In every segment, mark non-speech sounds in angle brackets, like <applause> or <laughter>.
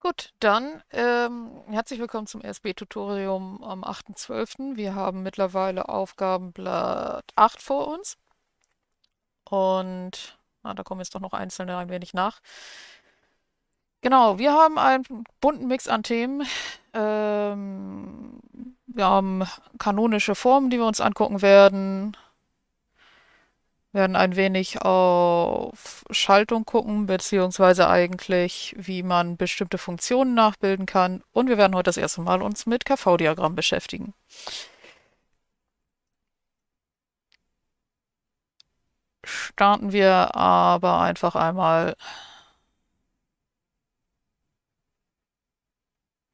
Gut, dann ähm, herzlich willkommen zum SB-Tutorium am 8.12. Wir haben mittlerweile Aufgabenblatt 8 vor uns. Und ah, da kommen jetzt doch noch einzelne ein wenig nach. Genau, wir haben einen bunten Mix an Themen. Ähm, wir haben kanonische Formen, die wir uns angucken werden werden ein wenig auf Schaltung gucken, beziehungsweise eigentlich, wie man bestimmte Funktionen nachbilden kann. Und wir werden heute das erste Mal uns mit KV-Diagramm beschäftigen. Starten wir aber einfach einmal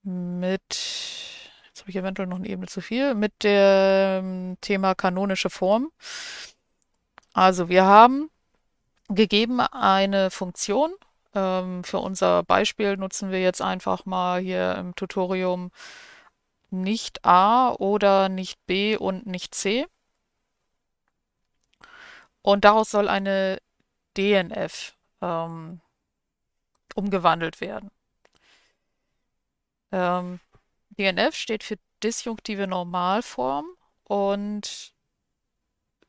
mit habe ich eventuell noch eine Ebene zu viel, mit dem Thema kanonische Form. Also wir haben gegeben eine Funktion. Ähm, für unser Beispiel nutzen wir jetzt einfach mal hier im Tutorium nicht A oder nicht B und nicht C. Und daraus soll eine DNF ähm, umgewandelt werden. Ähm, DNF steht für disjunktive Normalform und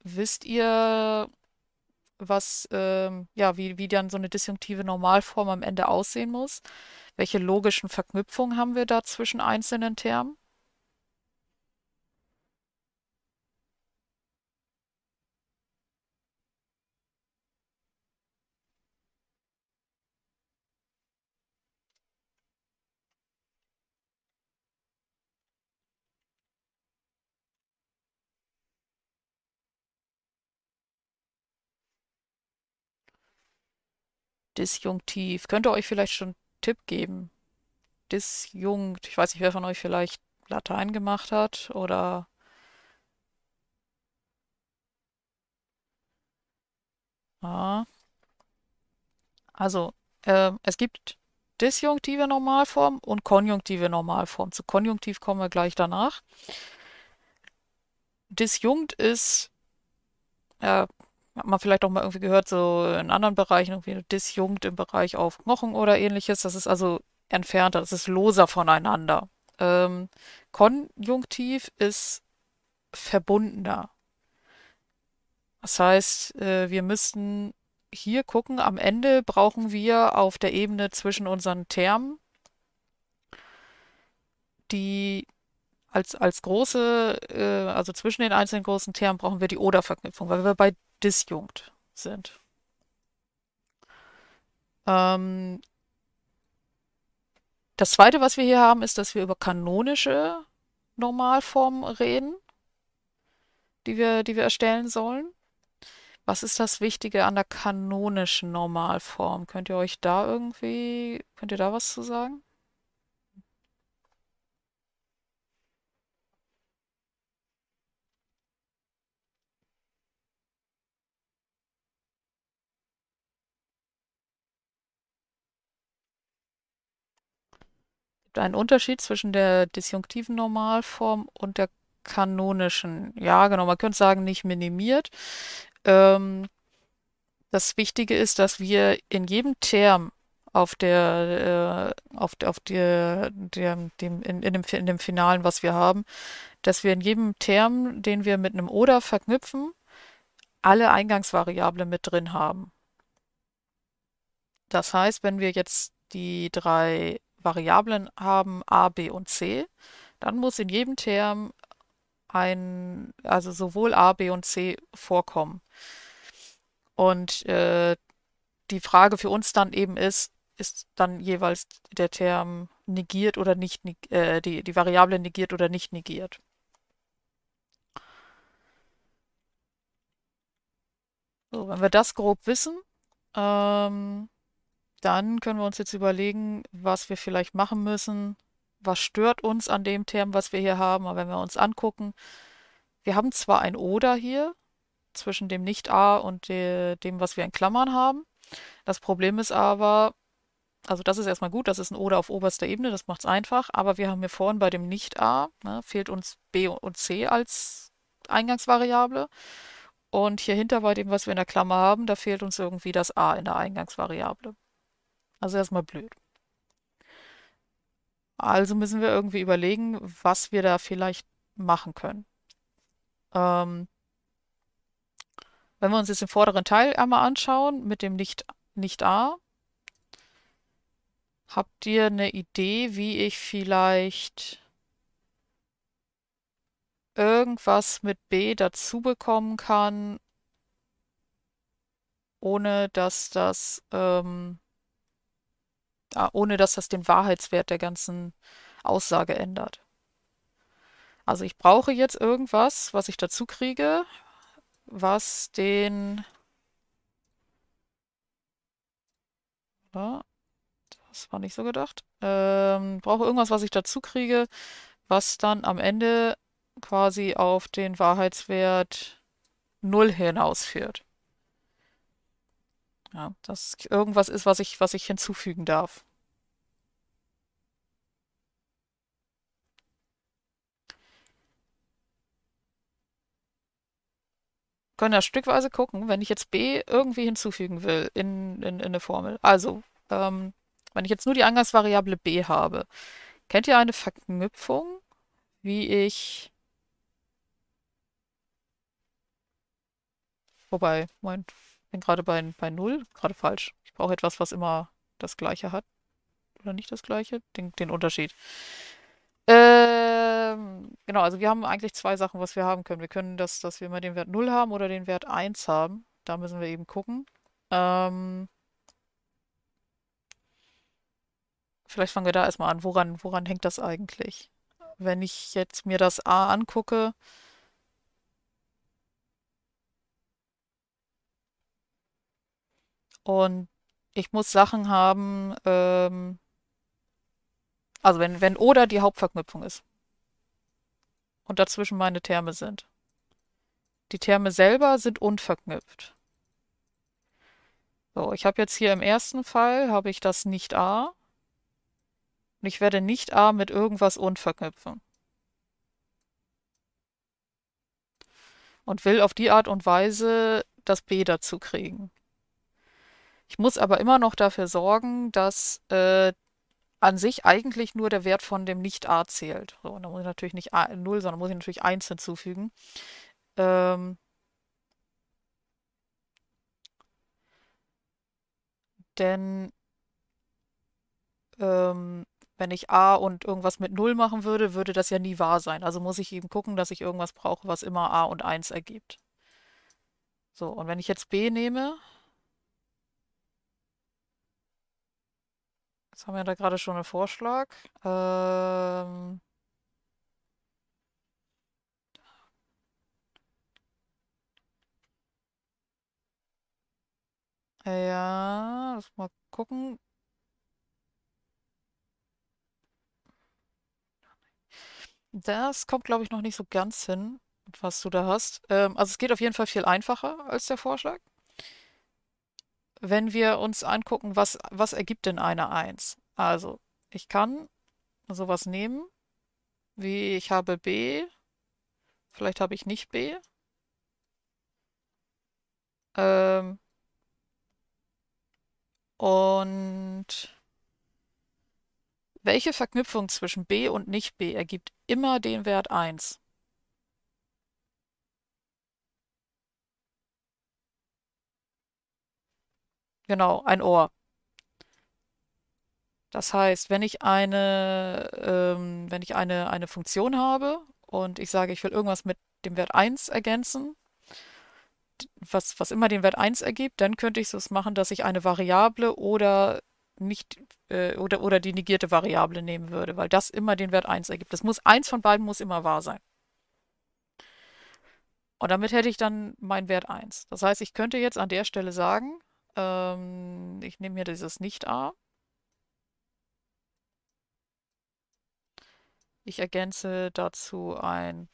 Wisst ihr, was, ähm, ja, wie, wie dann so eine disjunktive Normalform am Ende aussehen muss? Welche logischen Verknüpfungen haben wir da zwischen einzelnen Termen? Disjunktiv. Könnt ihr euch vielleicht schon einen Tipp geben? Disjunkt. Ich weiß nicht, wer von euch vielleicht Latein gemacht hat oder Ah. Also, äh, es gibt disjunktive Normalform und konjunktive Normalform. Zu Konjunktiv kommen wir gleich danach. Disjunkt ist, äh, hat man vielleicht auch mal irgendwie gehört, so in anderen Bereichen, irgendwie disjunkt im Bereich auf Knochen oder ähnliches. Das ist also entfernter, das ist loser voneinander. Ähm, Konjunktiv ist verbundener. Das heißt, äh, wir müssten hier gucken, am Ende brauchen wir auf der Ebene zwischen unseren Termen die als, als große, äh, also zwischen den einzelnen großen Termen brauchen wir die Oder-Verknüpfung, weil wir bei disjunkt sind. Ähm, das zweite, was wir hier haben, ist, dass wir über kanonische Normalformen reden, die wir, die wir erstellen sollen. Was ist das Wichtige an der kanonischen Normalform? Könnt ihr euch da irgendwie, könnt ihr da was zu sagen? ein Unterschied zwischen der disjunktiven Normalform und der kanonischen. Ja, genau, man könnte sagen, nicht minimiert. Ähm, das Wichtige ist, dass wir in jedem Term auf der, äh, auf, auf der, der dem, in, in, dem, in dem Finalen, was wir haben, dass wir in jedem Term, den wir mit einem Oder verknüpfen, alle Eingangsvariable mit drin haben. Das heißt, wenn wir jetzt die drei Variablen haben a, b und c, dann muss in jedem Term ein, also sowohl a, b und c vorkommen. Und äh, die Frage für uns dann eben ist, ist dann jeweils der Term negiert oder nicht, äh, die, die Variable negiert oder nicht negiert. So, wenn wir das grob wissen, ähm, dann können wir uns jetzt überlegen, was wir vielleicht machen müssen. Was stört uns an dem Term, was wir hier haben? Aber wenn wir uns angucken, wir haben zwar ein Oder hier zwischen dem Nicht-A und dem, was wir in Klammern haben. Das Problem ist aber, also das ist erstmal gut, das ist ein Oder auf oberster Ebene, das macht es einfach. Aber wir haben hier vorhin bei dem Nicht-A, ne, fehlt uns B und C als Eingangsvariable. Und hier hinter bei dem, was wir in der Klammer haben, da fehlt uns irgendwie das A in der Eingangsvariable. Also erstmal blöd. Also müssen wir irgendwie überlegen, was wir da vielleicht machen können. Ähm, wenn wir uns jetzt den vorderen Teil einmal anschauen mit dem Nicht, Nicht A, habt ihr eine Idee, wie ich vielleicht irgendwas mit B dazu bekommen kann, ohne dass das ähm, Ah, ohne dass das den Wahrheitswert der ganzen Aussage ändert. Also ich brauche jetzt irgendwas, was ich dazu kriege, was den... Das war nicht so gedacht. Ähm, brauche irgendwas, was ich dazu kriege, was dann am Ende quasi auf den Wahrheitswert 0 hinausführt. Ja, dass irgendwas ist, was ich, was ich hinzufügen darf. Können ja stückweise gucken, wenn ich jetzt B irgendwie hinzufügen will in, in, in eine Formel. Also, ähm, wenn ich jetzt nur die Angangsvariable B habe, kennt ihr eine Verknüpfung, wie ich Wobei, mein bin gerade bei, bei 0, gerade falsch. Ich brauche etwas, was immer das gleiche hat. Oder nicht das gleiche? Den, den Unterschied. Ähm, genau, also wir haben eigentlich zwei Sachen, was wir haben können. Wir können das, dass wir immer den Wert 0 haben oder den Wert 1 haben. Da müssen wir eben gucken. Ähm, vielleicht fangen wir da erstmal an. Woran, woran hängt das eigentlich? Wenn ich jetzt mir das A angucke, Und ich muss Sachen haben, ähm, also wenn, wenn oder die Hauptverknüpfung ist. Und dazwischen meine Terme sind. Die Terme selber sind unverknüpft. So, ich habe jetzt hier im ersten Fall, habe ich das nicht A. Und ich werde nicht A mit irgendwas unverknüpfen. Und will auf die Art und Weise das B dazu kriegen. Ich muss aber immer noch dafür sorgen, dass äh, an sich eigentlich nur der Wert von dem Nicht-A zählt. So, und da muss ich natürlich nicht A, 0, sondern muss ich natürlich 1 hinzufügen. Ähm, denn ähm, wenn ich A und irgendwas mit 0 machen würde, würde das ja nie wahr sein. Also muss ich eben gucken, dass ich irgendwas brauche, was immer A und 1 ergibt. So, und wenn ich jetzt B nehme, Jetzt haben wir da gerade schon einen Vorschlag. Ähm ja, lass mal gucken. Das kommt, glaube ich, noch nicht so ganz hin, was du da hast. Ähm, also es geht auf jeden Fall viel einfacher als der Vorschlag wenn wir uns angucken, was, was ergibt denn eine 1? Also, ich kann sowas nehmen, wie ich habe b, vielleicht habe ich nicht b. Ähm, und welche Verknüpfung zwischen b und nicht b ergibt immer den Wert 1? Genau, ein Ohr. Das heißt, wenn ich eine, ähm, wenn ich eine, eine Funktion habe und ich sage, ich will irgendwas mit dem Wert 1 ergänzen, was, was immer den Wert 1 ergibt, dann könnte ich es machen, dass ich eine Variable oder nicht äh, oder, oder die negierte Variable nehmen würde, weil das immer den Wert 1 ergibt. Das muss eins von beiden muss immer wahr sein. Und damit hätte ich dann meinen Wert 1. Das heißt, ich könnte jetzt an der Stelle sagen, ähm, ich nehme hier dieses Nicht-A. Ich ergänze dazu ein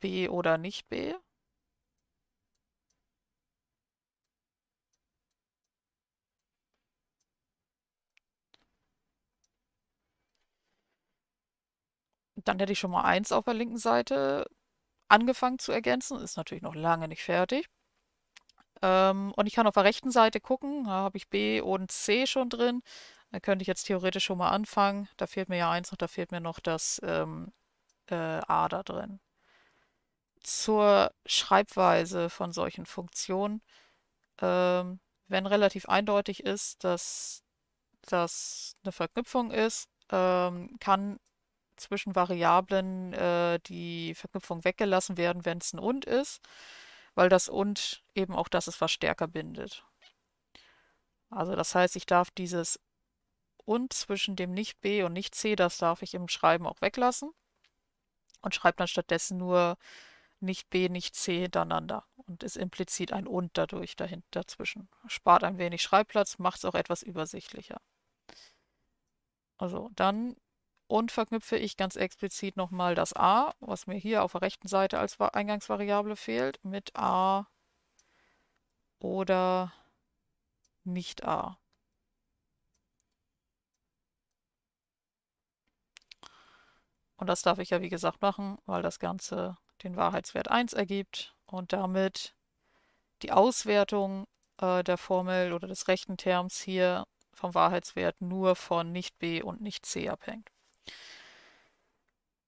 B oder Nicht-B. Dann hätte ich schon mal eins auf der linken Seite angefangen zu ergänzen. Ist natürlich noch lange nicht fertig. Ähm, und ich kann auf der rechten Seite gucken, da habe ich B und C schon drin. Da könnte ich jetzt theoretisch schon mal anfangen. Da fehlt mir ja eins noch, da fehlt mir noch das ähm, äh, A da drin. Zur Schreibweise von solchen Funktionen. Ähm, wenn relativ eindeutig ist, dass das eine Verknüpfung ist, ähm, kann zwischen Variablen äh, die Verknüpfung weggelassen werden, wenn es ein und ist weil das und eben auch das ist, was stärker bindet. Also das heißt, ich darf dieses und zwischen dem nicht B und nicht C, das darf ich im Schreiben auch weglassen und schreibe dann stattdessen nur nicht B, nicht C hintereinander und ist implizit ein und dadurch dahinter, dazwischen. Spart ein wenig Schreibplatz, macht es auch etwas übersichtlicher. Also dann und verknüpfe ich ganz explizit nochmal das a, was mir hier auf der rechten Seite als Eingangsvariable fehlt, mit a oder nicht a. Und das darf ich ja wie gesagt machen, weil das Ganze den Wahrheitswert 1 ergibt und damit die Auswertung äh, der Formel oder des rechten Terms hier vom Wahrheitswert nur von nicht b und nicht c abhängt.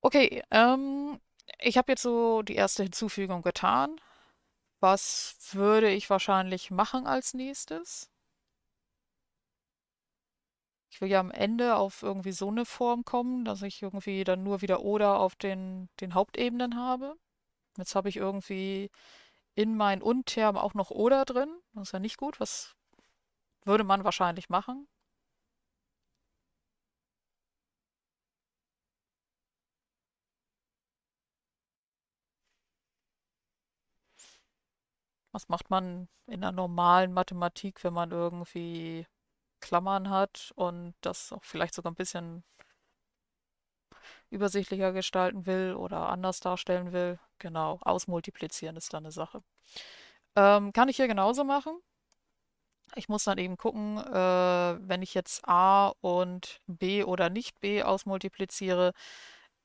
Okay, ähm, ich habe jetzt so die erste Hinzufügung getan. Was würde ich wahrscheinlich machen als nächstes? Ich will ja am Ende auf irgendwie so eine Form kommen, dass ich irgendwie dann nur wieder oder auf den, den Hauptebenen habe. Jetzt habe ich irgendwie in meinen Unterm auch noch oder drin. Das ist ja nicht gut. Was würde man wahrscheinlich machen? Was macht man in der normalen Mathematik, wenn man irgendwie Klammern hat und das auch vielleicht sogar ein bisschen übersichtlicher gestalten will oder anders darstellen will? Genau, ausmultiplizieren ist dann eine Sache. Ähm, kann ich hier genauso machen. Ich muss dann eben gucken, äh, wenn ich jetzt a und b oder nicht b ausmultipliziere,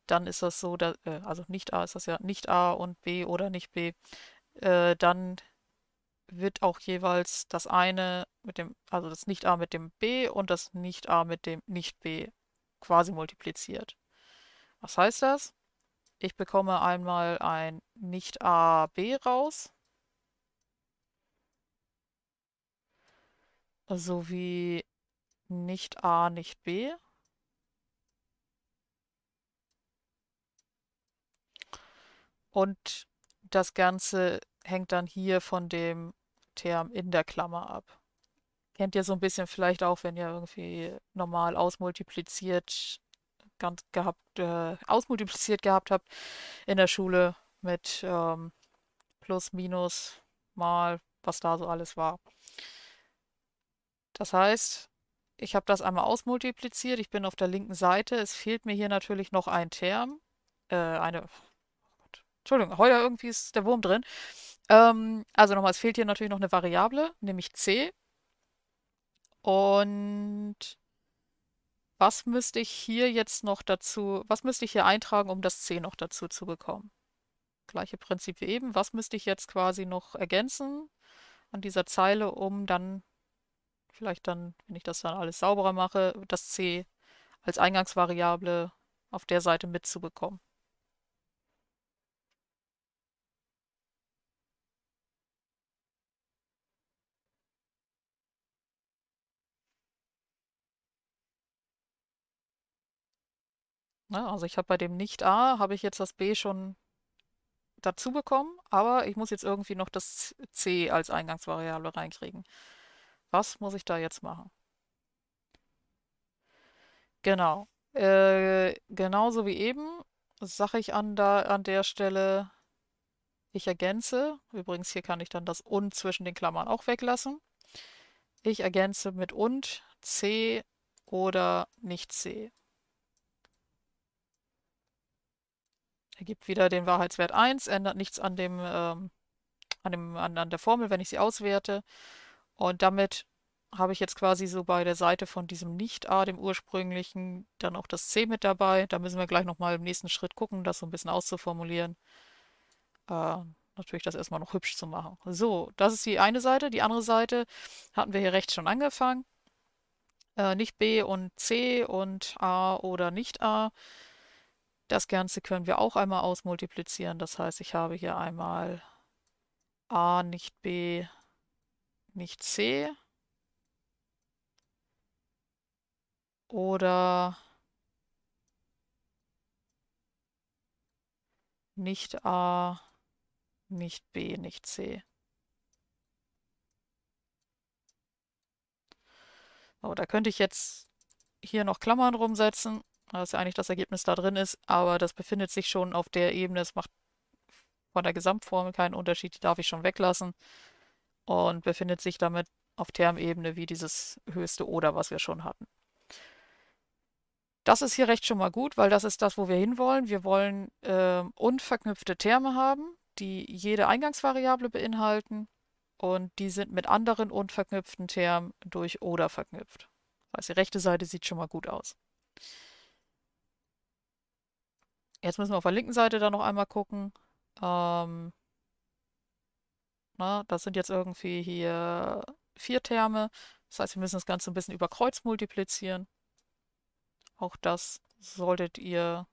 dann ist das so, dass, äh, also nicht a ist das ja nicht a und b oder nicht b, äh, dann wird auch jeweils das eine mit dem, also das Nicht-A mit dem B und das Nicht-A mit dem Nicht-B quasi multipliziert. Was heißt das? Ich bekomme einmal ein Nicht-A-B raus. Sowie Nicht-A, Nicht-B. Und das Ganze hängt dann hier von dem Term in der Klammer ab. Kennt ihr so ein bisschen vielleicht auch, wenn ihr irgendwie normal ausmultipliziert ganz gehabt, äh, ausmultipliziert gehabt habt in der Schule mit ähm, plus, minus, mal, was da so alles war. Das heißt, ich habe das einmal ausmultipliziert, ich bin auf der linken Seite, es fehlt mir hier natürlich noch ein Term, äh, eine, oh Entschuldigung, heute irgendwie ist der Wurm drin. Ähm, also nochmal, es fehlt hier natürlich noch eine Variable, nämlich c. Und was müsste ich hier jetzt noch dazu, was müsste ich hier eintragen, um das c noch dazu zu bekommen? Gleiche Prinzip wie eben. Was müsste ich jetzt quasi noch ergänzen an dieser Zeile, um dann vielleicht dann, wenn ich das dann alles sauberer mache, das c als Eingangsvariable auf der Seite mitzubekommen? Ne, also ich habe bei dem Nicht-A, habe ich jetzt das B schon dazu bekommen, aber ich muss jetzt irgendwie noch das C als Eingangsvariable reinkriegen. Was muss ich da jetzt machen? Genau. Äh, genauso wie eben sage ich an, da, an der Stelle, ich ergänze. Übrigens, hier kann ich dann das und zwischen den Klammern auch weglassen. Ich ergänze mit und C oder nicht C. ergibt wieder den Wahrheitswert 1, ändert nichts an, dem, ähm, an, dem, an, an der Formel, wenn ich sie auswerte. Und damit habe ich jetzt quasi so bei der Seite von diesem Nicht-A, dem ursprünglichen, dann auch das C mit dabei. Da müssen wir gleich nochmal im nächsten Schritt gucken, das so ein bisschen auszuformulieren. Äh, natürlich das erstmal noch hübsch zu machen. So, das ist die eine Seite. Die andere Seite hatten wir hier rechts schon angefangen. Äh, nicht B und C und A oder nicht A. Das Ganze können wir auch einmal ausmultiplizieren. Das heißt, ich habe hier einmal a nicht b nicht c oder nicht a nicht b nicht c. So, da könnte ich jetzt hier noch Klammern rumsetzen was ja eigentlich das Ergebnis da drin ist, aber das befindet sich schon auf der Ebene, es macht von der Gesamtformel keinen Unterschied, die darf ich schon weglassen und befindet sich damit auf Termebene wie dieses höchste Oder, was wir schon hatten. Das ist hier recht schon mal gut, weil das ist das, wo wir hinwollen. Wir wollen äh, unverknüpfte Terme haben, die jede Eingangsvariable beinhalten und die sind mit anderen unverknüpften Termen durch Oder verknüpft. Das heißt, die rechte Seite sieht schon mal gut aus. Jetzt müssen wir auf der linken Seite da noch einmal gucken. Ähm, na, das sind jetzt irgendwie hier vier Terme. Das heißt, wir müssen das Ganze ein bisschen über Kreuz multiplizieren. Auch das solltet ihr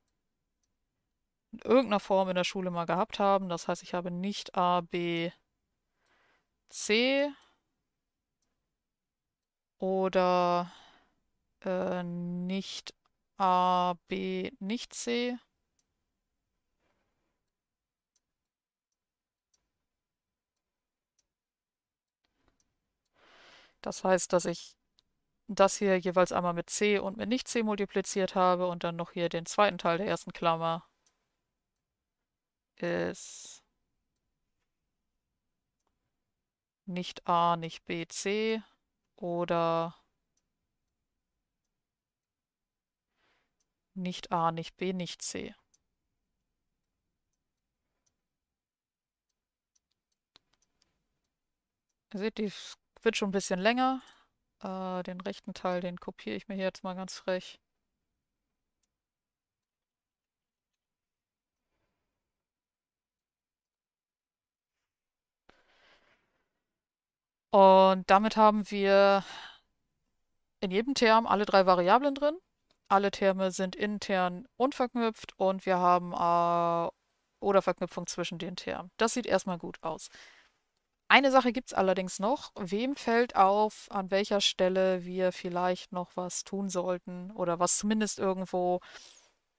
in irgendeiner Form in der Schule mal gehabt haben. Das heißt, ich habe nicht A, B, C oder äh, nicht A, B, nicht C Das heißt, dass ich das hier jeweils einmal mit c und mit nicht c multipliziert habe und dann noch hier den zweiten Teil der ersten Klammer ist nicht a, nicht b, c oder nicht a, nicht b, nicht c. Seht, die wird schon ein bisschen länger. Äh, den rechten Teil, den kopiere ich mir hier jetzt mal ganz frech. Und damit haben wir in jedem Term alle drei Variablen drin. Alle Terme sind intern unverknüpft und wir haben äh, oder Verknüpfung zwischen den Termen. Das sieht erstmal gut aus. Eine Sache gibt es allerdings noch. Wem fällt auf, an welcher Stelle wir vielleicht noch was tun sollten oder was zumindest irgendwo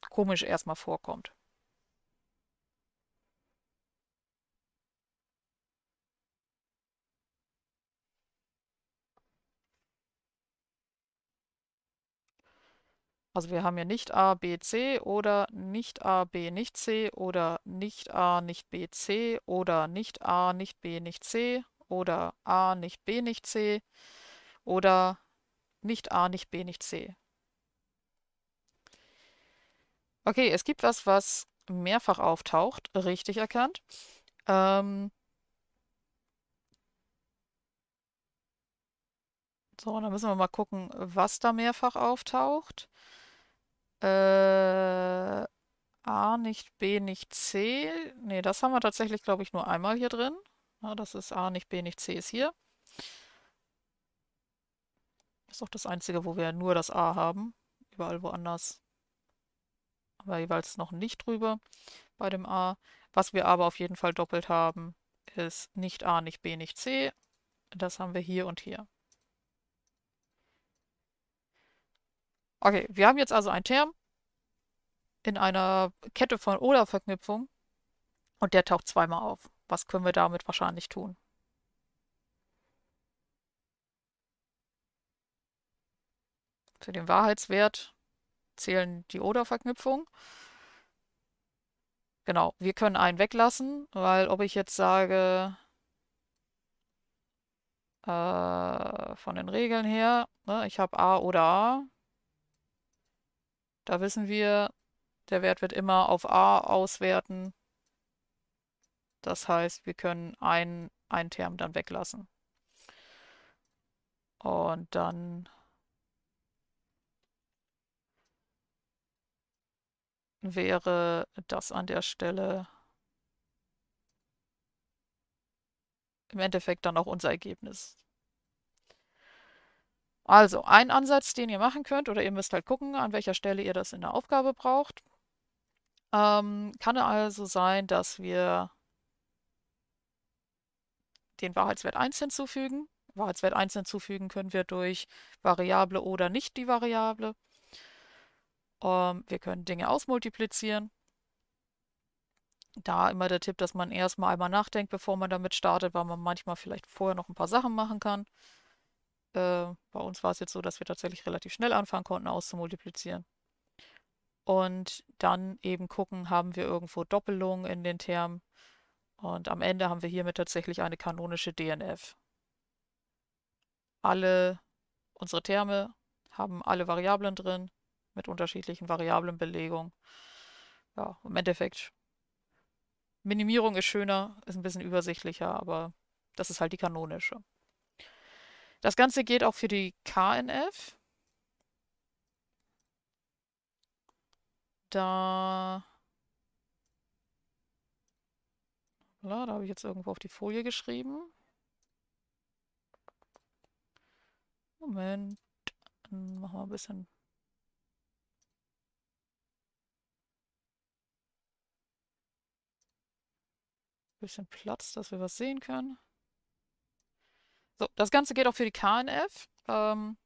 komisch erstmal vorkommt? Also wir haben ja nicht A, B, C oder nicht A, B, nicht C oder nicht A, nicht B, C oder nicht A, nicht B, nicht C oder A, nicht B, nicht C oder nicht A, nicht B, nicht C. Okay, es gibt was, was mehrfach auftaucht, richtig erkannt. Ähm so, dann müssen wir mal gucken, was da mehrfach auftaucht. Äh, A nicht, B nicht, C. Ne, das haben wir tatsächlich, glaube ich, nur einmal hier drin. Ja, das ist A nicht, B nicht, C ist hier. Ist auch das einzige, wo wir nur das A haben. Überall woanders Aber jeweils noch nicht drüber bei dem A. Was wir aber auf jeden Fall doppelt haben, ist nicht A, nicht B, nicht C. Das haben wir hier und hier. Okay, wir haben jetzt also einen Term in einer Kette von Oder-Verknüpfungen und der taucht zweimal auf. Was können wir damit wahrscheinlich tun? Für den Wahrheitswert zählen die Oder-Verknüpfungen. Genau, wir können einen weglassen, weil ob ich jetzt sage, äh, von den Regeln her, ne, ich habe A oder A, da wissen wir, der Wert wird immer auf a auswerten. Das heißt, wir können einen, einen Term dann weglassen. Und dann wäre das an der Stelle im Endeffekt dann auch unser Ergebnis. Also ein Ansatz, den ihr machen könnt, oder ihr müsst halt gucken, an welcher Stelle ihr das in der Aufgabe braucht, ähm, kann also sein, dass wir den Wahrheitswert 1 hinzufügen. Wahrheitswert 1 hinzufügen können wir durch Variable oder nicht die Variable. Ähm, wir können Dinge ausmultiplizieren. Da immer der Tipp, dass man erstmal einmal nachdenkt, bevor man damit startet, weil man manchmal vielleicht vorher noch ein paar Sachen machen kann. Äh, bei uns war es jetzt so, dass wir tatsächlich relativ schnell anfangen konnten, auszumultiplizieren. Und dann eben gucken, haben wir irgendwo Doppelungen in den Termen. Und am Ende haben wir hiermit tatsächlich eine kanonische DNF. Alle unsere Terme haben alle Variablen drin mit unterschiedlichen Variablenbelegungen. Ja, im Endeffekt, Minimierung ist schöner, ist ein bisschen übersichtlicher, aber das ist halt die kanonische. Das Ganze geht auch für die KNF. Da... Da habe ich jetzt irgendwo auf die Folie geschrieben. Moment. Dann machen wir ein bisschen bisschen Platz, dass wir was sehen können. So, das Ganze geht auch für die KNF. Ähm,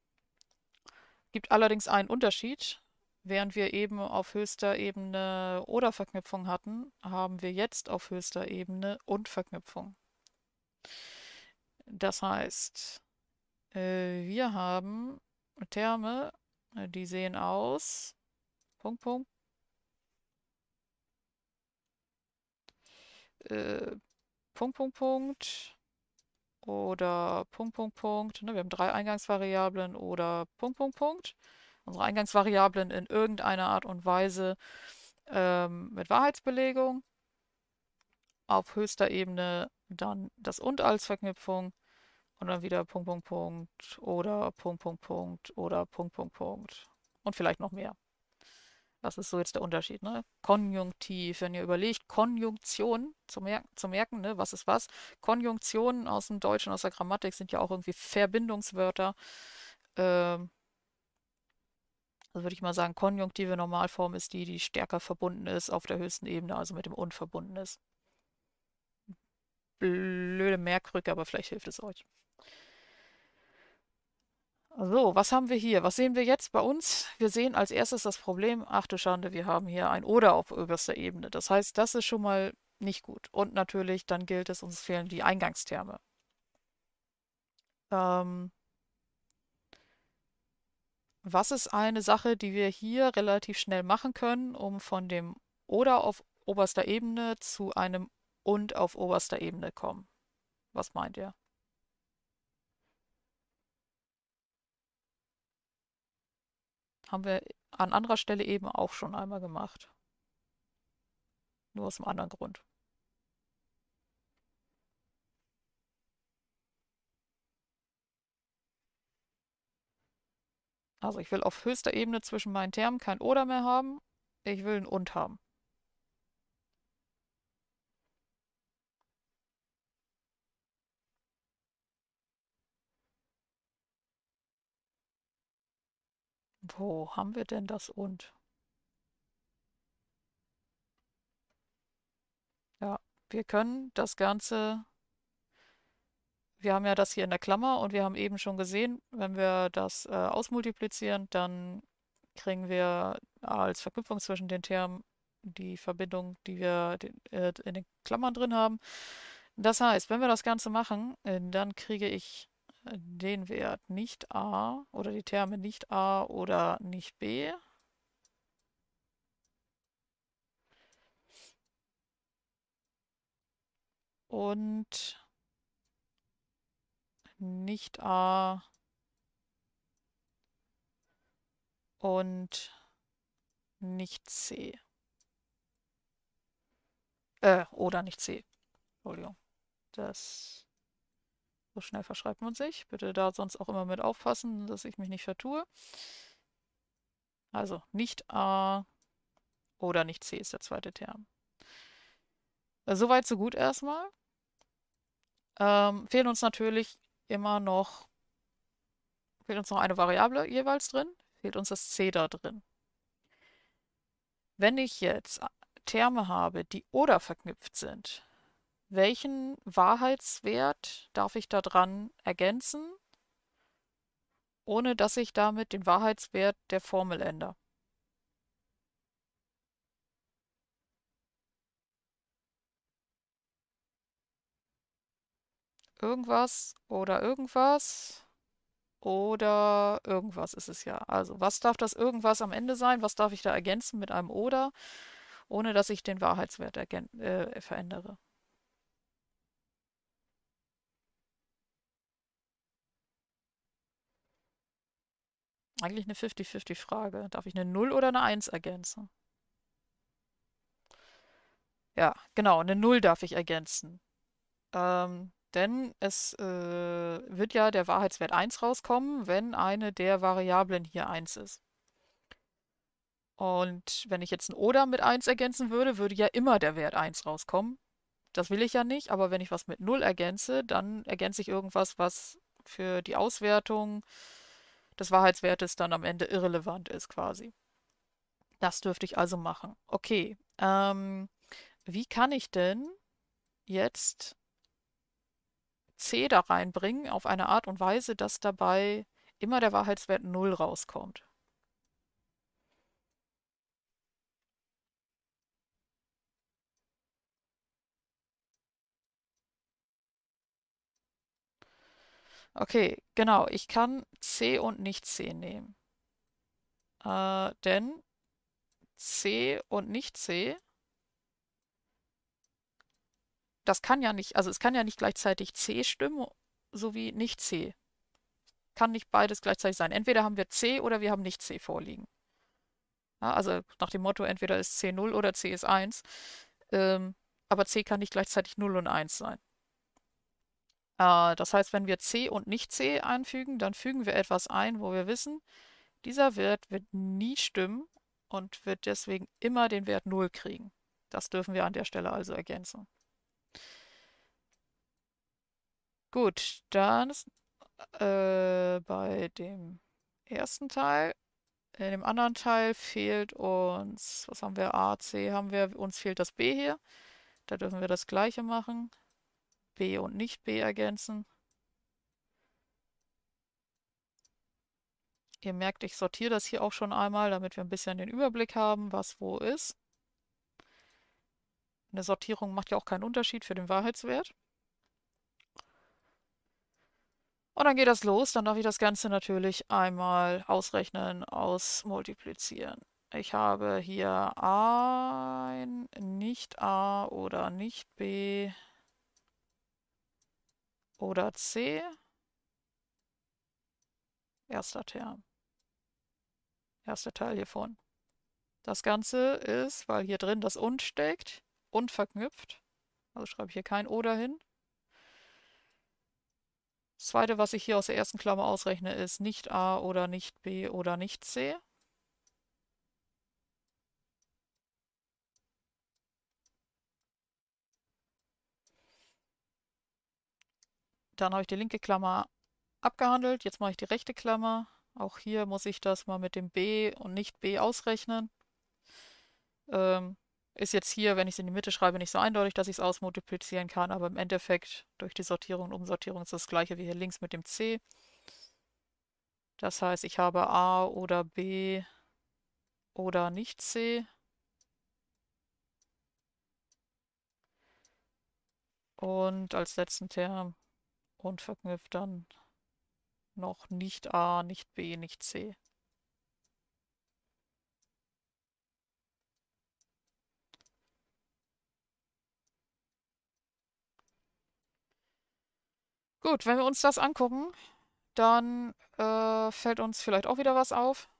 gibt allerdings einen Unterschied. Während wir eben auf höchster Ebene oder Verknüpfung hatten, haben wir jetzt auf höchster Ebene und Verknüpfung. Das heißt, äh, wir haben Terme, äh, die sehen aus. Punkt, Punkt. Äh, Punkt, Punkt, Punkt oder Punkt, Punkt, Punkt. Ne, wir haben drei Eingangsvariablen oder Punkt, Punkt, Punkt. Unsere Eingangsvariablen in irgendeiner Art und Weise ähm, mit Wahrheitsbelegung. Auf höchster Ebene dann das und als Verknüpfung und dann wieder Punkt, Punkt, Punkt oder Punkt, Punkt, Punkt oder Punkt, Punkt, Punkt und vielleicht noch mehr. Das ist so jetzt der Unterschied? Ne? Konjunktiv, wenn ihr überlegt, Konjunktion zu, mer zu merken, ne? was ist was? Konjunktionen aus dem Deutschen, aus der Grammatik sind ja auch irgendwie Verbindungswörter. Ähm, also würde ich mal sagen, konjunktive Normalform ist die, die stärker verbunden ist auf der höchsten Ebene, also mit dem Unverbunden ist. Blöde Merkrücke, aber vielleicht hilft es euch. So, was haben wir hier? Was sehen wir jetzt bei uns? Wir sehen als erstes das Problem, ach du Schande, wir haben hier ein Oder auf oberster Ebene. Das heißt, das ist schon mal nicht gut. Und natürlich, dann gilt es, uns fehlen die Eingangsterme. Ähm, was ist eine Sache, die wir hier relativ schnell machen können, um von dem Oder auf oberster Ebene zu einem Und auf oberster Ebene kommen? Was meint ihr? Haben wir an anderer Stelle eben auch schon einmal gemacht. Nur aus einem anderen Grund. Also ich will auf höchster Ebene zwischen meinen Termen kein Oder mehr haben. Ich will ein Und haben. Wo haben wir denn das und? Ja, wir können das Ganze, wir haben ja das hier in der Klammer und wir haben eben schon gesehen, wenn wir das äh, ausmultiplizieren, dann kriegen wir als Verknüpfung zwischen den Termen die Verbindung, die wir äh, in den Klammern drin haben. Das heißt, wenn wir das Ganze machen, äh, dann kriege ich den Wert nicht a oder die Terme nicht a oder nicht b. Und nicht a und nicht c. Äh, oder nicht c. Entschuldigung. Das so schnell verschreibt man sich. Bitte da sonst auch immer mit aufpassen, dass ich mich nicht vertue. Also nicht A oder nicht C ist der zweite Term. Äh, soweit, so gut erstmal. Ähm, fehlen uns natürlich immer noch, fehlt uns noch eine Variable jeweils drin, fehlt uns das C da drin. Wenn ich jetzt Terme habe, die oder verknüpft sind, welchen Wahrheitswert darf ich daran ergänzen, ohne dass ich damit den Wahrheitswert der Formel ändere. Irgendwas oder irgendwas oder irgendwas ist es ja. Also was darf das irgendwas am Ende sein? Was darf ich da ergänzen mit einem oder, ohne dass ich den Wahrheitswert äh, verändere? Eigentlich eine 50-50-Frage. Darf ich eine 0 oder eine 1 ergänzen? Ja, genau, eine 0 darf ich ergänzen. Ähm, denn es äh, wird ja der Wahrheitswert 1 rauskommen, wenn eine der Variablen hier 1 ist. Und wenn ich jetzt ein Oder mit 1 ergänzen würde, würde ja immer der Wert 1 rauskommen. Das will ich ja nicht, aber wenn ich was mit 0 ergänze, dann ergänze ich irgendwas, was für die Auswertung des Wahrheitswertes halt dann am Ende irrelevant ist quasi. Das dürfte ich also machen. Okay, ähm, wie kann ich denn jetzt C da reinbringen auf eine Art und Weise, dass dabei immer der Wahrheitswert 0 rauskommt? Okay, genau. Ich kann C und nicht C nehmen. Äh, denn C und nicht C, das kann ja nicht, also es kann ja nicht gleichzeitig C stimmen, sowie nicht C. Kann nicht beides gleichzeitig sein. Entweder haben wir C oder wir haben nicht C vorliegen. Ja, also nach dem Motto, entweder ist C 0 oder C ist 1. Ähm, aber C kann nicht gleichzeitig 0 und 1 sein. Äh, das heißt, wenn wir C und nicht C einfügen, dann fügen wir etwas ein, wo wir wissen, dieser Wert wird nie stimmen und wird deswegen immer den Wert 0 kriegen. Das dürfen wir an der Stelle also ergänzen. Gut, dann äh, bei dem ersten Teil, in äh, dem anderen Teil fehlt uns, was haben wir, A, C haben wir, uns fehlt das B hier. Da dürfen wir das gleiche machen. B und nicht B ergänzen. Ihr merkt, ich sortiere das hier auch schon einmal, damit wir ein bisschen den Überblick haben, was wo ist. Eine Sortierung macht ja auch keinen Unterschied für den Wahrheitswert. Und dann geht das los. Dann darf ich das Ganze natürlich einmal ausrechnen, ausmultiplizieren. Ich habe hier A, nicht A oder nicht B oder C. Erster Term. Erster Teil hiervon. Das Ganze ist, weil hier drin das und steckt, und verknüpft. Also schreibe ich hier kein oder hin. Das zweite, was ich hier aus der ersten Klammer ausrechne, ist nicht a oder nicht b oder nicht c. Dann habe ich die linke Klammer abgehandelt. Jetzt mache ich die rechte Klammer. Auch hier muss ich das mal mit dem B und nicht B ausrechnen. Ähm, ist jetzt hier, wenn ich es in die Mitte schreibe, nicht so eindeutig, dass ich es ausmultiplizieren kann, aber im Endeffekt durch die Sortierung und Umsortierung ist das gleiche wie hier links mit dem C. Das heißt, ich habe A oder B oder nicht C. Und als letzten Term und verknüpft dann noch nicht A, nicht B, nicht C. Gut, wenn wir uns das angucken, dann äh, fällt uns vielleicht auch wieder was auf.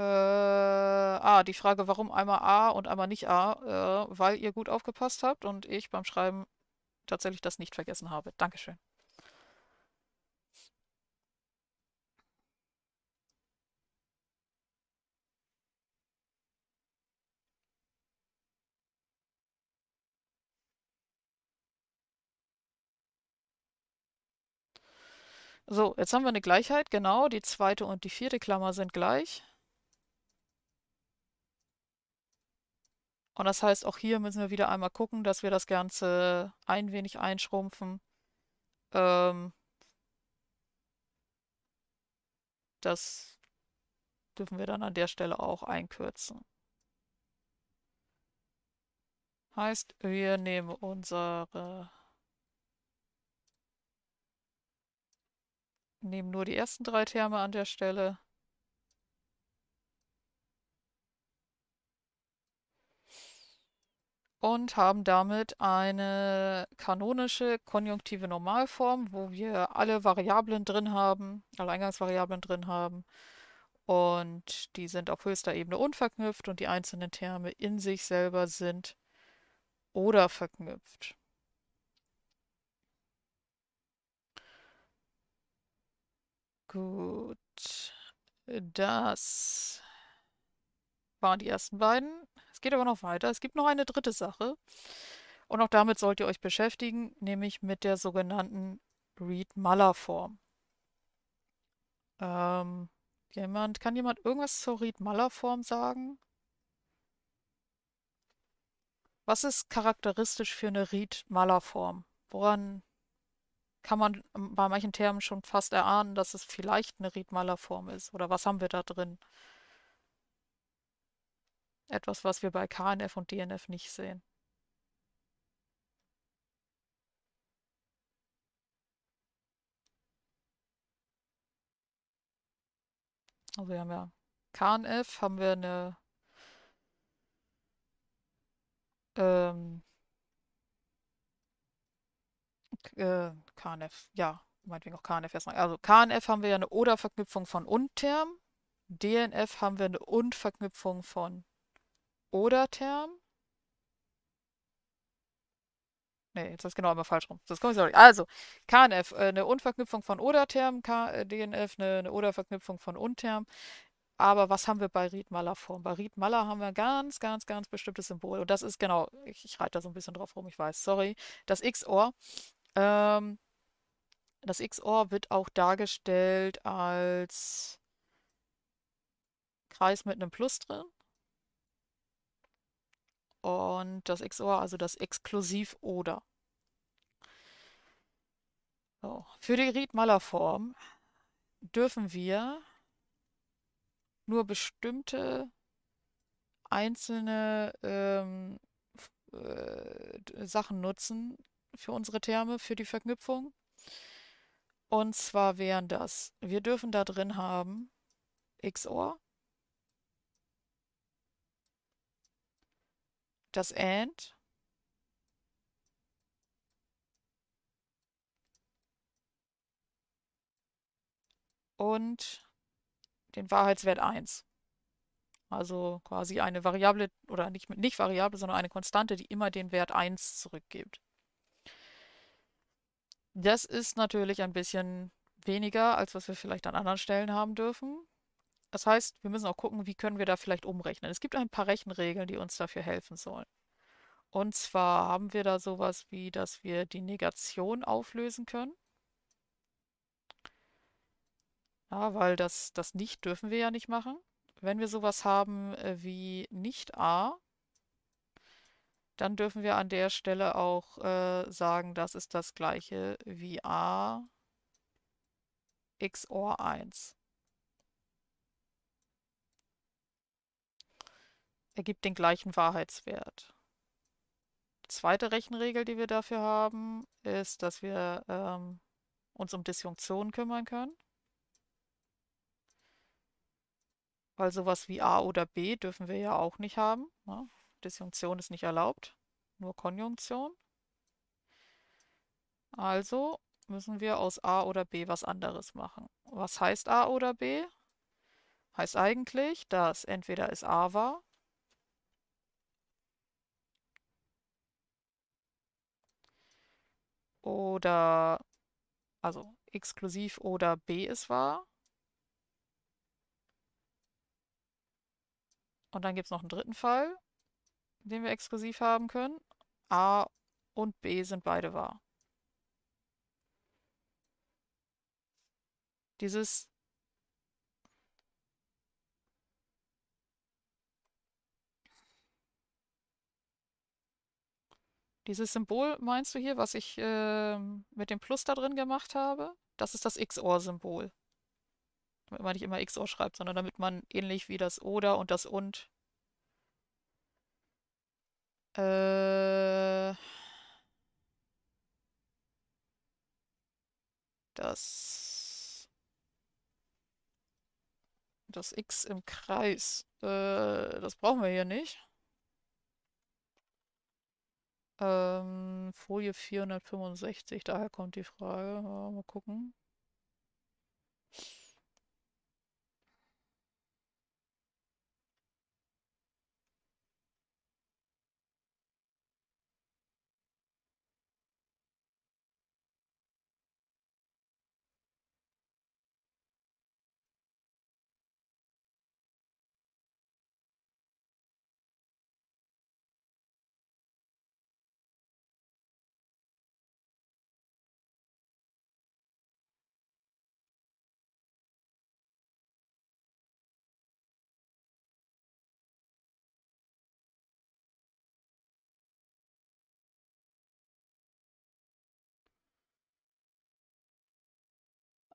Äh, ah, die Frage, warum einmal A und einmal nicht A, äh, weil ihr gut aufgepasst habt und ich beim Schreiben tatsächlich das nicht vergessen habe. Dankeschön. So, jetzt haben wir eine Gleichheit, genau, die zweite und die vierte Klammer sind gleich. Und das heißt, auch hier müssen wir wieder einmal gucken, dass wir das Ganze ein wenig einschrumpfen. Ähm, das dürfen wir dann an der Stelle auch einkürzen. Heißt, wir nehmen unsere... Nehmen nur die ersten drei Terme an der Stelle. und haben damit eine kanonische konjunktive Normalform, wo wir alle Variablen drin haben, alle Eingangsvariablen drin haben. Und die sind auf höchster Ebene unverknüpft und die einzelnen Terme in sich selber sind oder verknüpft. Gut. Das waren die ersten beiden. Es geht aber noch weiter. Es gibt noch eine dritte Sache. Und auch damit sollt ihr euch beschäftigen, nämlich mit der sogenannten Reed-Muller-Form. Ähm, jemand, kann jemand irgendwas zur Reed-Muller-Form sagen? Was ist charakteristisch für eine Reed-Muller-Form? Woran kann man ähm, bei manchen Termen schon fast erahnen, dass es vielleicht eine Reed-Muller-Form ist? Oder was haben wir da drin? Etwas, was wir bei KNF und DNF nicht sehen. Also wir haben ja KNF, haben wir eine ähm, äh, KNF, ja, meinetwegen auch KNF erstmal. Also KNF haben wir ja eine Oder-Verknüpfung von und-Term. DNF haben wir eine und-Verknüpfung von oder-Term? Nee, jetzt ist genau immer falsch rum. Das kommt sorry. Also, KNF, äh, eine Unverknüpfung von Oder-Term, äh, DNF, eine, eine Oder-Verknüpfung von Und-Term. Aber was haben wir bei Riedmaller-Form? Bei Riedmaller haben wir ein ganz, ganz, ganz bestimmtes Symbol. Und das ist genau, ich, ich reite da so ein bisschen drauf rum, ich weiß, sorry. Das XOR. Ähm, das XOR wird auch dargestellt als Kreis mit einem Plus drin und das XOR, also das Exklusiv-Oder. So. Für die ried form dürfen wir nur bestimmte einzelne ähm, äh, Sachen nutzen für unsere Terme, für die Verknüpfung. Und zwar wären das, wir dürfen da drin haben XOR, das and. Und den Wahrheitswert 1. Also quasi eine Variable oder nicht, nicht Variable, sondern eine Konstante, die immer den Wert 1 zurückgibt. Das ist natürlich ein bisschen weniger, als was wir vielleicht an anderen Stellen haben dürfen. Das heißt, wir müssen auch gucken, wie können wir da vielleicht umrechnen. Es gibt ein paar Rechenregeln, die uns dafür helfen sollen. Und zwar haben wir da sowas wie, dass wir die Negation auflösen können. Ja, weil das, das Nicht dürfen wir ja nicht machen. Wenn wir sowas haben äh, wie nicht a, dann dürfen wir an der Stelle auch äh, sagen, das ist das gleiche wie a xor 1. ergibt den gleichen Wahrheitswert. Die zweite Rechenregel, die wir dafür haben, ist, dass wir ähm, uns um Disjunktionen kümmern können. Weil sowas wie A oder B dürfen wir ja auch nicht haben. Ne? Disjunktion ist nicht erlaubt, nur Konjunktion. Also müssen wir aus A oder B was anderes machen. Was heißt A oder B? Heißt eigentlich, dass entweder es A war oder also exklusiv oder B es war. Und dann gibt es noch einen dritten Fall, den wir exklusiv haben können. A und B sind beide wahr. Dieses Dieses Symbol meinst du hier, was ich äh, mit dem Plus da drin gemacht habe? Das ist das XOR-Symbol. Damit man nicht immer XOR schreibt, sondern damit man ähnlich wie das Oder und das Und. Äh, das. Das X im Kreis. Äh, das brauchen wir hier nicht. Ähm, Folie 465, daher kommt die Frage. mal gucken.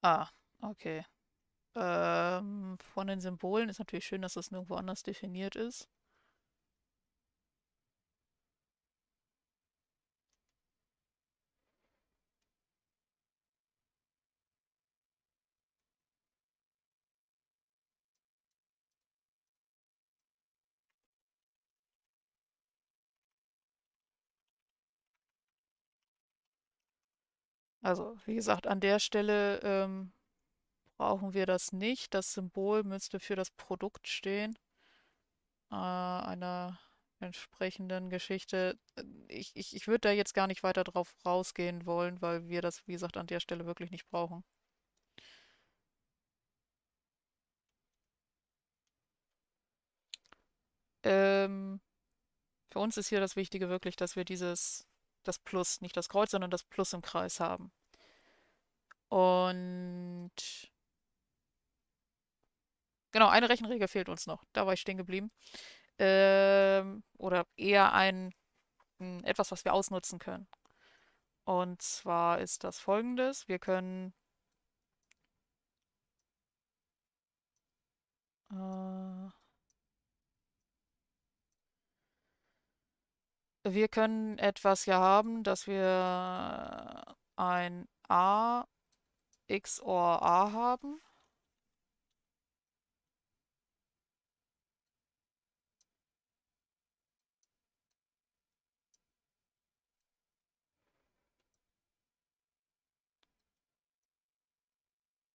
Ah, okay. Ähm, von den Symbolen ist natürlich schön, dass das nirgendwo anders definiert ist. Also, wie gesagt, an der Stelle ähm, brauchen wir das nicht. Das Symbol müsste für das Produkt stehen. Äh, einer entsprechenden Geschichte. Ich, ich, ich würde da jetzt gar nicht weiter drauf rausgehen wollen, weil wir das, wie gesagt, an der Stelle wirklich nicht brauchen. Ähm, für uns ist hier das Wichtige wirklich, dass wir dieses das Plus, nicht das Kreuz, sondern das Plus im Kreis haben. Und genau, eine Rechenregel fehlt uns noch. Da war ich stehen geblieben. Ähm, oder eher ein, ein hm, etwas, was wir ausnutzen können. Und zwar ist das folgendes. Wir können äh, wir können etwas hier haben, dass wir ein A XOR A haben.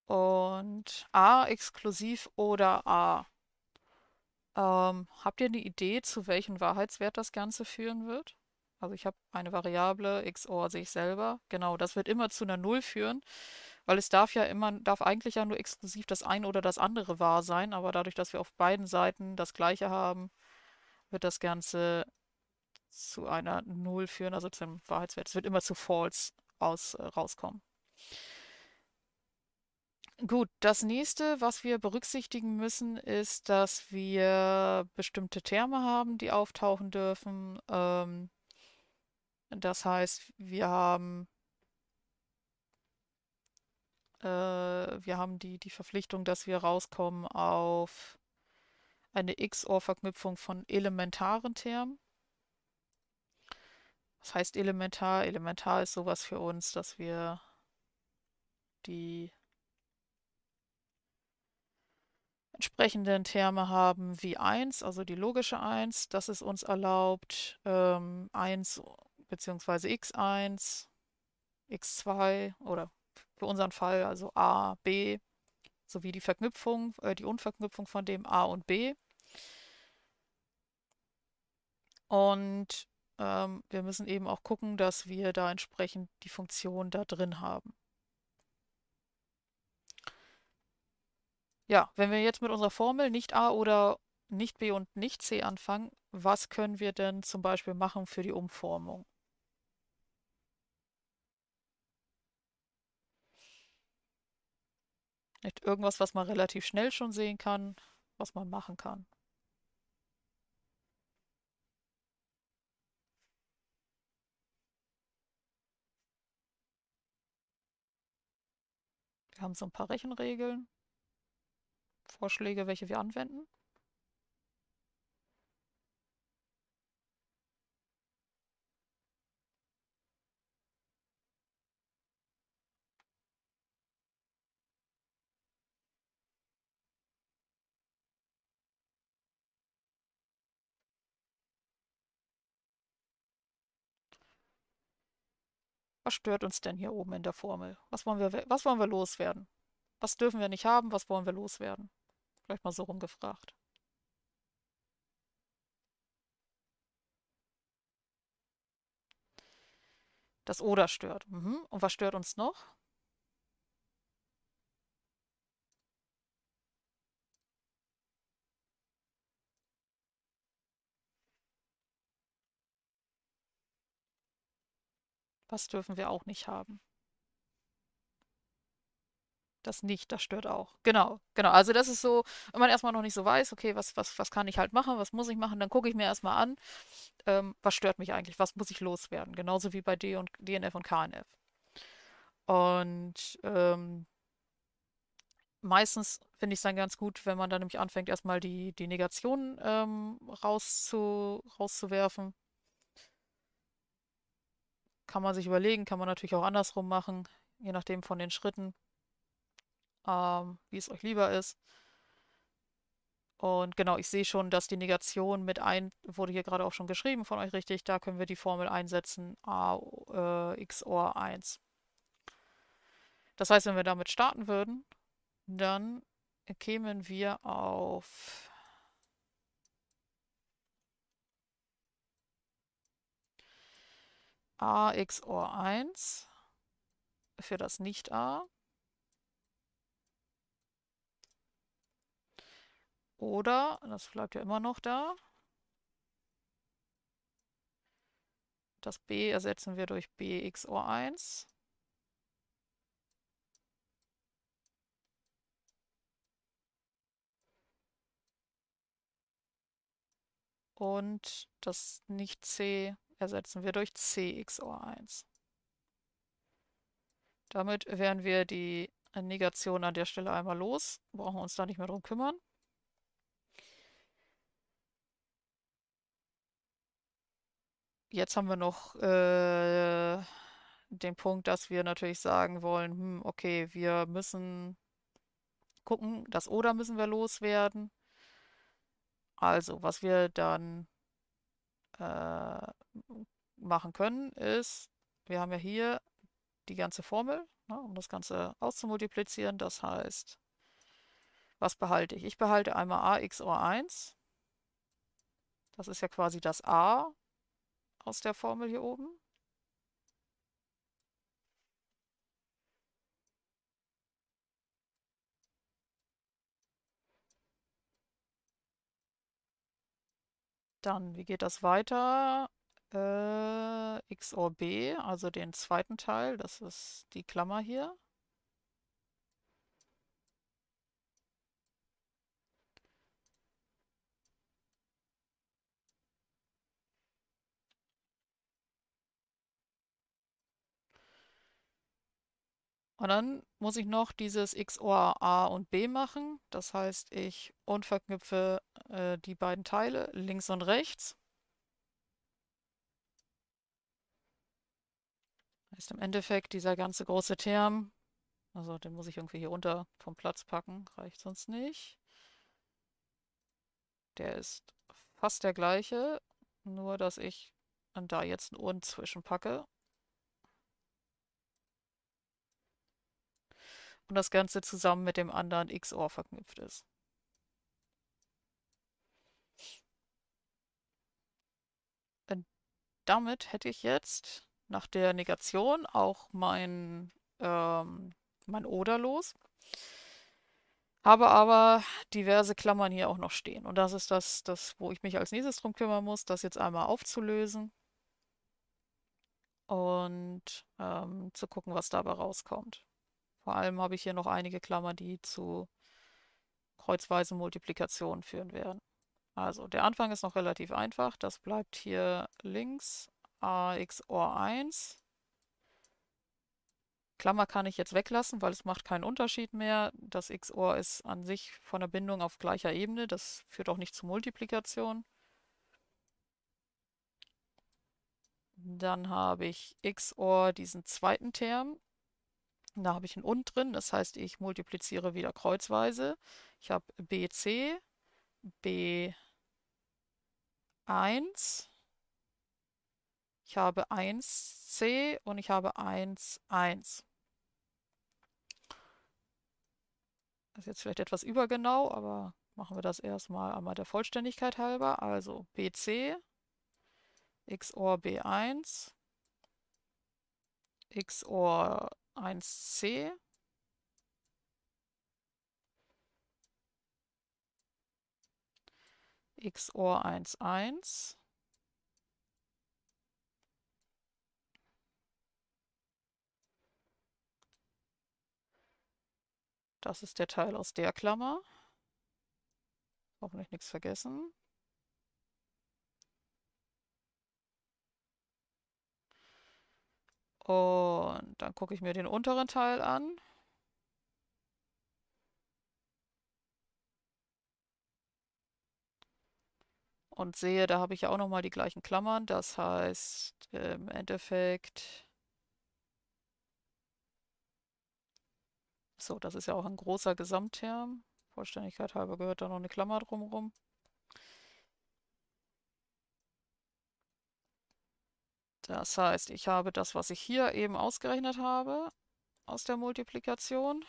Und A exklusiv oder A. Ähm, habt ihr eine Idee, zu welchem Wahrheitswert das Ganze führen wird? Also ich habe eine Variable XOR sich selber. Genau, das wird immer zu einer Null führen, weil es darf ja immer, darf eigentlich ja nur exklusiv das eine oder das andere wahr sein, aber dadurch, dass wir auf beiden Seiten das gleiche haben, wird das Ganze zu einer Null führen, also zum Wahrheitswert. Es wird immer zu false aus, äh, rauskommen. Gut, das nächste, was wir berücksichtigen müssen, ist, dass wir bestimmte Terme haben, die auftauchen dürfen. Ähm, das heißt, wir haben, äh, wir haben die, die Verpflichtung, dass wir rauskommen auf eine XOR-Verknüpfung von elementaren Termen. Was heißt elementar? Elementar ist sowas für uns, dass wir die entsprechenden Terme haben wie 1, also die logische 1, das ist uns erlaubt, ähm, 1 bzw. x1, x2 oder für unseren Fall also a, b, sowie die Verknüpfung, äh, die Unverknüpfung von dem a und b. Und ähm, wir müssen eben auch gucken, dass wir da entsprechend die Funktion da drin haben. Ja, wenn wir jetzt mit unserer Formel nicht a oder nicht b und nicht c anfangen, was können wir denn zum Beispiel machen für die Umformung? Nicht irgendwas, was man relativ schnell schon sehen kann, was man machen kann. Wir haben so ein paar Rechenregeln. Vorschläge, welche wir anwenden? Was stört uns denn hier oben in der Formel? Was wollen wir, was wollen wir loswerden? Was dürfen wir nicht haben? Was wollen wir loswerden? Vielleicht mal so rumgefragt. Das Oder stört. Mhm. Und was stört uns noch? Was dürfen wir auch nicht haben? das nicht, das stört auch. Genau, genau. Also das ist so, wenn man erstmal noch nicht so weiß, okay, was, was, was kann ich halt machen, was muss ich machen, dann gucke ich mir erstmal an, ähm, was stört mich eigentlich, was muss ich loswerden. Genauso wie bei D und, DNF und KNF. Und ähm, meistens finde ich es dann ganz gut, wenn man dann nämlich anfängt, erstmal die, die Negation ähm, rauszu, rauszuwerfen. Kann man sich überlegen, kann man natürlich auch andersrum machen, je nachdem von den Schritten ähm, wie es euch lieber ist. Und genau, ich sehe schon, dass die Negation mit ein, wurde hier gerade auch schon geschrieben von euch richtig, da können wir die Formel einsetzen, a äh, xor 1. Das heißt, wenn wir damit starten würden, dann kämen wir auf a xor 1 für das Nicht-A Oder, das bleibt ja immer noch da. Das b ersetzen wir durch bx 1. Und das nicht c ersetzen wir durch cx 1. Damit wären wir die Negation an der Stelle einmal los, brauchen wir uns da nicht mehr drum kümmern. jetzt haben wir noch äh, den Punkt, dass wir natürlich sagen wollen, hm, okay, wir müssen gucken, das oder müssen wir loswerden. Also, was wir dann äh, machen können, ist, wir haben ja hier die ganze Formel, ne, um das Ganze auszumultiplizieren. Das heißt, was behalte ich? Ich behalte einmal a x 1. Das ist ja quasi das a aus der Formel hier oben? Dann, wie geht das weiter? Äh, XOR also den zweiten Teil, das ist die Klammer hier. Und dann muss ich noch dieses XOR A und B machen. Das heißt, ich unverknüpfe äh, die beiden Teile links und rechts. Heißt im Endeffekt dieser ganze große Term, also den muss ich irgendwie hier runter vom Platz packen, reicht sonst nicht. Der ist fast der gleiche, nur dass ich da jetzt ein Ohren zwischenpacke und das Ganze zusammen mit dem anderen XOR verknüpft ist. Und damit hätte ich jetzt nach der Negation auch mein, ähm, mein Oder los. Habe aber diverse Klammern hier auch noch stehen. Und das ist das, das, wo ich mich als nächstes drum kümmern muss, das jetzt einmal aufzulösen und ähm, zu gucken, was dabei rauskommt. Vor allem habe ich hier noch einige Klammern, die zu kreuzweisen Multiplikationen führen werden. Also der Anfang ist noch relativ einfach. Das bleibt hier links axor 1. Klammer kann ich jetzt weglassen, weil es macht keinen Unterschied mehr. Das XOR ist an sich von der Bindung auf gleicher Ebene. Das führt auch nicht zu Multiplikation. Dann habe ich XOR diesen zweiten Term. Da habe ich ein und drin, das heißt, ich multipliziere wieder kreuzweise. Ich habe BC, B1, ich habe 1C und ich habe 1, 1. Das ist jetzt vielleicht etwas übergenau, aber machen wir das erstmal einmal der Vollständigkeit halber. Also BC XOR B1 XOR 1c. XOR 1, 1. Das ist der Teil aus der Klammer. Hoffentlich nichts vergessen. Und dann gucke ich mir den unteren Teil an. Und sehe, da habe ich ja auch nochmal die gleichen Klammern. Das heißt, im Endeffekt... So, das ist ja auch ein großer Gesamtterm. Vollständigkeit halber gehört da noch eine Klammer drumherum. Das heißt, ich habe das, was ich hier eben ausgerechnet habe, aus der Multiplikation.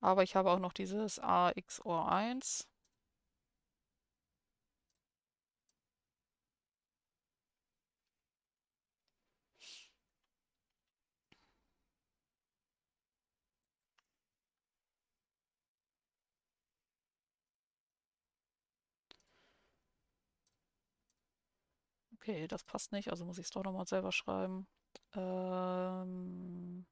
Aber ich habe auch noch dieses axor 1. okay, das passt nicht, also muss ich es doch nochmal selber schreiben. Ähm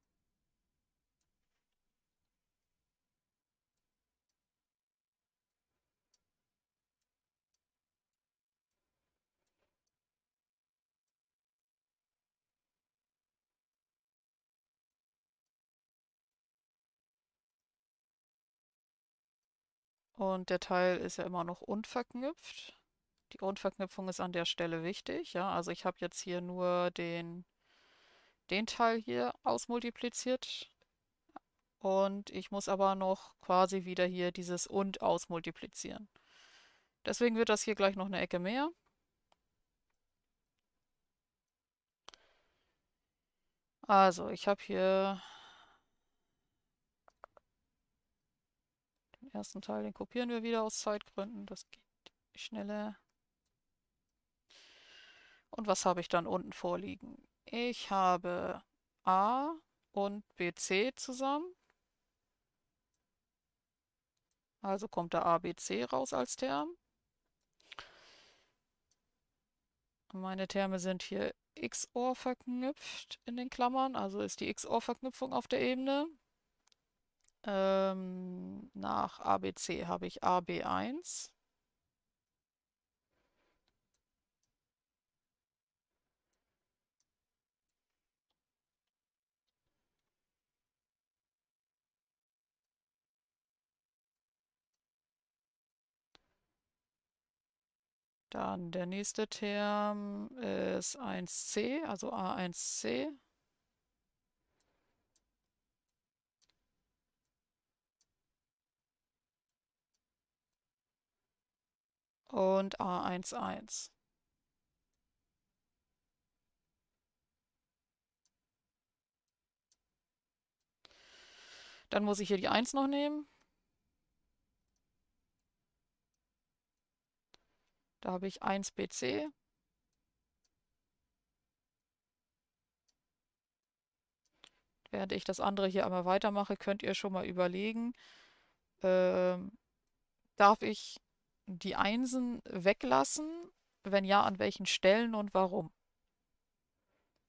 Und der Teil ist ja immer noch unverknüpft. Die Grundverknüpfung ist an der Stelle wichtig. Ja, also ich habe jetzt hier nur den, den Teil hier ausmultipliziert. Und ich muss aber noch quasi wieder hier dieses und ausmultiplizieren. Deswegen wird das hier gleich noch eine Ecke mehr. Also, ich habe hier den ersten Teil, den kopieren wir wieder aus Zeitgründen. Das geht schneller. Und was habe ich dann unten vorliegen? Ich habe A und BC zusammen. Also kommt da ABC raus als Term. Meine Terme sind hier XOR verknüpft in den Klammern, also ist die XOR Verknüpfung auf der Ebene. Ähm, nach ABC habe ich AB1. Dann der nächste Term ist 1c, also a1c. Und a11. Dann muss ich hier die 1 noch nehmen. Da habe ich 1 BC. Während ich das andere hier einmal weitermache, könnt ihr schon mal überlegen, ähm, darf ich die Einsen weglassen? Wenn ja, an welchen Stellen und warum?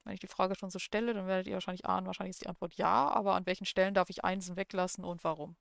Wenn ich die Frage schon so stelle, dann werdet ihr wahrscheinlich ahnen, wahrscheinlich ist die Antwort ja, aber an welchen Stellen darf ich Einsen weglassen und warum?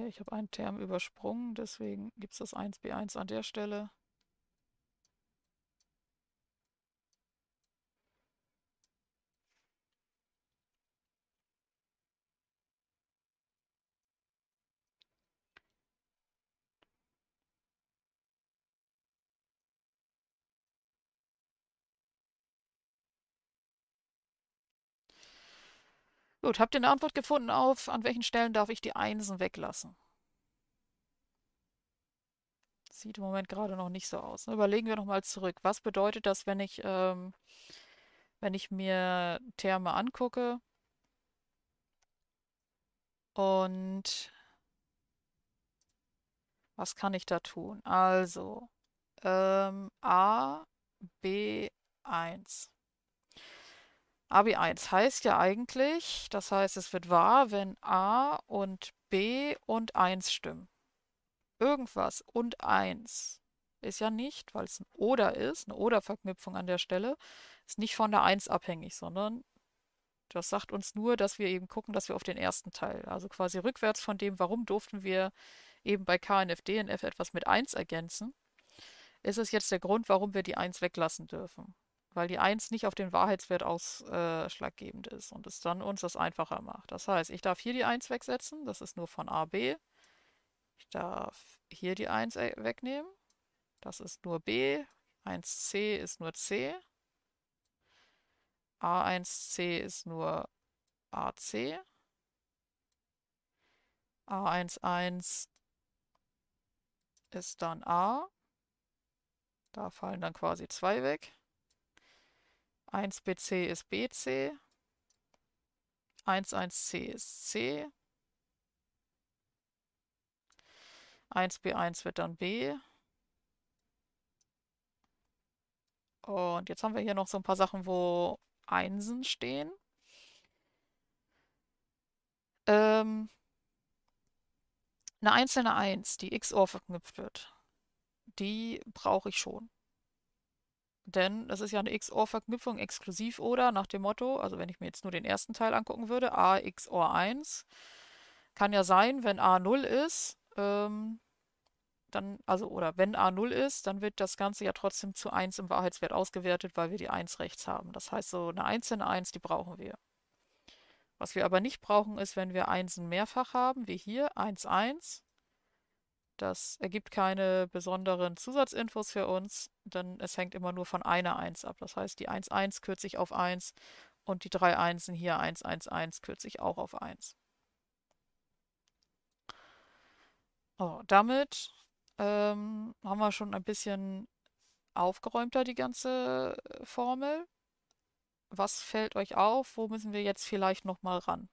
Okay, ich habe einen Term übersprungen, deswegen gibt es das 1b1 an der Stelle. Gut, habt ihr eine Antwort gefunden auf, an welchen Stellen darf ich die Einsen weglassen? Sieht im Moment gerade noch nicht so aus. Überlegen wir nochmal zurück. Was bedeutet das, wenn ich, ähm, wenn ich mir Therme angucke und was kann ich da tun? Also, ähm, A, B, 1. Abi 1 heißt ja eigentlich, das heißt, es wird wahr, wenn A und B und 1 stimmen. Irgendwas und 1 ist ja nicht, weil es ein Oder ist, eine Oder-Verknüpfung an der Stelle, ist nicht von der 1 abhängig, sondern das sagt uns nur, dass wir eben gucken, dass wir auf den ersten Teil, also quasi rückwärts von dem, warum durften wir eben bei KNFDNF etwas mit 1 ergänzen, ist es jetzt der Grund, warum wir die 1 weglassen dürfen weil die 1 nicht auf den Wahrheitswert ausschlaggebend äh, ist und es dann uns das einfacher macht. Das heißt, ich darf hier die 1 wegsetzen, das ist nur von AB. Ich darf hier die 1 e, wegnehmen, das ist nur B. 1c ist nur c. A1c ist nur AC. A11 ist dann A. Da fallen dann quasi zwei weg. 1bc ist bc, 11c ist c, 1b1 wird dann b. Und jetzt haben wir hier noch so ein paar Sachen, wo Einsen stehen. Ähm, eine einzelne 1, die XOR verknüpft wird, die brauche ich schon. Denn das ist ja eine XOR-Verknüpfung exklusiv oder nach dem Motto, also wenn ich mir jetzt nur den ersten Teil angucken würde, A XOR 1, kann ja sein, wenn A 0 ist, ähm, dann, also, oder wenn A 0 ist, dann wird das Ganze ja trotzdem zu 1 im Wahrheitswert ausgewertet, weil wir die 1 rechts haben. Das heißt, so eine einzelne 1, die brauchen wir. Was wir aber nicht brauchen, ist, wenn wir 1 mehrfach haben, wie hier, 1, 1, das ergibt keine besonderen Zusatzinfos für uns, denn es hängt immer nur von einer 1 ab. Das heißt, die 1,1 kürze ich auf 1 und die drei Einsen hier 111 kürze ich auch auf 1. Oh, damit ähm, haben wir schon ein bisschen aufgeräumter die ganze äh, Formel. Was fällt euch auf? Wo müssen wir jetzt vielleicht nochmal ran?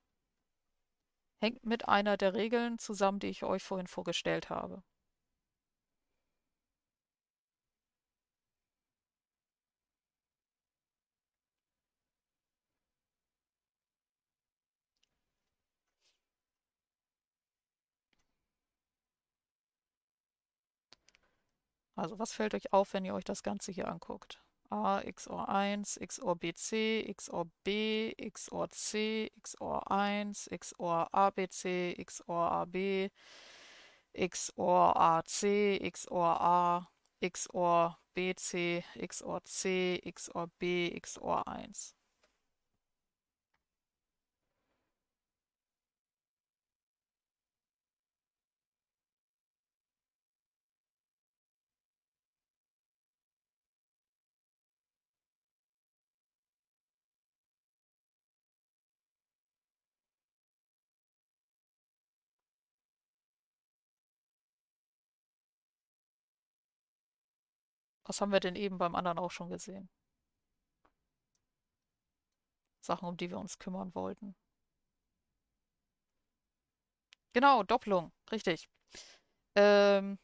hängt mit einer der Regeln zusammen, die ich euch vorhin vorgestellt habe. Also was fällt euch auf, wenn ihr euch das Ganze hier anguckt? A XOR 1, XOR BC, XOR B, XOR C, XOR 1, XOR ABC, XOR AB, XOR AC, XOR A, XOR BC, XOR C, XOR B, XOR 1. Was haben wir denn eben beim anderen auch schon gesehen? Sachen, um die wir uns kümmern wollten. Genau, Doppelung. Richtig. Ähm,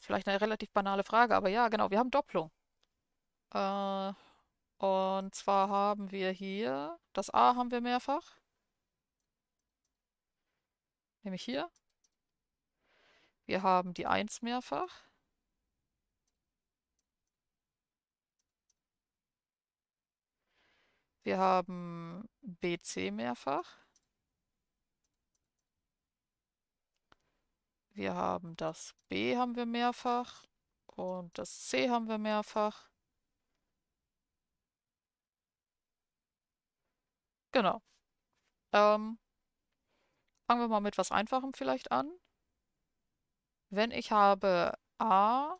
vielleicht eine relativ banale Frage, aber ja, genau, wir haben Doppelung. Äh, und zwar haben wir hier, das A haben wir mehrfach. Nämlich hier. Wir haben die 1 mehrfach. Wir haben BC mehrfach. Wir haben das B haben wir mehrfach und das C haben wir mehrfach. Genau. Ähm, fangen wir mal mit was Einfachem vielleicht an. Wenn ich habe A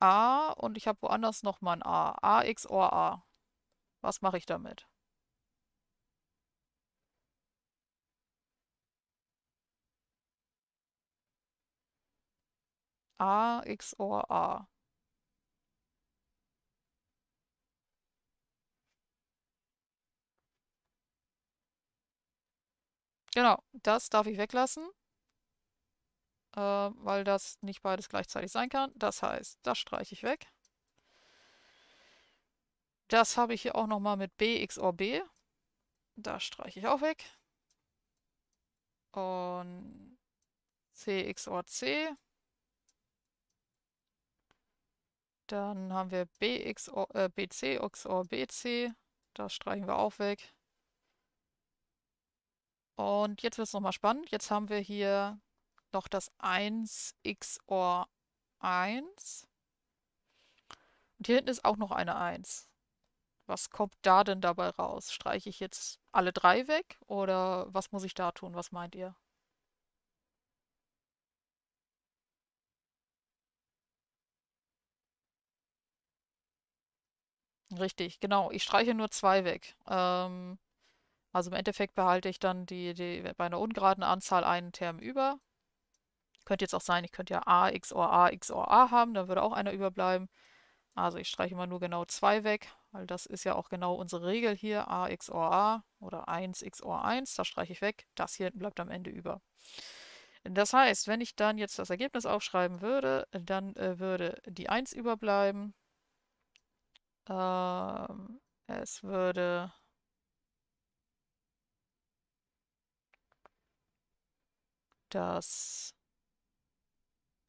A und ich habe woanders nochmal ein A. A, XOR A. Was mache ich damit? A, XOR A. Genau, das darf ich weglassen äh, weil das nicht beides gleichzeitig sein kann. Das heißt, das streiche ich weg. Das habe ich hier auch nochmal mit B Das streiche ich auch weg. Und CXORC. Dann haben wir B äh, BC XOR BC. Das streichen wir auch weg. Und jetzt wird es nochmal spannend. Jetzt haben wir hier noch das 1 XOR 1. Und hier hinten ist auch noch eine 1. Was kommt da denn dabei raus? Streiche ich jetzt alle drei weg oder was muss ich da tun? Was meint ihr? Richtig, genau. Ich streiche nur zwei weg. Ähm, also im Endeffekt behalte ich dann die, die, bei einer ungeraden Anzahl einen Term über. Könnte jetzt auch sein, ich könnte ja A, X XOR A, X XOR A haben, dann würde auch einer überbleiben. Also ich streiche mal nur genau 2 weg, weil das ist ja auch genau unsere Regel hier, A, X XOR A oder 1, X XOR 1, da streiche ich weg, das hier hinten bleibt am Ende über. Das heißt, wenn ich dann jetzt das Ergebnis aufschreiben würde, dann äh, würde die 1 überbleiben. Ähm, es würde... Das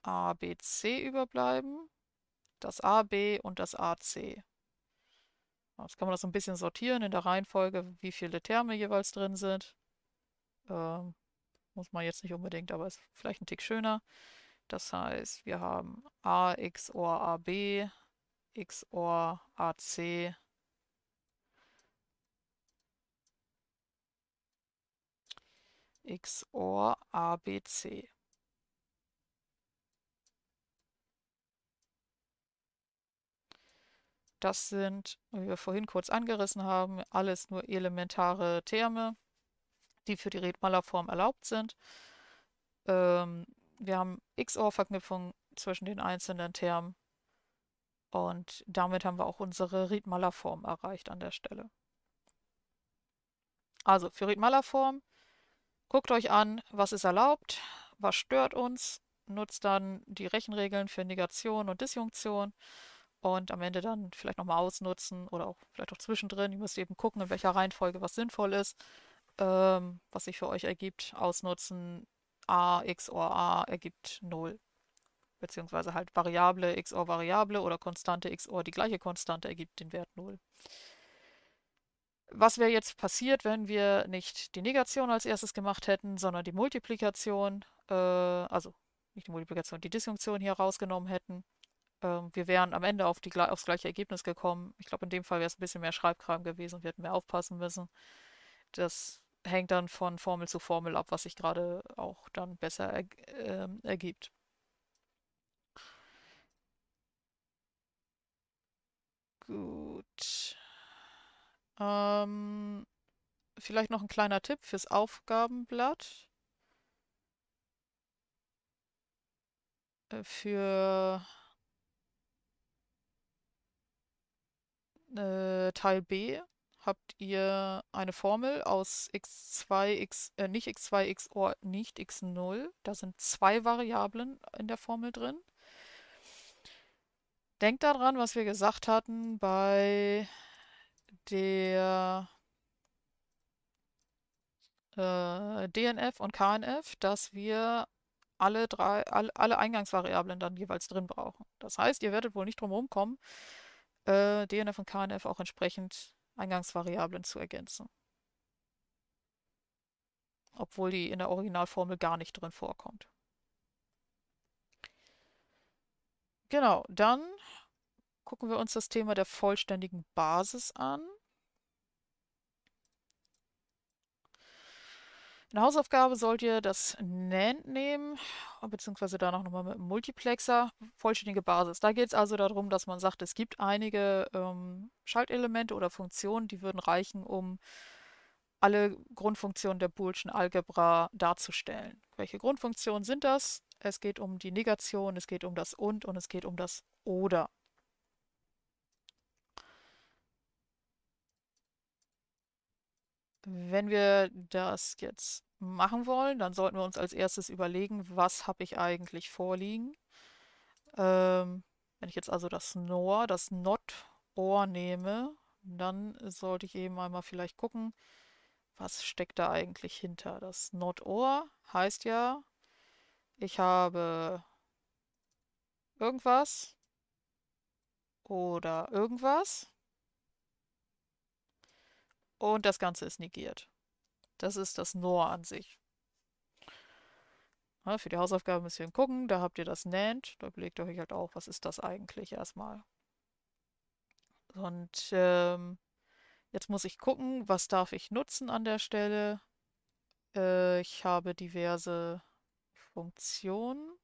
ABC überbleiben, das AB und das AC. Jetzt kann man das ein bisschen sortieren in der Reihenfolge, wie viele Terme jeweils drin sind. Ähm, muss man jetzt nicht unbedingt, aber ist vielleicht ein Tick schöner. Das heißt, wir haben AXOR AB, XOR AC. XOR ABC. Das sind, wie wir vorhin kurz angerissen haben, alles nur elementare Terme, die für die Redmalerform erlaubt sind. Ähm, wir haben xor verknüpfungen zwischen den einzelnen Termen und damit haben wir auch unsere Riedmalerform erreicht an der Stelle. Also für Riedmalerform, guckt euch an, was ist erlaubt, was stört uns, nutzt dann die Rechenregeln für Negation und Disjunktion und am Ende dann vielleicht nochmal ausnutzen oder auch vielleicht auch zwischendrin. Ihr müsst eben gucken, in welcher Reihenfolge was sinnvoll ist, ähm, was sich für euch ergibt. Ausnutzen a X xor a ergibt 0. Beziehungsweise halt Variable X xor Variable oder Konstante X xor die gleiche Konstante ergibt den Wert 0. Was wäre jetzt passiert, wenn wir nicht die Negation als erstes gemacht hätten, sondern die Multiplikation, äh, also nicht die Multiplikation, die Disjunktion hier rausgenommen hätten? Ähm, wir wären am Ende auf die, aufs gleiche Ergebnis gekommen. Ich glaube, in dem Fall wäre es ein bisschen mehr Schreibkram gewesen. Wir hätten mehr aufpassen müssen. Das hängt dann von Formel zu Formel ab, was sich gerade auch dann besser er, äh, ergibt. Gut. Ähm, vielleicht noch ein kleiner Tipp fürs Aufgabenblatt. Äh, für äh, Teil B habt ihr eine Formel aus x2, x, äh, nicht x2, x or oh, nicht x0. Da sind zwei Variablen in der Formel drin. Denkt daran, was wir gesagt hatten bei der äh, DNF und KNF, dass wir alle drei, alle, alle Eingangsvariablen dann jeweils drin brauchen. Das heißt, ihr werdet wohl nicht drum herum kommen, äh, DNF und KNF auch entsprechend Eingangsvariablen zu ergänzen. Obwohl die in der Originalformel gar nicht drin vorkommt. Genau, dann gucken wir uns das Thema der vollständigen Basis an. Eine Hausaufgabe sollt ihr das NAND nehmen, beziehungsweise danach nochmal mit dem Multiplexer, vollständige Basis. Da geht es also darum, dass man sagt, es gibt einige ähm, Schaltelemente oder Funktionen, die würden reichen, um alle Grundfunktionen der Boolschen Algebra darzustellen. Welche Grundfunktionen sind das? Es geht um die Negation, es geht um das und und es geht um das oder. Wenn wir das jetzt machen wollen, dann sollten wir uns als erstes überlegen, was habe ich eigentlich vorliegen. Ähm, wenn ich jetzt also das NOR, das not or nehme, dann sollte ich eben einmal vielleicht gucken, was steckt da eigentlich hinter. Das not or heißt ja, ich habe irgendwas oder irgendwas. Und das Ganze ist negiert. Das ist das NOR an sich. Ja, für die Hausaufgabe müsst ihr gucken, da habt ihr das NAND, da belegt ihr euch halt auch, was ist das eigentlich erstmal. Und ähm, jetzt muss ich gucken, was darf ich nutzen an der Stelle. Äh, ich habe diverse Funktionen.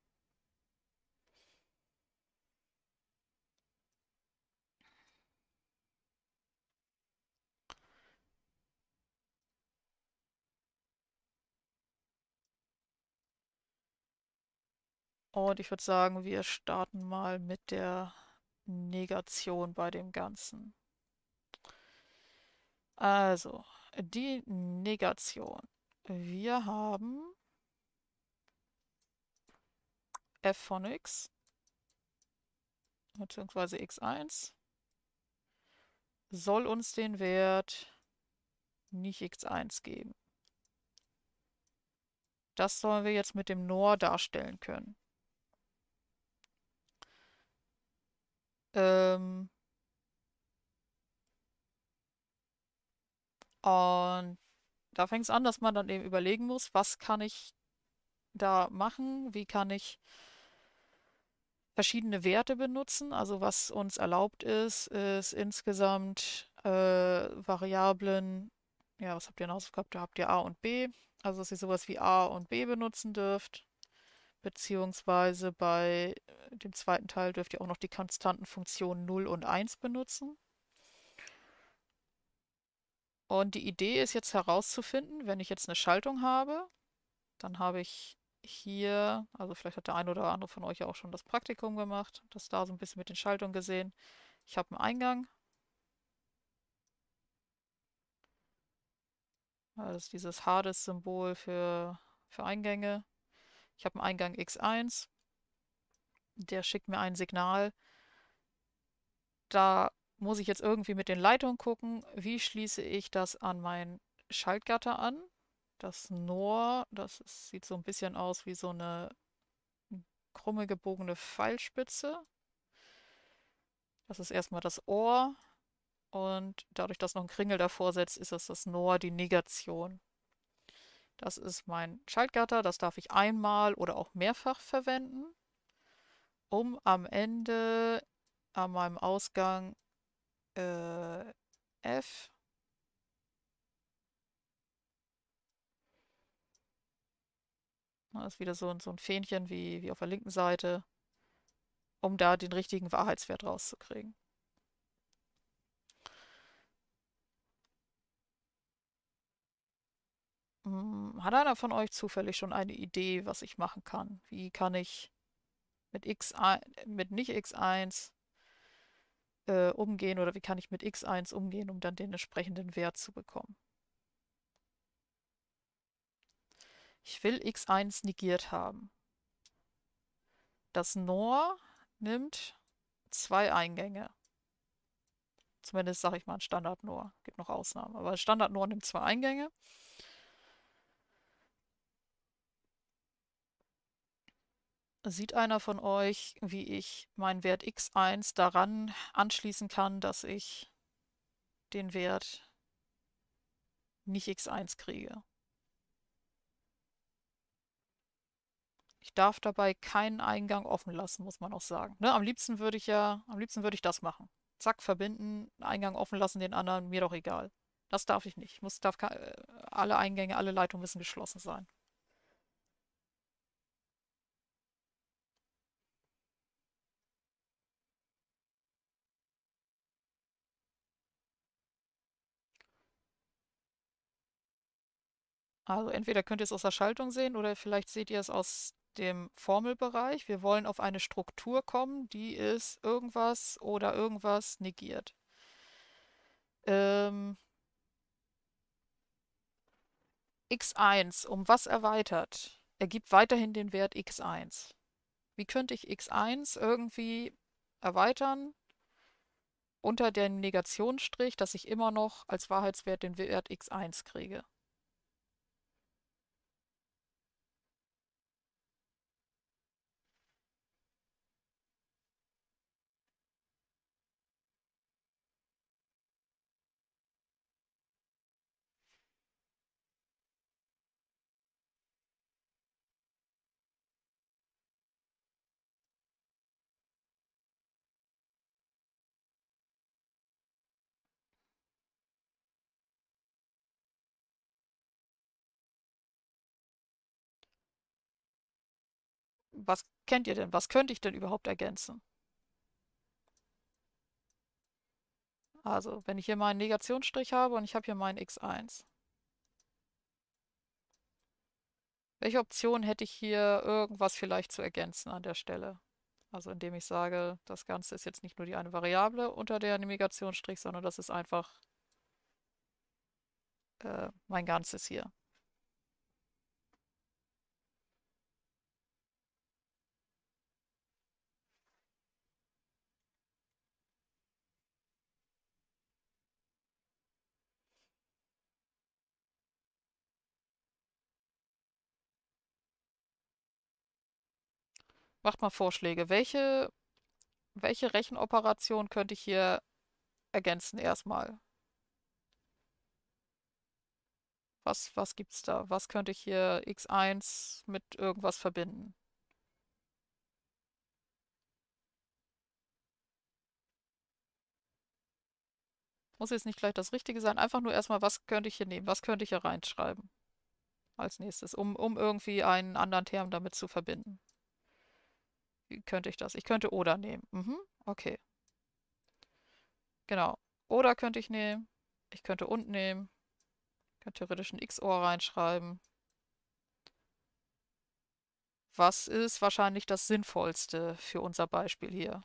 Und ich würde sagen, wir starten mal mit der Negation bei dem Ganzen. Also, die Negation. Wir haben f von x bzw. x1 soll uns den Wert nicht x1 geben. Das sollen wir jetzt mit dem NOR darstellen können. Ähm und da fängt es an, dass man dann eben überlegen muss, was kann ich da machen, wie kann ich verschiedene Werte benutzen. Also was uns erlaubt ist, ist insgesamt äh, Variablen, ja, was habt ihr in Hausaufgaben? Da habt ihr A und B, also dass ihr sowas wie A und B benutzen dürft. Beziehungsweise bei äh, dem zweiten Teil dürft ihr auch noch die konstanten Funktionen 0 und 1 benutzen. Und die Idee ist jetzt herauszufinden, wenn ich jetzt eine Schaltung habe, dann habe ich hier, also vielleicht hat der eine oder andere von euch ja auch schon das Praktikum gemacht, das da so ein bisschen mit den Schaltungen gesehen. Ich habe einen Eingang. Das ist dieses Hades-Symbol für, für Eingänge. Ich habe einen Eingang X1. Der schickt mir ein Signal. Da muss ich jetzt irgendwie mit den Leitungen gucken, wie schließe ich das an mein Schaltgatter an. Das NOR, das sieht so ein bisschen aus wie so eine krumme gebogene Pfeilspitze. Das ist erstmal das Ohr. Und dadurch, dass noch ein Kringel davor setzt, ist das das NOR, die Negation. Das ist mein Schaltgatter, das darf ich einmal oder auch mehrfach verwenden, um am Ende an meinem Ausgang äh, F Das ist wieder so, ein, so ein Fähnchen wie, wie auf der linken Seite, um da den richtigen Wahrheitswert rauszukriegen. Hm, hat einer von euch zufällig schon eine Idee, was ich machen kann? Wie kann ich mit x mit nicht X1 äh, umgehen oder wie kann ich mit X1 umgehen, um dann den entsprechenden Wert zu bekommen? Ich will x1 negiert haben. Das NOR nimmt zwei Eingänge. Zumindest sage ich mal ein Standard-NOR. Gibt noch Ausnahmen. Aber Standard-NOR nimmt zwei Eingänge. Sieht einer von euch, wie ich meinen Wert x1 daran anschließen kann, dass ich den Wert nicht x1 kriege? Ich darf dabei keinen Eingang offen lassen, muss man auch sagen. Ne? Am liebsten würde ich ja, am liebsten würde ich das machen. Zack, verbinden, Eingang offen lassen, den anderen, mir doch egal. Das darf ich nicht. Ich muss, darf äh, alle Eingänge, alle Leitungen müssen geschlossen sein. Also entweder könnt ihr es aus der Schaltung sehen oder vielleicht seht ihr es aus dem Formelbereich. Wir wollen auf eine Struktur kommen, die ist irgendwas oder irgendwas negiert. Ähm, x1 um was erweitert ergibt weiterhin den Wert x1. Wie könnte ich x1 irgendwie erweitern unter dem Negationsstrich, dass ich immer noch als Wahrheitswert den Wert x1 kriege? was kennt ihr denn? Was könnte ich denn überhaupt ergänzen? Also, wenn ich hier meinen Negationsstrich habe und ich habe hier meinen x1. Welche Option hätte ich hier irgendwas vielleicht zu ergänzen an der Stelle? Also indem ich sage, das Ganze ist jetzt nicht nur die eine Variable unter der Negationsstrich, sondern das ist einfach äh, mein Ganzes hier. Macht mal Vorschläge. Welche, welche Rechenoperation könnte ich hier ergänzen erstmal? Was, was es da? Was könnte ich hier x1 mit irgendwas verbinden? Muss jetzt nicht gleich das Richtige sein. Einfach nur erstmal, was könnte ich hier nehmen? Was könnte ich hier reinschreiben? Als nächstes, um, um irgendwie einen anderen Term damit zu verbinden könnte ich das? Ich könnte oder nehmen. Mhm, okay. Genau. Oder könnte ich nehmen. Ich könnte und nehmen. Ich könnte theoretisch ein XOR reinschreiben. Was ist wahrscheinlich das Sinnvollste für unser Beispiel hier?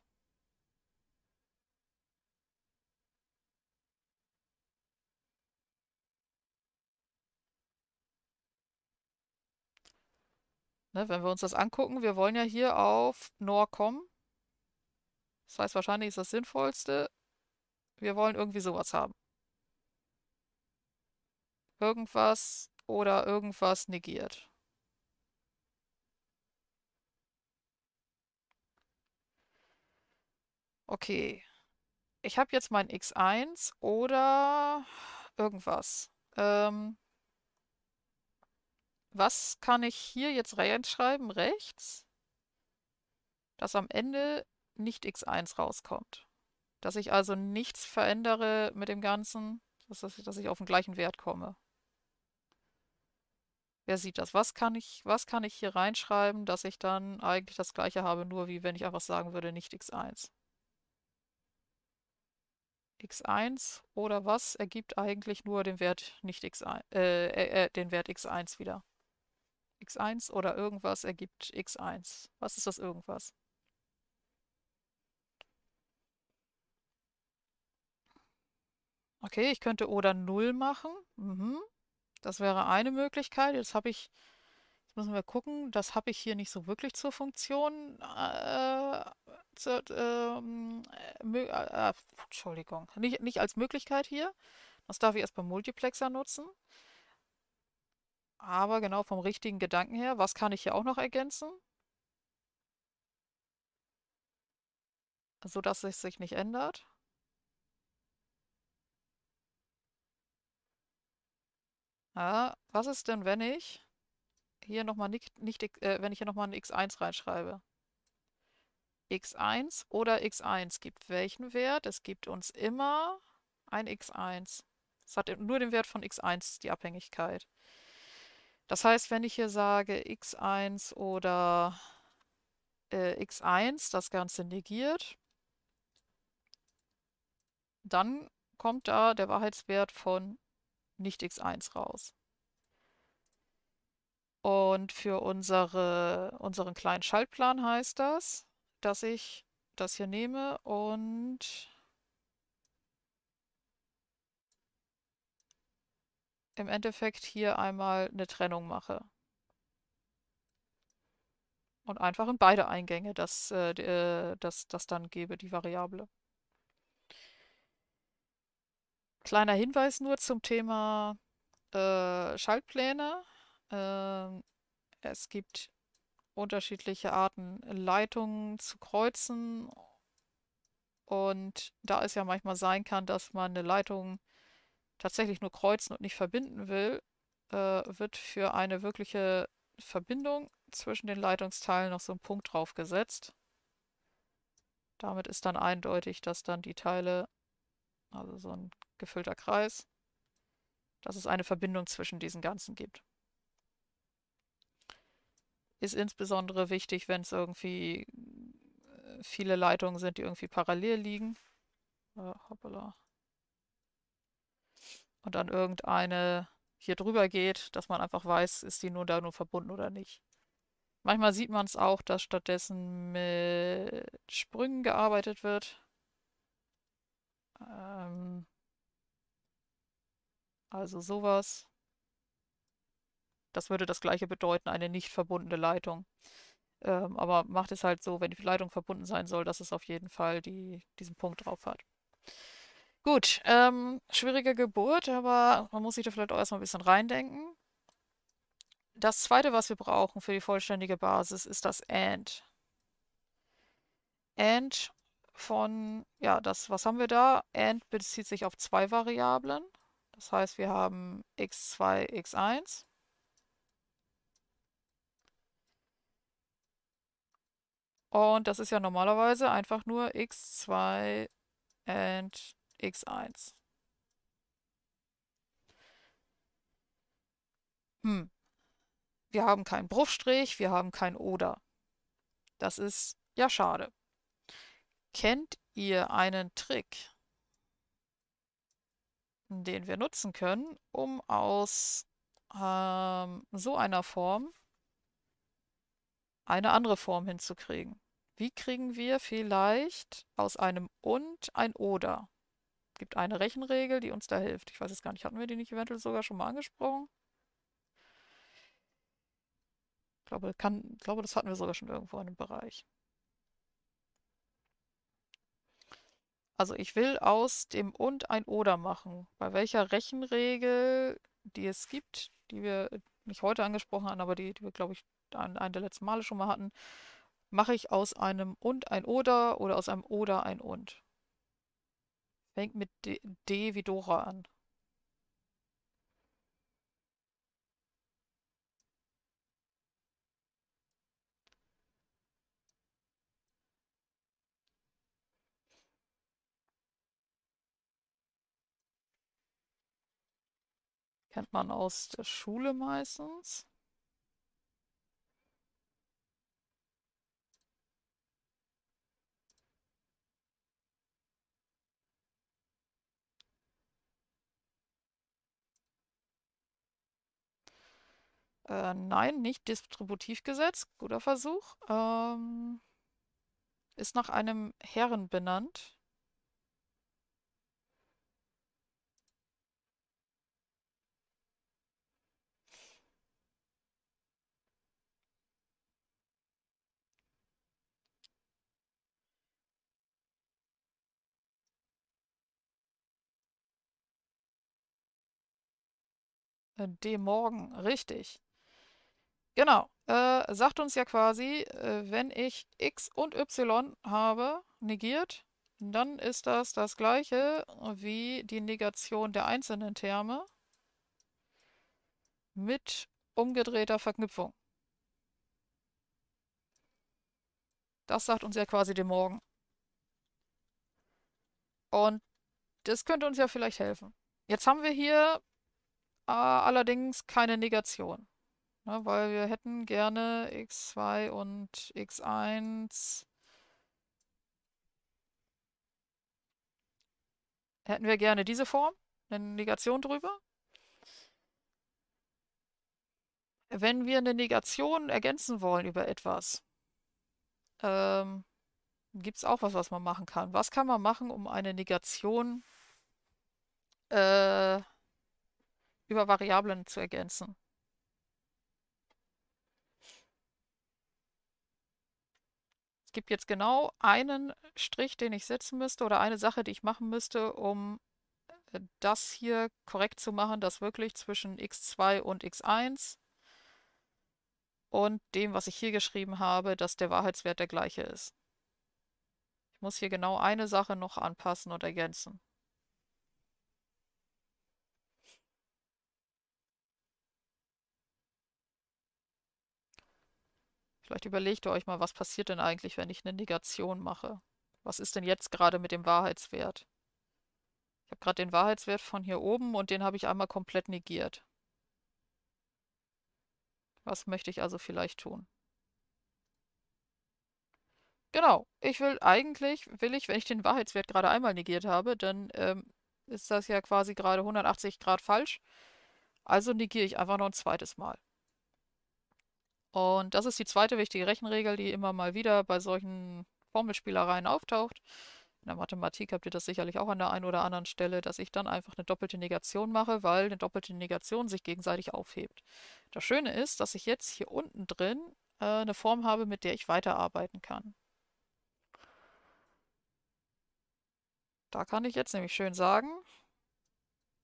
Ne, wenn wir uns das angucken, wir wollen ja hier auf Nor kommen. Das heißt, wahrscheinlich ist das Sinnvollste. Wir wollen irgendwie sowas haben. Irgendwas oder irgendwas negiert. Okay. Ich habe jetzt mein X1 oder irgendwas. Ähm, was kann ich hier jetzt reinschreiben, rechts? Dass am Ende nicht x1 rauskommt. Dass ich also nichts verändere mit dem Ganzen, dass ich, auf den gleichen Wert komme. Wer sieht das? Was kann, ich, was kann ich hier reinschreiben, dass ich dann eigentlich das gleiche habe, nur wie wenn ich einfach sagen würde, nicht x1? x1 oder was ergibt eigentlich nur den Wert nicht x1, äh, äh, äh, den Wert x1 wieder x1 oder irgendwas ergibt x1. Was ist das irgendwas? Okay, ich könnte oder 0 machen. Mhm. Das wäre eine Möglichkeit. Jetzt habe ich, jetzt müssen wir gucken, das habe ich hier nicht so wirklich zur Funktion. Äh, zu, ähm, äh, äh, Entschuldigung, nicht, nicht als Möglichkeit hier. Das darf ich erst beim Multiplexer nutzen. Aber genau vom richtigen Gedanken her, was kann ich hier auch noch ergänzen? Sodass es sich nicht ändert. Ja, was ist denn, wenn ich hier nochmal nicht, nicht äh, wenn ich hier nochmal ein x1 reinschreibe? x1 oder x1 gibt welchen Wert? Es gibt uns immer ein x1. Es hat nur den Wert von x1 die Abhängigkeit. Das heißt, wenn ich hier sage x1 oder äh, x1, das Ganze negiert, dann kommt da der Wahrheitswert von nicht x1 raus. Und für unsere, unseren kleinen Schaltplan heißt das, dass ich das hier nehme und im Endeffekt hier einmal eine Trennung mache. Und einfach in beide Eingänge das, äh, äh das, das dann gebe, die Variable. Kleiner Hinweis nur zum Thema äh, Schaltpläne. Äh, es gibt unterschiedliche Arten, Leitungen zu kreuzen. Und da es ja manchmal sein kann, dass man eine Leitung tatsächlich nur kreuzen und nicht verbinden will, äh, wird für eine wirkliche Verbindung zwischen den Leitungsteilen noch so ein Punkt draufgesetzt. Damit ist dann eindeutig, dass dann die Teile, also so ein gefüllter Kreis, dass es eine Verbindung zwischen diesen ganzen gibt. Ist insbesondere wichtig, wenn es irgendwie äh, viele Leitungen sind, die irgendwie parallel liegen. Äh, hoppala und dann irgendeine hier drüber geht, dass man einfach weiß, ist die nur da nur verbunden oder nicht. Manchmal sieht man es auch, dass stattdessen mit Sprüngen gearbeitet wird. Ähm also sowas. Das würde das gleiche bedeuten, eine nicht verbundene Leitung. Ähm, aber macht es halt so, wenn die Leitung verbunden sein soll, dass es auf jeden Fall die, diesen Punkt drauf hat. Gut, ähm, schwierige Geburt, aber man muss sich da vielleicht auch erstmal ein bisschen reindenken. Das zweite, was wir brauchen für die vollständige Basis, ist das AND. AND von, ja, das, was haben wir da? AND bezieht sich auf zwei Variablen. Das heißt, wir haben x2, x1. Und das ist ja normalerweise einfach nur x2 and x1. Hm. Wir haben keinen Bruchstrich, wir haben kein Oder. Das ist ja schade. Kennt ihr einen Trick, den wir nutzen können, um aus ähm, so einer Form eine andere Form hinzukriegen? Wie kriegen wir vielleicht aus einem und ein Oder? gibt eine Rechenregel, die uns da hilft. Ich weiß es gar nicht, hatten wir die nicht eventuell sogar schon mal angesprochen? Ich glaube, kann, ich glaube das hatten wir sogar schon irgendwo in dem Bereich. Also ich will aus dem und ein oder machen. Bei welcher Rechenregel, die es gibt, die wir nicht heute angesprochen haben, aber die, die wir, glaube ich, an ein der letzten Male schon mal hatten, mache ich aus einem und ein oder oder aus einem oder ein und. Fängt mit D, D wie Dora an. Kennt man aus der Schule meistens. Äh, nein, nicht Distributivgesetz. Guter Versuch. Ähm, ist nach einem Herren benannt. Äh, Dem Morgen, richtig. Genau. Äh, sagt uns ja quasi, äh, wenn ich x und y habe, negiert, dann ist das das gleiche wie die Negation der einzelnen Terme mit umgedrehter Verknüpfung. Das sagt uns ja quasi den Morgen. Und das könnte uns ja vielleicht helfen. Jetzt haben wir hier äh, allerdings keine Negation. Ne, weil wir hätten gerne x2 und x1 hätten wir gerne diese Form, eine Negation drüber. Wenn wir eine Negation ergänzen wollen über etwas, ähm, gibt es auch was, was man machen kann. Was kann man machen, um eine Negation äh, über Variablen zu ergänzen? Es gibt jetzt genau einen Strich, den ich setzen müsste oder eine Sache, die ich machen müsste, um äh, das hier korrekt zu machen, dass wirklich zwischen x2 und x1 und dem, was ich hier geschrieben habe, dass der Wahrheitswert der gleiche ist. Ich muss hier genau eine Sache noch anpassen und ergänzen. Vielleicht überlegt ihr euch mal, was passiert denn eigentlich, wenn ich eine Negation mache? Was ist denn jetzt gerade mit dem Wahrheitswert? Ich habe gerade den Wahrheitswert von hier oben und den habe ich einmal komplett negiert. Was möchte ich also vielleicht tun? Genau, ich will eigentlich, will ich, wenn ich den Wahrheitswert gerade einmal negiert habe, dann ähm, ist das ja quasi gerade 180 Grad falsch. Also negiere ich einfach noch ein zweites Mal. Und das ist die zweite wichtige Rechenregel, die immer mal wieder bei solchen Formelspielereien auftaucht. In der Mathematik habt ihr das sicherlich auch an der einen oder anderen Stelle, dass ich dann einfach eine doppelte Negation mache, weil eine doppelte Negation sich gegenseitig aufhebt. Das Schöne ist, dass ich jetzt hier unten drin äh, eine Form habe, mit der ich weiterarbeiten kann. Da kann ich jetzt nämlich schön sagen,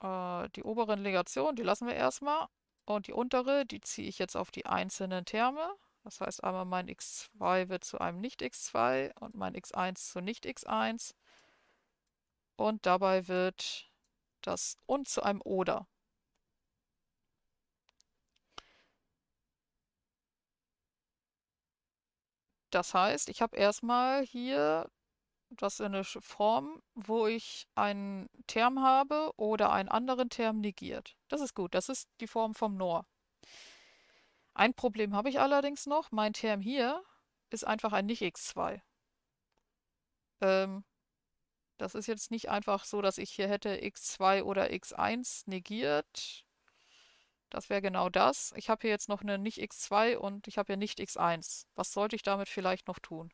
äh, die oberen Negationen, die lassen wir erstmal und die untere, die ziehe ich jetzt auf die einzelnen Terme. Das heißt einmal mein x2 wird zu einem Nicht-x2 und mein x1 zu Nicht-x1. Und dabei wird das und zu einem oder. Das heißt, ich habe erstmal hier das in eine Form, wo ich einen Term habe oder einen anderen Term negiert. Das ist gut, das ist die Form vom NOR. Ein Problem habe ich allerdings noch. Mein Term hier ist einfach ein Nicht-X2. Ähm, das ist jetzt nicht einfach so, dass ich hier hätte x2 oder x1 negiert. Das wäre genau das. Ich habe hier jetzt noch eine Nicht-x2 und ich habe hier Nicht-x1. Was sollte ich damit vielleicht noch tun?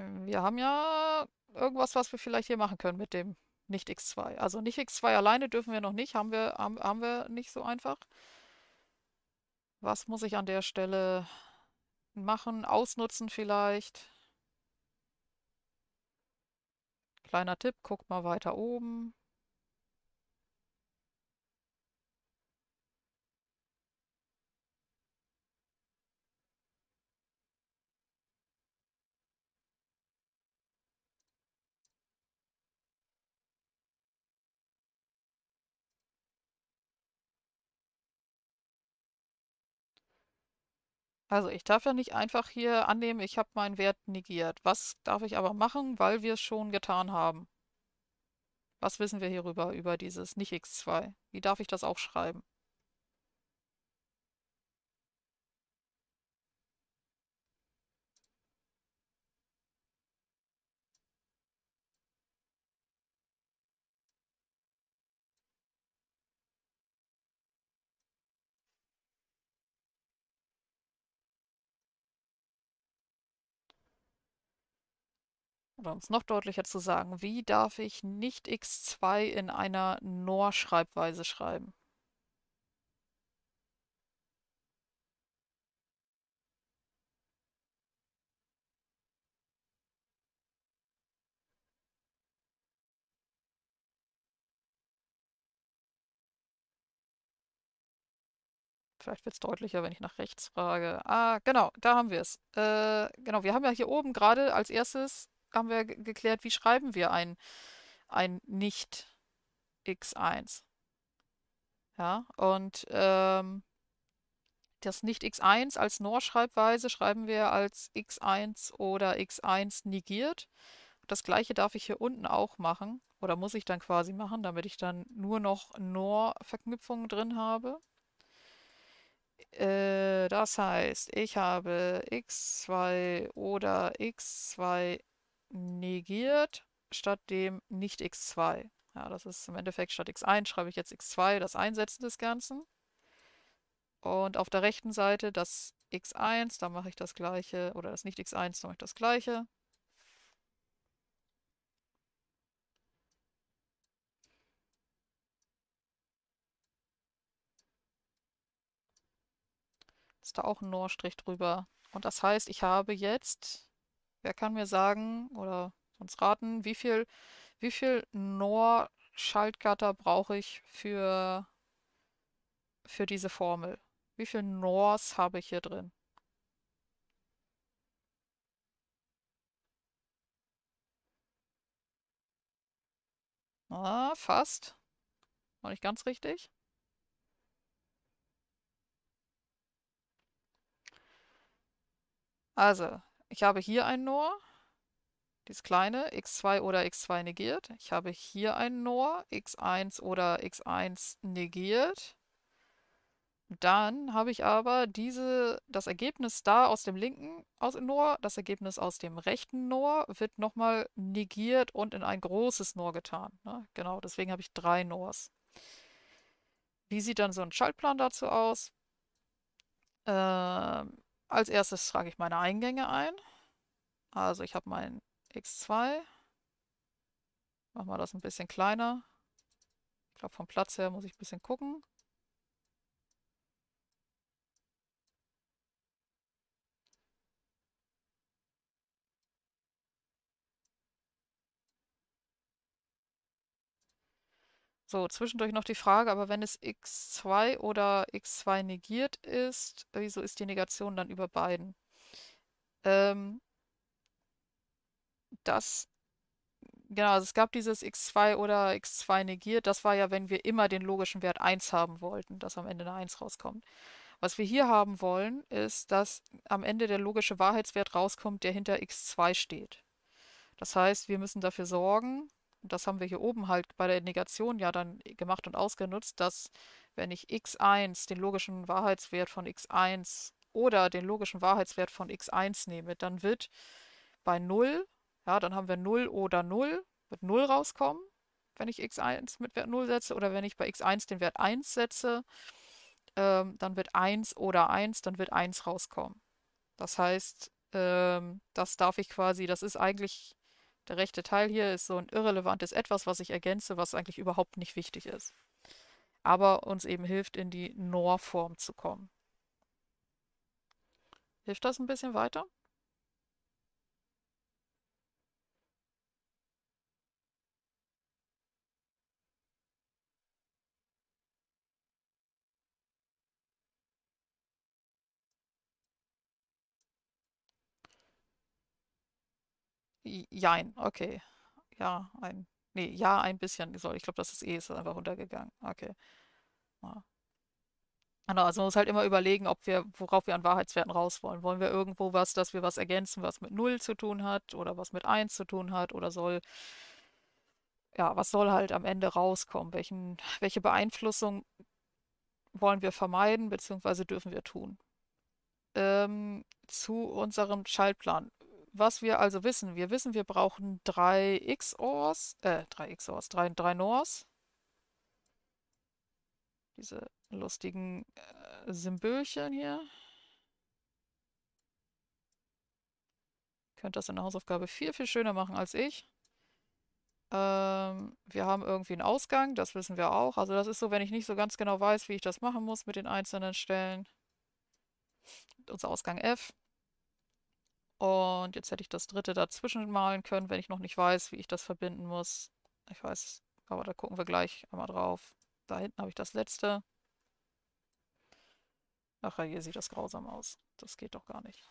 Hm, wir haben ja irgendwas, was wir vielleicht hier machen können mit dem nicht X2. Also nicht X2 alleine dürfen wir noch nicht, haben wir, haben, haben wir nicht so einfach. Was muss ich an der Stelle machen, ausnutzen vielleicht? Kleiner Tipp, guck mal weiter oben. Also ich darf ja nicht einfach hier annehmen, ich habe meinen Wert negiert. Was darf ich aber machen, weil wir es schon getan haben? Was wissen wir hierüber, über dieses Nicht-X2? Wie darf ich das auch schreiben? oder um es noch deutlicher zu sagen, wie darf ich nicht x2 in einer NOR-Schreibweise schreiben? Vielleicht wird es deutlicher, wenn ich nach rechts frage. Ah, genau, da haben wir es. Äh, genau, wir haben ja hier oben gerade als erstes haben wir geklärt, wie schreiben wir ein, ein nicht x1. Ja, und ähm, das nicht x1 als NOR-Schreibweise schreiben wir als x1 oder x1 negiert. Das gleiche darf ich hier unten auch machen oder muss ich dann quasi machen, damit ich dann nur noch NOR-Verknüpfungen drin habe. Äh, das heißt, ich habe x2 oder x2 negiert statt dem nicht x2. Ja, das ist im Endeffekt statt x1 schreibe ich jetzt x2, das Einsetzen des Ganzen. Und auf der rechten Seite das x1, da mache ich das gleiche, oder das nicht x1, da mache ich das gleiche. Ist da auch ein NOR-Strich drüber. Und das heißt, ich habe jetzt Wer kann mir sagen oder uns raten, wie viel, wie viel NOR-Schaltgatter brauche ich für, für diese Formel? Wie viel NORs habe ich hier drin? Ah, fast. War nicht ganz richtig. Also, ich habe hier ein NOR, dieses kleine, x2 oder x2 negiert. Ich habe hier ein NOR, x1 oder x1 negiert. Dann habe ich aber diese, das Ergebnis da aus dem linken aus dem NOR, das Ergebnis aus dem rechten NOR wird nochmal negiert und in ein großes NOR getan. Ne? Genau, deswegen habe ich drei NORs. Wie sieht dann so ein Schaltplan dazu aus? Ähm, als erstes trage ich meine Eingänge ein. Also ich habe mein X2. Machen wir das ein bisschen kleiner. Ich glaube, vom Platz her muss ich ein bisschen gucken. So, zwischendurch noch die Frage, aber wenn es x2 oder x2 negiert ist, wieso ist die Negation dann über beiden? Ähm, das, genau, also es gab dieses x2 oder x2 negiert, das war ja, wenn wir immer den logischen Wert 1 haben wollten, dass am Ende eine 1 rauskommt. Was wir hier haben wollen, ist, dass am Ende der logische Wahrheitswert rauskommt, der hinter x2 steht. Das heißt, wir müssen dafür sorgen, und das haben wir hier oben halt bei der Negation ja dann äh, gemacht und ausgenutzt, dass wenn ich x1, den logischen Wahrheitswert von x1 oder den logischen Wahrheitswert von x1 nehme, dann wird bei 0, ja, dann haben wir 0 oder 0, wird 0 rauskommen, wenn ich x1 mit Wert 0 setze oder wenn ich bei x1 den Wert 1 setze, ähm, dann wird 1 oder 1, dann wird 1 rauskommen. Das heißt, ähm, das darf ich quasi, das ist eigentlich der rechte Teil hier ist so ein irrelevantes Etwas, was ich ergänze, was eigentlich überhaupt nicht wichtig ist. Aber uns eben hilft, in die Nor-Form zu kommen. Hilft das ein bisschen weiter? Jein, okay. Ja, ein. Nee, ja, ein bisschen. Sorry, ich glaube, das ist eh, ist einfach runtergegangen. Okay. Ja. Genau, also man muss halt immer überlegen, ob wir, worauf wir an Wahrheitswerten raus wollen. Wollen wir irgendwo was, dass wir was ergänzen, was mit 0 zu tun hat oder was mit 1 zu tun hat oder soll, ja, was soll halt am Ende rauskommen? Welchen, welche Beeinflussung wollen wir vermeiden, beziehungsweise dürfen wir tun? Ähm, zu unserem Schaltplan was wir also wissen, wir wissen, wir brauchen drei XORs, äh, drei XORs, drei, drei NORs. Diese lustigen äh, Symbolchen hier. Könnt das in der Hausaufgabe viel, viel schöner machen als ich. Ähm, wir haben irgendwie einen Ausgang, das wissen wir auch. Also das ist so, wenn ich nicht so ganz genau weiß, wie ich das machen muss mit den einzelnen Stellen. Unser Ausgang F. Und jetzt hätte ich das dritte dazwischen malen können, wenn ich noch nicht weiß, wie ich das verbinden muss. Ich weiß, aber da gucken wir gleich einmal drauf. Da hinten habe ich das letzte. Ach ja, hier sieht das grausam aus. Das geht doch gar nicht.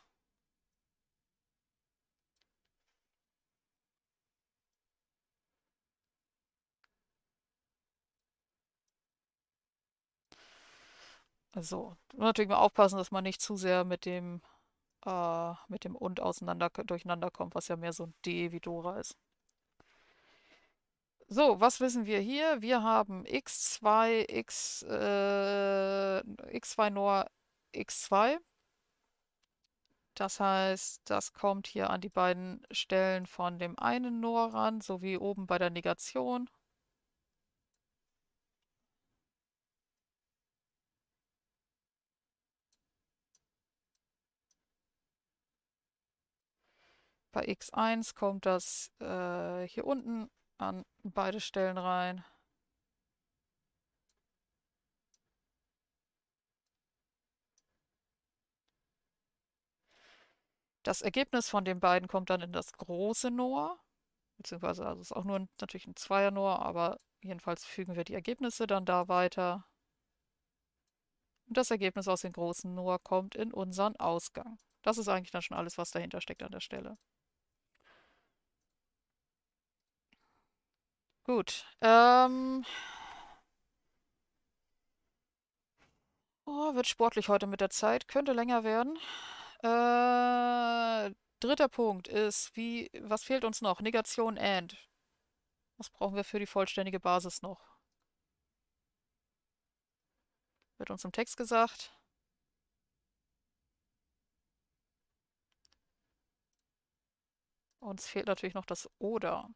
So, natürlich mal aufpassen, dass man nicht zu sehr mit dem äh, mit dem und auseinander durcheinander kommt, was ja mehr so ein D wie Dora ist. So, was wissen wir hier? Wir haben x2, x, äh, x2 NOR x2. Das heißt, das kommt hier an die beiden Stellen von dem einen NOR ran, so wie oben bei der Negation. Bei x1 kommt das äh, hier unten an beide Stellen rein. Das Ergebnis von den beiden kommt dann in das große NOR, beziehungsweise also ist auch nur ein, natürlich ein Zweier NOR, aber jedenfalls fügen wir die Ergebnisse dann da weiter. Und das Ergebnis aus dem großen NOR kommt in unseren Ausgang. Das ist eigentlich dann schon alles, was dahinter steckt an der Stelle. Gut. Ähm. Oh, wird sportlich heute mit der Zeit. Könnte länger werden. Äh, dritter Punkt ist, wie, was fehlt uns noch? Negation and. Was brauchen wir für die vollständige Basis noch? Wird uns im Text gesagt. Uns fehlt natürlich noch das oder.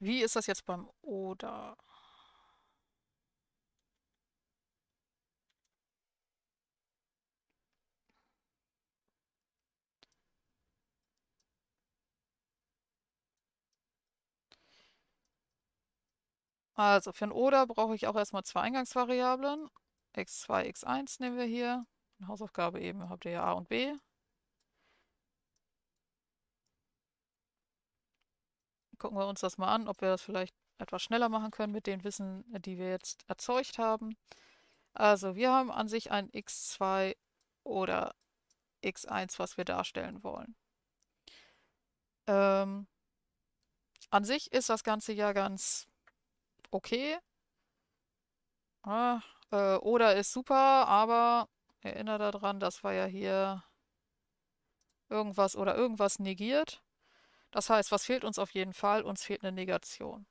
Wie ist das jetzt beim Oder? Also für ein Oder brauche ich auch erstmal zwei Eingangsvariablen. x2, x1 nehmen wir hier. Eine Hausaufgabe eben habt ihr ja a und b. gucken wir uns das mal an, ob wir das vielleicht etwas schneller machen können mit den Wissen, die wir jetzt erzeugt haben. Also wir haben an sich ein x2 oder x1, was wir darstellen wollen. Ähm, an sich ist das Ganze ja ganz okay. Ah, äh, oder ist super, aber erinnere daran, das war ja hier irgendwas oder irgendwas negiert. Das heißt, was fehlt uns auf jeden Fall? Uns fehlt eine Negation.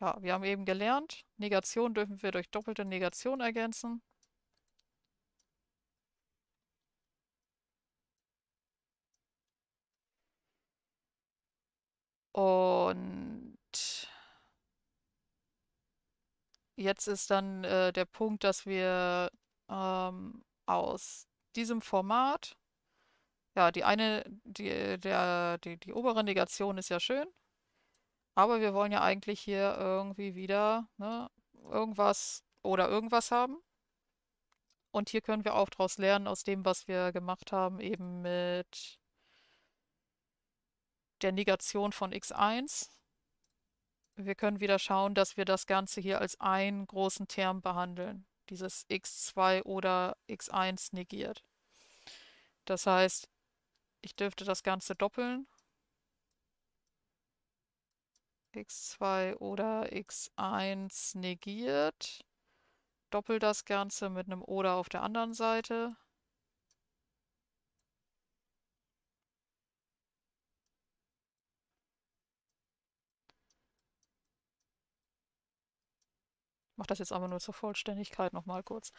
Ja, wir haben eben gelernt, Negation dürfen wir durch doppelte Negation ergänzen. Und jetzt ist dann äh, der Punkt, dass wir ähm, aus diesem Format ja, die eine, die, äh, der, die, die obere Negation ist ja schön. Aber wir wollen ja eigentlich hier irgendwie wieder ne, irgendwas oder irgendwas haben. Und hier können wir auch daraus lernen, aus dem, was wir gemacht haben, eben mit der Negation von x1. Wir können wieder schauen, dass wir das Ganze hier als einen großen Term behandeln. Dieses x2 oder x1 negiert. Das heißt, ich dürfte das Ganze doppeln. x2 oder x1 negiert. Doppel das Ganze mit einem oder auf der anderen Seite. Ich mache das jetzt aber nur zur Vollständigkeit nochmal kurz.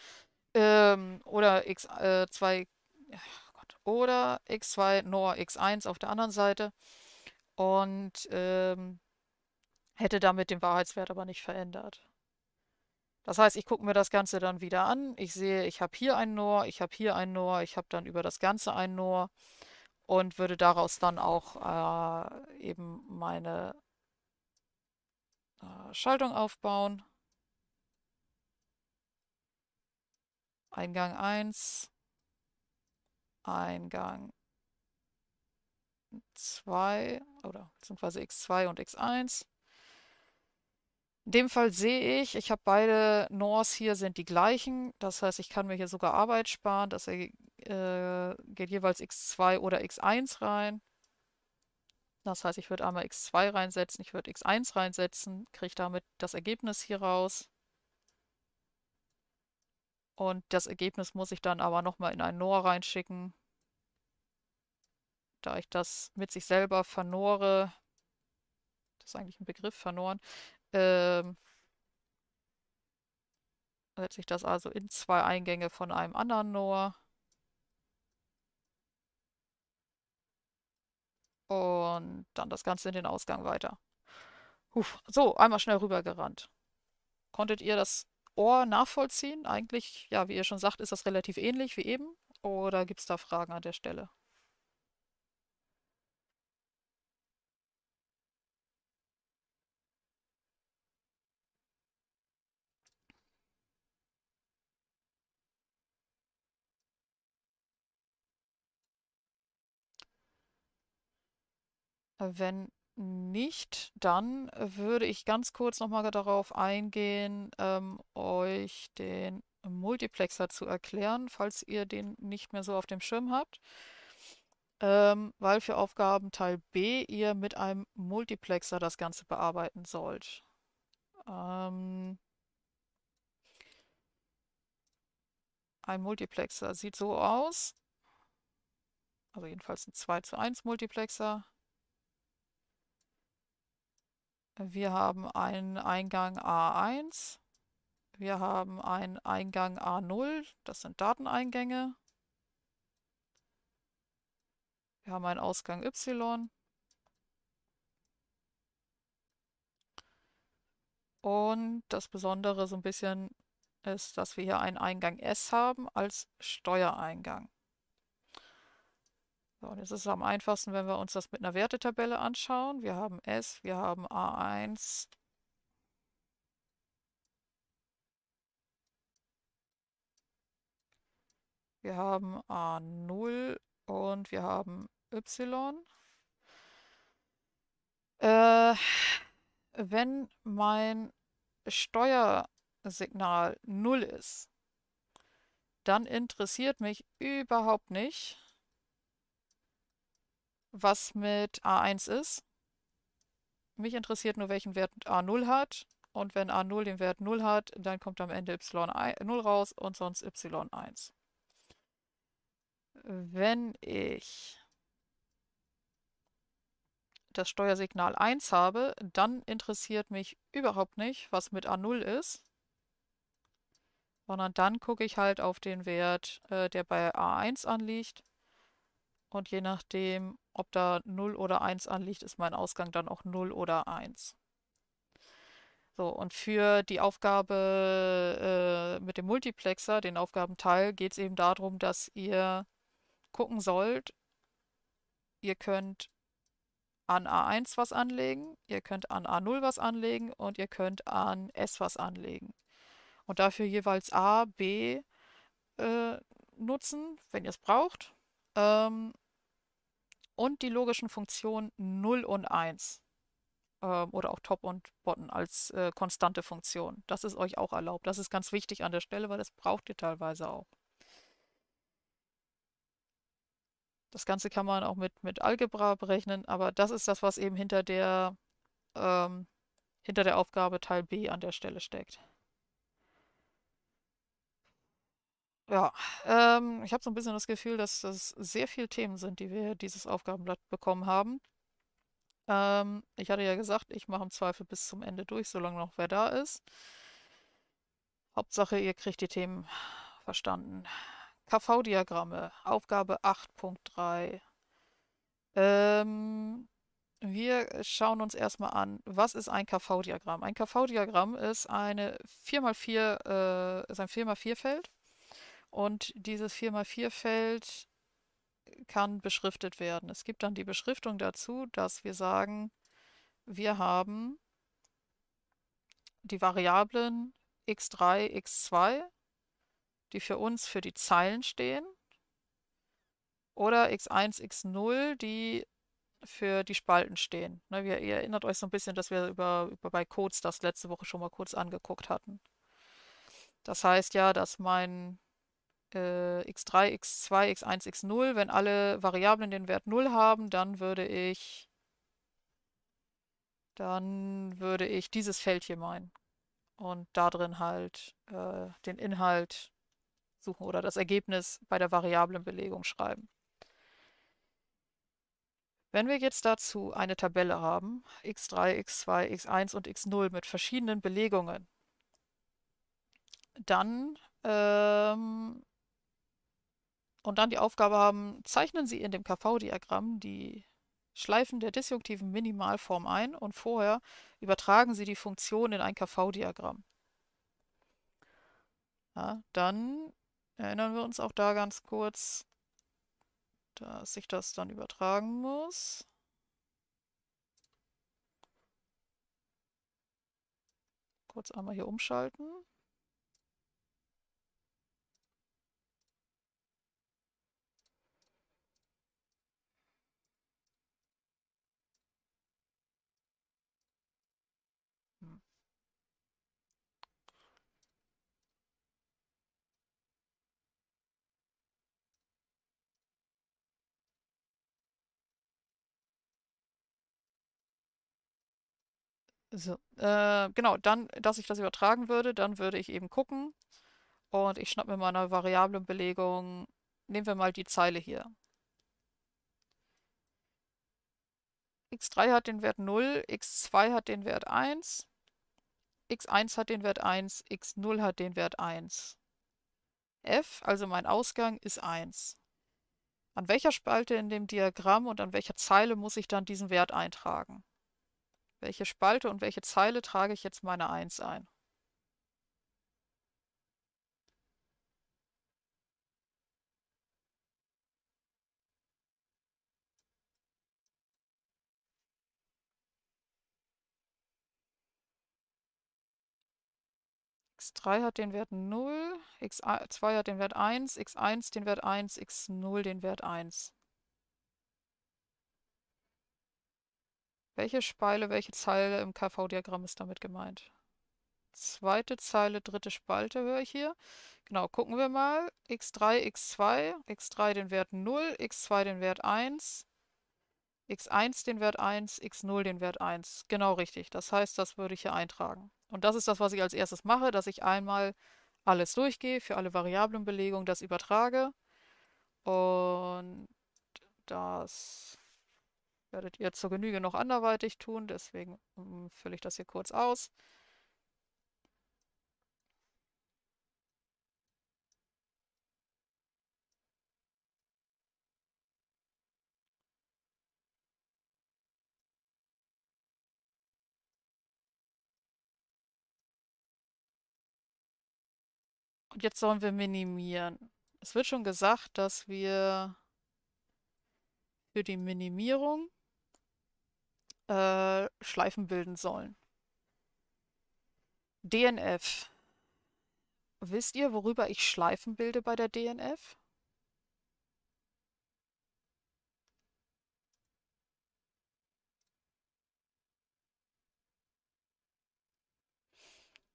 Ähm, oder x2... Äh, gemacht. Oder x2 NOR x1 auf der anderen Seite und ähm, hätte damit den Wahrheitswert aber nicht verändert. Das heißt, ich gucke mir das Ganze dann wieder an. Ich sehe, ich habe hier ein NOR, ich habe hier ein NOR, ich habe dann über das Ganze ein NOR und würde daraus dann auch äh, eben meine äh, Schaltung aufbauen. Eingang 1, Eingang 2 oder beziehungsweise x2 und x1. In dem Fall sehe ich, ich habe beide NORs hier sind die gleichen. Das heißt, ich kann mir hier sogar Arbeit sparen. Das äh, geht jeweils x2 oder x1 rein. Das heißt, ich würde einmal x2 reinsetzen, ich würde x1 reinsetzen, kriege damit das Ergebnis hier raus. Und das Ergebnis muss ich dann aber nochmal in ein NOR reinschicken. Da ich das mit sich selber vernore, das ist eigentlich ein Begriff, vernoren, ähm, setze ich das also in zwei Eingänge von einem anderen NOR. Und dann das Ganze in den Ausgang weiter. Puh, so, einmal schnell rübergerannt. Konntet ihr das Ohr nachvollziehen? Eigentlich, ja, wie ihr schon sagt, ist das relativ ähnlich wie eben. Oder gibt es da Fragen an der Stelle? Äh, wenn nicht, dann würde ich ganz kurz nochmal darauf eingehen, ähm, euch den Multiplexer zu erklären, falls ihr den nicht mehr so auf dem Schirm habt. Ähm, weil für Aufgaben Teil B ihr mit einem Multiplexer das Ganze bearbeiten sollt. Ähm, ein Multiplexer sieht so aus. Also jedenfalls ein 2 zu 1 Multiplexer. Wir haben einen Eingang A1. Wir haben einen Eingang A0. Das sind Dateneingänge. Wir haben einen Ausgang Y. Und das Besondere so ein bisschen ist, dass wir hier einen Eingang S haben als Steuereingang. So, und jetzt ist es am einfachsten, wenn wir uns das mit einer Wertetabelle anschauen. Wir haben S, wir haben A1. Wir haben A0 und wir haben Y. Äh, wenn mein Steuersignal 0 ist, dann interessiert mich überhaupt nicht, was mit A1 ist. Mich interessiert nur, welchen Wert A0 hat. Und wenn A0 den Wert 0 hat, dann kommt am Ende Y0 raus und sonst Y1. Wenn ich das Steuersignal 1 habe, dann interessiert mich überhaupt nicht, was mit A0 ist, sondern dann gucke ich halt auf den Wert, äh, der bei A1 anliegt. Und je nachdem, ob da 0 oder 1 anliegt, ist mein Ausgang dann auch 0 oder 1. So, und für die Aufgabe äh, mit dem Multiplexer, den Aufgabenteil, geht es eben darum, dass ihr gucken sollt, ihr könnt an A1 was anlegen, ihr könnt an A0 was anlegen und ihr könnt an S was anlegen. Und dafür jeweils A, B äh, nutzen, wenn ihr es braucht. Ähm, und die logischen Funktionen 0 und 1 äh, oder auch Top und Bottom als äh, konstante Funktion. Das ist euch auch erlaubt. Das ist ganz wichtig an der Stelle, weil das braucht ihr teilweise auch. Das Ganze kann man auch mit, mit Algebra berechnen, aber das ist das, was eben hinter der, ähm, hinter der Aufgabe Teil B an der Stelle steckt. Ja, ähm, ich habe so ein bisschen das Gefühl, dass das sehr viele Themen sind, die wir dieses Aufgabenblatt bekommen haben. Ähm, ich hatte ja gesagt, ich mache im Zweifel bis zum Ende durch, solange noch wer da ist. Hauptsache, ihr kriegt die Themen verstanden. KV-Diagramme, Aufgabe 8.3. Ähm, wir schauen uns erstmal an, was ist ein KV-Diagramm? Ein KV-Diagramm ist äh, ist ein 4x4-Feld und dieses 4x4-Feld kann beschriftet werden. Es gibt dann die Beschriftung dazu, dass wir sagen, wir haben die Variablen x3, x2, die für uns für die Zeilen stehen, oder x1, x0, die für die Spalten stehen. Ne, wir, ihr erinnert euch so ein bisschen, dass wir über, über bei Codes das letzte Woche schon mal kurz angeguckt hatten. Das heißt ja, dass mein x3, x2, x1, x0, wenn alle Variablen den Wert 0 haben, dann würde ich dann würde ich dieses Feld hier meinen und da drin halt äh, den Inhalt suchen oder das Ergebnis bei der Variablenbelegung schreiben. Wenn wir jetzt dazu eine Tabelle haben, x3, x2, x1 und x0 mit verschiedenen Belegungen, dann ähm, und dann die Aufgabe haben, zeichnen Sie in dem KV-Diagramm die Schleifen der disjunktiven Minimalform ein und vorher übertragen Sie die Funktion in ein KV-Diagramm. Ja, dann erinnern wir uns auch da ganz kurz, dass ich das dann übertragen muss. Kurz einmal hier umschalten. So, äh, genau, dann, dass ich das übertragen würde, dann würde ich eben gucken. Und ich schnappe mir mal eine Variablenbelegung. Nehmen wir mal die Zeile hier. x3 hat den Wert 0, x2 hat den Wert 1, x1 hat den Wert 1, x0 hat den Wert 1. f, also mein Ausgang, ist 1. An welcher Spalte in dem Diagramm und an welcher Zeile muss ich dann diesen Wert eintragen? Welche Spalte und welche Zeile trage ich jetzt meine 1 ein? x3 hat den Wert 0, x2 hat den Wert 1, x1 den Wert 1, x0 den Wert 1. Welche Speile, welche Zeile im KV-Diagramm ist damit gemeint? Zweite Zeile, dritte Spalte höre ich hier. Genau, gucken wir mal. x3, x2, x3 den Wert 0, x2 den Wert 1, x1 den Wert 1, x0 den Wert 1. Genau richtig. Das heißt, das würde ich hier eintragen. Und das ist das, was ich als erstes mache, dass ich einmal alles durchgehe, für alle Variablenbelegungen das übertrage. Und das Werdet ihr zur Genüge noch anderweitig tun, deswegen mm, fülle ich das hier kurz aus. Und jetzt sollen wir minimieren. Es wird schon gesagt, dass wir für die Minimierung äh, Schleifen bilden sollen. DNF. Wisst ihr, worüber ich Schleifen bilde bei der DNF?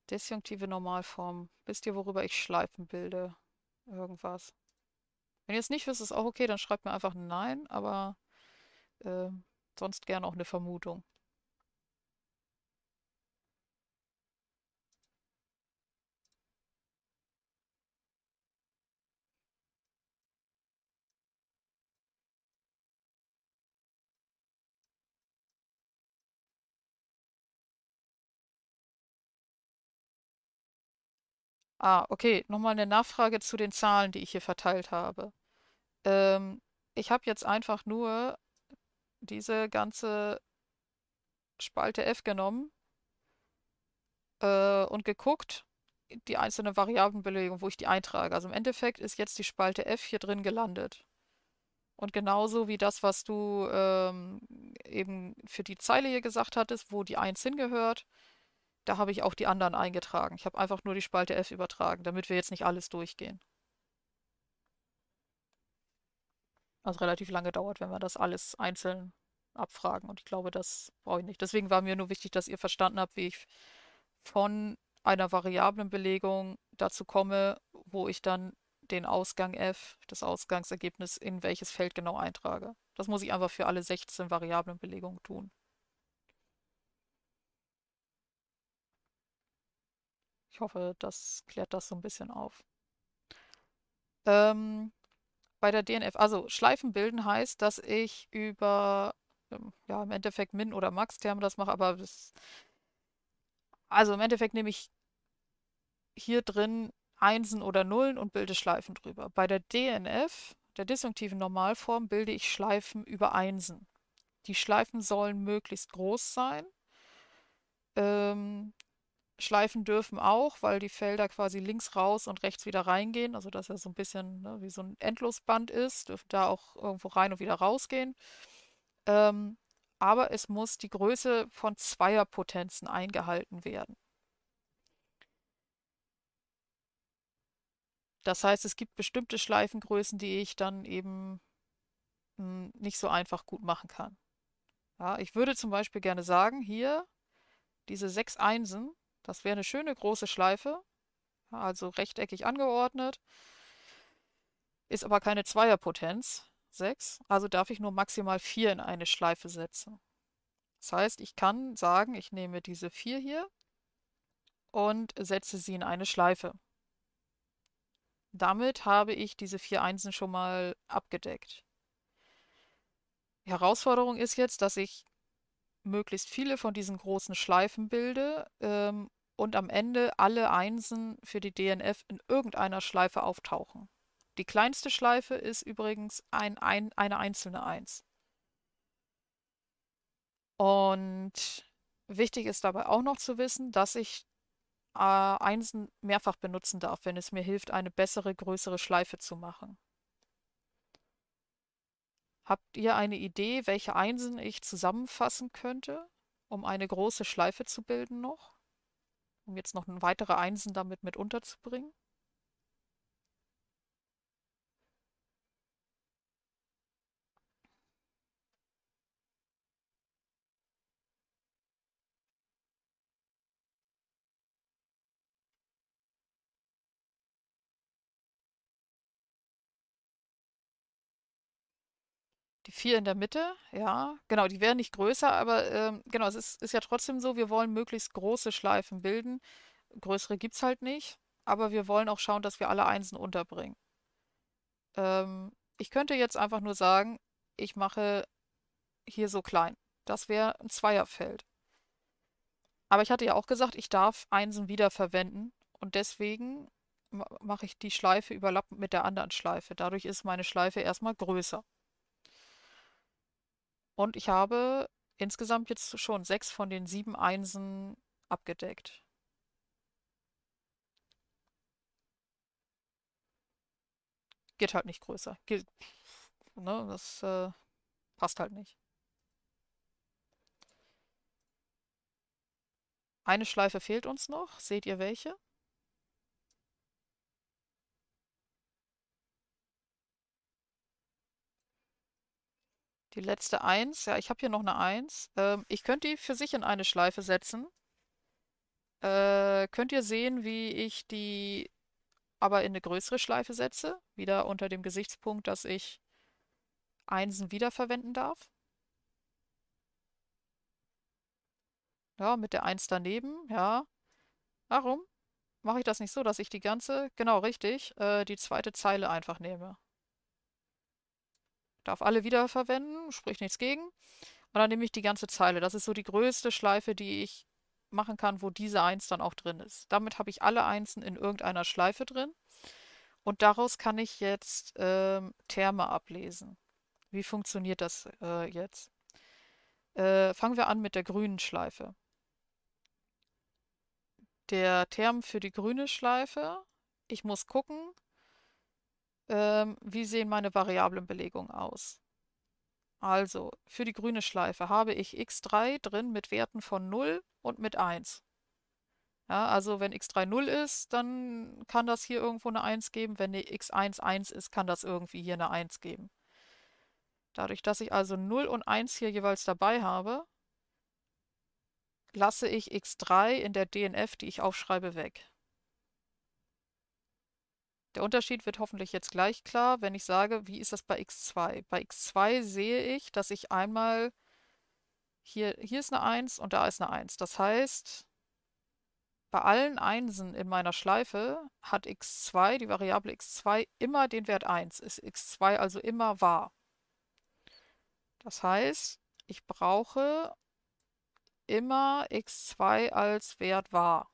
Disjunktive Normalform. Wisst ihr, worüber ich Schleifen bilde? Irgendwas. Wenn ihr es nicht wisst, ist auch okay, dann schreibt mir einfach Nein, aber äh, sonst gern auch eine Vermutung. Ah, okay, nochmal eine Nachfrage zu den Zahlen, die ich hier verteilt habe. Ähm, ich habe jetzt einfach nur diese ganze Spalte f genommen äh, und geguckt, die einzelne Variablenbelegung, wo ich die eintrage. Also im Endeffekt ist jetzt die Spalte f hier drin gelandet. Und genauso wie das, was du ähm, eben für die Zeile hier gesagt hattest, wo die 1 hingehört, da habe ich auch die anderen eingetragen. Ich habe einfach nur die Spalte f übertragen, damit wir jetzt nicht alles durchgehen. also relativ lange dauert, wenn wir das alles einzeln abfragen. Und ich glaube, das brauche ich nicht. Deswegen war mir nur wichtig, dass ihr verstanden habt, wie ich von einer variablen Belegung dazu komme, wo ich dann den Ausgang f, das Ausgangsergebnis, in welches Feld genau eintrage. Das muss ich einfach für alle 16 variablen Belegungen tun. Ich hoffe, das klärt das so ein bisschen auf. Ähm, bei der DNF. Also Schleifen bilden heißt, dass ich über, ähm, ja, im Endeffekt Min- oder Max-Terme das mache, aber das, also im Endeffekt nehme ich hier drin Einsen oder Nullen und bilde Schleifen drüber. Bei der DNF, der disjunktiven Normalform, bilde ich Schleifen über Einsen. Die Schleifen sollen möglichst groß sein. Ähm, Schleifen dürfen auch, weil die Felder quasi links raus und rechts wieder reingehen, also dass er so ein bisschen ne, wie so ein Endlosband ist, dürfen da auch irgendwo rein und wieder rausgehen. Ähm, aber es muss die Größe von Zweierpotenzen eingehalten werden. Das heißt, es gibt bestimmte Schleifengrößen, die ich dann eben mh, hm, nicht so einfach gut machen kann. Ja, ich würde zum Beispiel gerne sagen, hier diese sechs Einsen, das wäre eine schöne große Schleife, also rechteckig angeordnet, ist aber keine Zweierpotenz, 6, also darf ich nur maximal 4 in eine Schleife setzen. Das heißt, ich kann sagen, ich nehme diese 4 hier und setze sie in eine Schleife. Damit habe ich diese vier Einsen schon mal abgedeckt. Die Herausforderung ist jetzt, dass ich möglichst viele von diesen großen Schleifen bilde ähm, und am Ende alle Einsen für die DNF in irgendeiner Schleife auftauchen. Die kleinste Schleife ist übrigens ein, ein, eine einzelne Eins. Und wichtig ist dabei auch noch zu wissen, dass ich äh, Einsen mehrfach benutzen darf, wenn es mir hilft, eine bessere, größere Schleife zu machen. Habt ihr eine Idee, welche Einsen ich zusammenfassen könnte, um eine große Schleife zu bilden noch? um jetzt noch weitere Einsen damit mit unterzubringen? vier in der Mitte, ja. Genau, die werden nicht größer, aber ähm, genau, es ist, ist ja trotzdem so, wir wollen möglichst große Schleifen bilden. Größere gibt es halt nicht, aber wir wollen auch schauen, dass wir alle Einsen unterbringen. Ähm, ich könnte jetzt einfach nur sagen, ich mache hier so klein. Das wäre ein Zweierfeld. Aber ich hatte ja auch gesagt, ich darf Einsen wiederverwenden und deswegen mache ich die Schleife überlappend mit der anderen Schleife. Dadurch ist meine Schleife erstmal größer. Und ich habe insgesamt jetzt schon sechs von den sieben Einsen abgedeckt. Geht halt nicht größer. Geht, ne, das äh, passt halt nicht. Eine Schleife fehlt uns noch. Seht ihr welche? Die letzte 1. Ja, ich habe hier noch eine 1. Ähm, ich könnte die für sich in eine Schleife setzen. Äh, könnt ihr sehen, wie ich die aber in eine größere Schleife setze? Wieder unter dem Gesichtspunkt, dass ich Einsen wiederverwenden darf. Ja, mit der 1 daneben, ja. Warum mache ich das nicht so, dass ich die ganze, genau richtig, äh, die zweite Zeile einfach nehme? Darf alle wiederverwenden, spricht nichts gegen. Und dann nehme ich die ganze Zeile. Das ist so die größte Schleife, die ich machen kann, wo diese Eins dann auch drin ist. Damit habe ich alle Einsen in irgendeiner Schleife drin. Und daraus kann ich jetzt ähm, Terme ablesen. Wie funktioniert das äh, jetzt? Äh, fangen wir an mit der grünen Schleife. Der Term für die grüne Schleife, ich muss gucken, ähm, wie sehen meine Variablenbelegungen aus? Also, für die grüne Schleife habe ich x3 drin mit Werten von 0 und mit 1. Ja, also wenn x3 0 ist, dann kann das hier irgendwo eine 1 geben. Wenn x1 1 ist, kann das irgendwie hier eine 1 geben. Dadurch, dass ich also 0 und 1 hier jeweils dabei habe, lasse ich x3 in der DNF, die ich aufschreibe, weg. Der Unterschied wird hoffentlich jetzt gleich klar, wenn ich sage, wie ist das bei x2? Bei x2 sehe ich, dass ich einmal, hier, hier ist eine 1 und da ist eine 1. Das heißt, bei allen Einsen in meiner Schleife hat x2, die Variable x2, immer den Wert 1. Ist x2 also immer wahr. Das heißt, ich brauche immer x2 als Wert wahr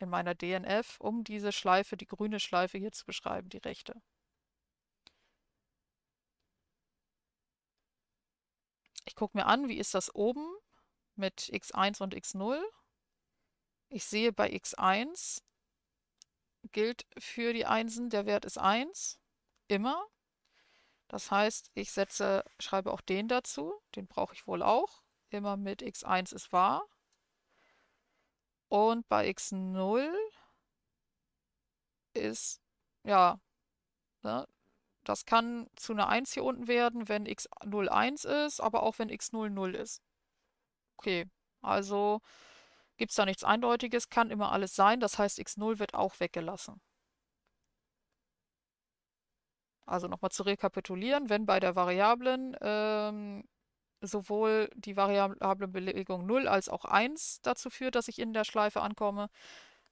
in meiner DNF, um diese Schleife, die grüne Schleife hier zu beschreiben, die rechte. Ich gucke mir an, wie ist das oben mit x1 und x0. Ich sehe bei x1 gilt für die Einsen, der Wert ist 1, immer. Das heißt, ich setze, schreibe auch den dazu, den brauche ich wohl auch, immer mit x1 ist wahr. Und bei x0 ist, ja, ne, das kann zu einer 1 hier unten werden, wenn x0 1 ist, aber auch wenn x0 0 ist. Okay, also gibt es da nichts Eindeutiges, kann immer alles sein. Das heißt, x0 wird auch weggelassen. Also nochmal zu rekapitulieren, wenn bei der Variablen ähm, sowohl die variable Belegung 0 als auch 1 dazu führt, dass ich in der Schleife ankomme,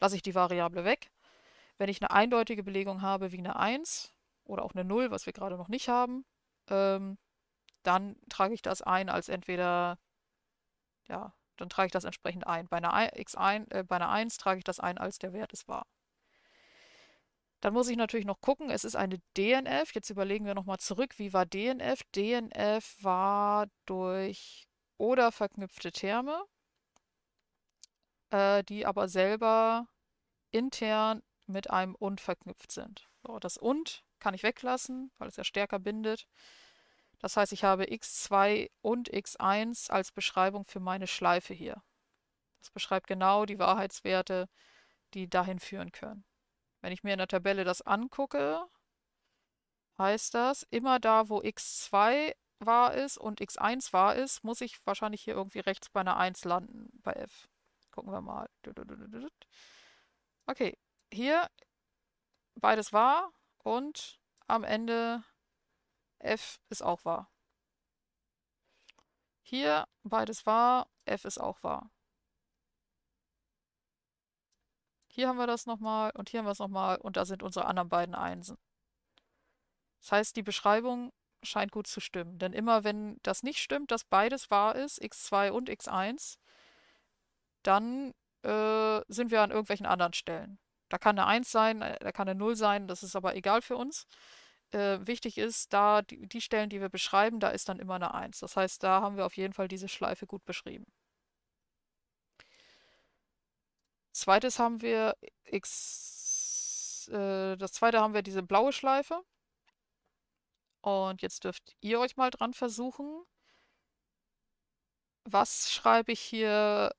lasse ich die Variable weg. Wenn ich eine eindeutige Belegung habe wie eine 1 oder auch eine 0, was wir gerade noch nicht haben, ähm, dann trage ich das ein als entweder, ja, dann trage ich das entsprechend ein. Bei einer, X1, äh, bei einer 1 trage ich das ein als der Wert ist wahr. Dann muss ich natürlich noch gucken, es ist eine DNF. Jetzt überlegen wir nochmal zurück, wie war DNF? DNF war durch oder verknüpfte Terme, äh, die aber selber intern mit einem und verknüpft sind. So, das und kann ich weglassen, weil es ja stärker bindet. Das heißt, ich habe x2 und x1 als Beschreibung für meine Schleife hier. Das beschreibt genau die Wahrheitswerte, die dahin führen können. Wenn ich mir in der Tabelle das angucke, heißt das, immer da, wo x2 wahr ist und x1 wahr ist, muss ich wahrscheinlich hier irgendwie rechts bei einer 1 landen, bei f. Gucken wir mal. Okay, hier beides wahr und am Ende f ist auch wahr. Hier beides wahr, f ist auch wahr. Hier haben wir das nochmal und hier haben wir es nochmal und da sind unsere anderen beiden Einsen. Das heißt, die Beschreibung scheint gut zu stimmen. Denn immer wenn das nicht stimmt, dass beides wahr ist, x2 und x1, dann äh, sind wir an irgendwelchen anderen Stellen. Da kann eine 1 sein, äh, da kann eine 0 sein, das ist aber egal für uns. Äh, wichtig ist, da die, die Stellen, die wir beschreiben, da ist dann immer eine 1. Das heißt, da haben wir auf jeden Fall diese Schleife gut beschrieben. Zweites haben wir X. Äh, das zweite haben wir diese blaue Schleife. Und jetzt dürft ihr euch mal dran versuchen. Was schreibe ich hier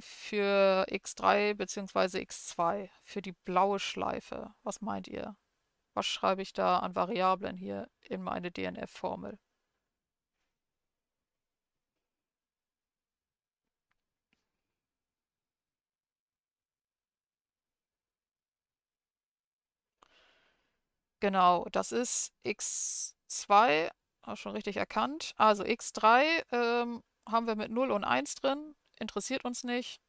für x3 bzw. x2? Für die blaue Schleife. Was meint ihr? Was schreibe ich da an Variablen hier in meine DNF-Formel? Genau, das ist x2, auch schon richtig erkannt. Also x3 ähm, haben wir mit 0 und 1 drin, interessiert uns nicht.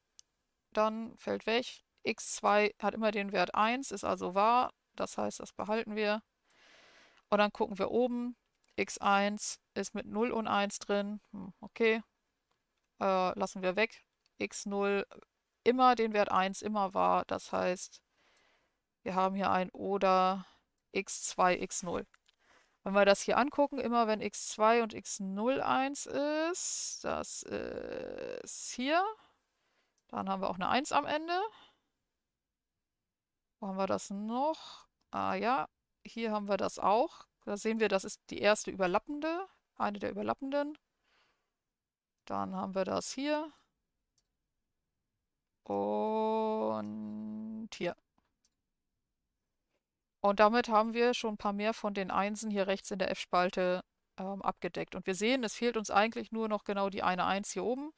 Dann fällt weg. x2 hat immer den Wert 1, ist also wahr. Das heißt, das behalten wir. Und dann gucken wir oben. x1 ist mit 0 und 1 drin. Hm, okay. Äh, lassen wir weg. x0 immer den Wert 1, immer wahr. Das heißt, wir haben hier ein oder x2, x0. Wenn wir das hier angucken, immer wenn x2 und x0 1 ist, das ist hier, dann haben wir auch eine 1 am Ende. Wo haben wir das noch? Ah ja, hier haben wir das auch. Da sehen wir, das ist die erste überlappende, eine der überlappenden. Dann haben wir das hier. Und hier. Und damit haben wir schon ein paar mehr von den Einsen hier rechts in der F-Spalte ähm, abgedeckt. Und wir sehen, es fehlt uns eigentlich nur noch genau die eine Eins hier oben.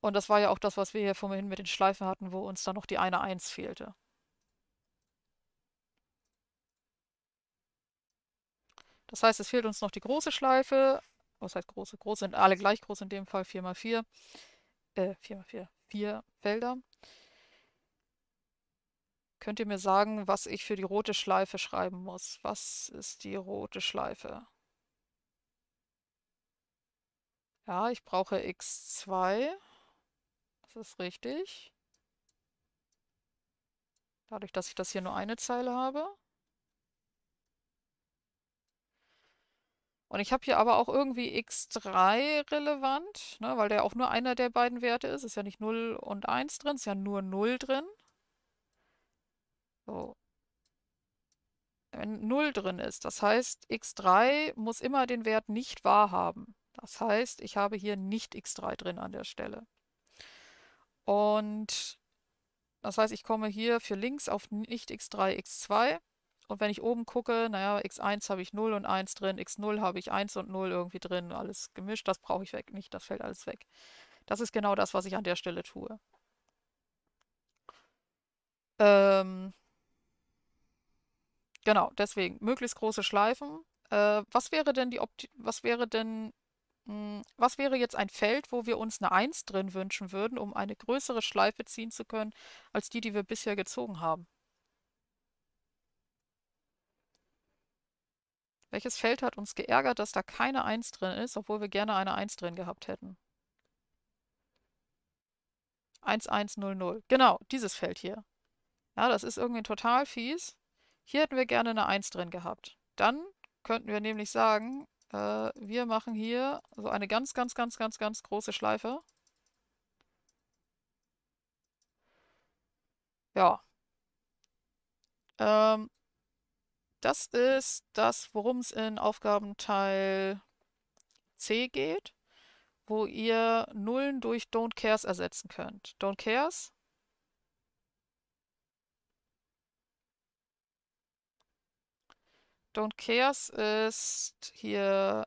Und das war ja auch das, was wir hier vorhin mit den Schleifen hatten, wo uns dann noch die eine Eins fehlte. Das heißt, es fehlt uns noch die große Schleife. Was heißt große? Groß sind alle gleich groß in dem Fall, 4x4. Äh, 4x4. 4 Felder. Könnt ihr mir sagen, was ich für die rote Schleife schreiben muss? Was ist die rote Schleife? Ja, ich brauche x2. Das ist richtig. Dadurch, dass ich das hier nur eine Zeile habe. Und ich habe hier aber auch irgendwie x3 relevant, ne, weil der auch nur einer der beiden Werte ist. Ist ja nicht 0 und 1 drin, ist ja nur 0 drin. So. Wenn 0 drin ist, das heißt, x3 muss immer den Wert nicht wahr haben. Das heißt, ich habe hier nicht x3 drin an der Stelle. Und das heißt, ich komme hier für links auf nicht x3, x2. Und wenn ich oben gucke, naja, x1 habe ich 0 und 1 drin, x0 habe ich 1 und 0 irgendwie drin, alles gemischt, das brauche ich weg, nicht, das fällt alles weg. Das ist genau das, was ich an der Stelle tue. Ähm, Genau, deswegen möglichst große Schleifen. Äh, was wäre denn die Opti was wäre denn mh, hm, was wäre jetzt ein Feld, wo wir uns eine 1 drin wünschen würden, um eine größere Schleife ziehen zu können, als die, die wir bisher gezogen haben? Welches Feld hat uns geärgert, dass da keine 1 drin ist, obwohl wir gerne eine 1 drin gehabt hätten? 1100. Genau, dieses Feld hier. Ja, das ist irgendwie total fies. Hier hätten wir gerne eine 1 drin gehabt. Dann könnten wir nämlich sagen, äh, wir machen hier so eine ganz, ganz, ganz, ganz, ganz große Schleife. Ja. Ähm, das ist das, worum es in Aufgabenteil C geht, wo ihr Nullen durch Don't Cares ersetzen könnt. Don't Cares Don't Cares ist hier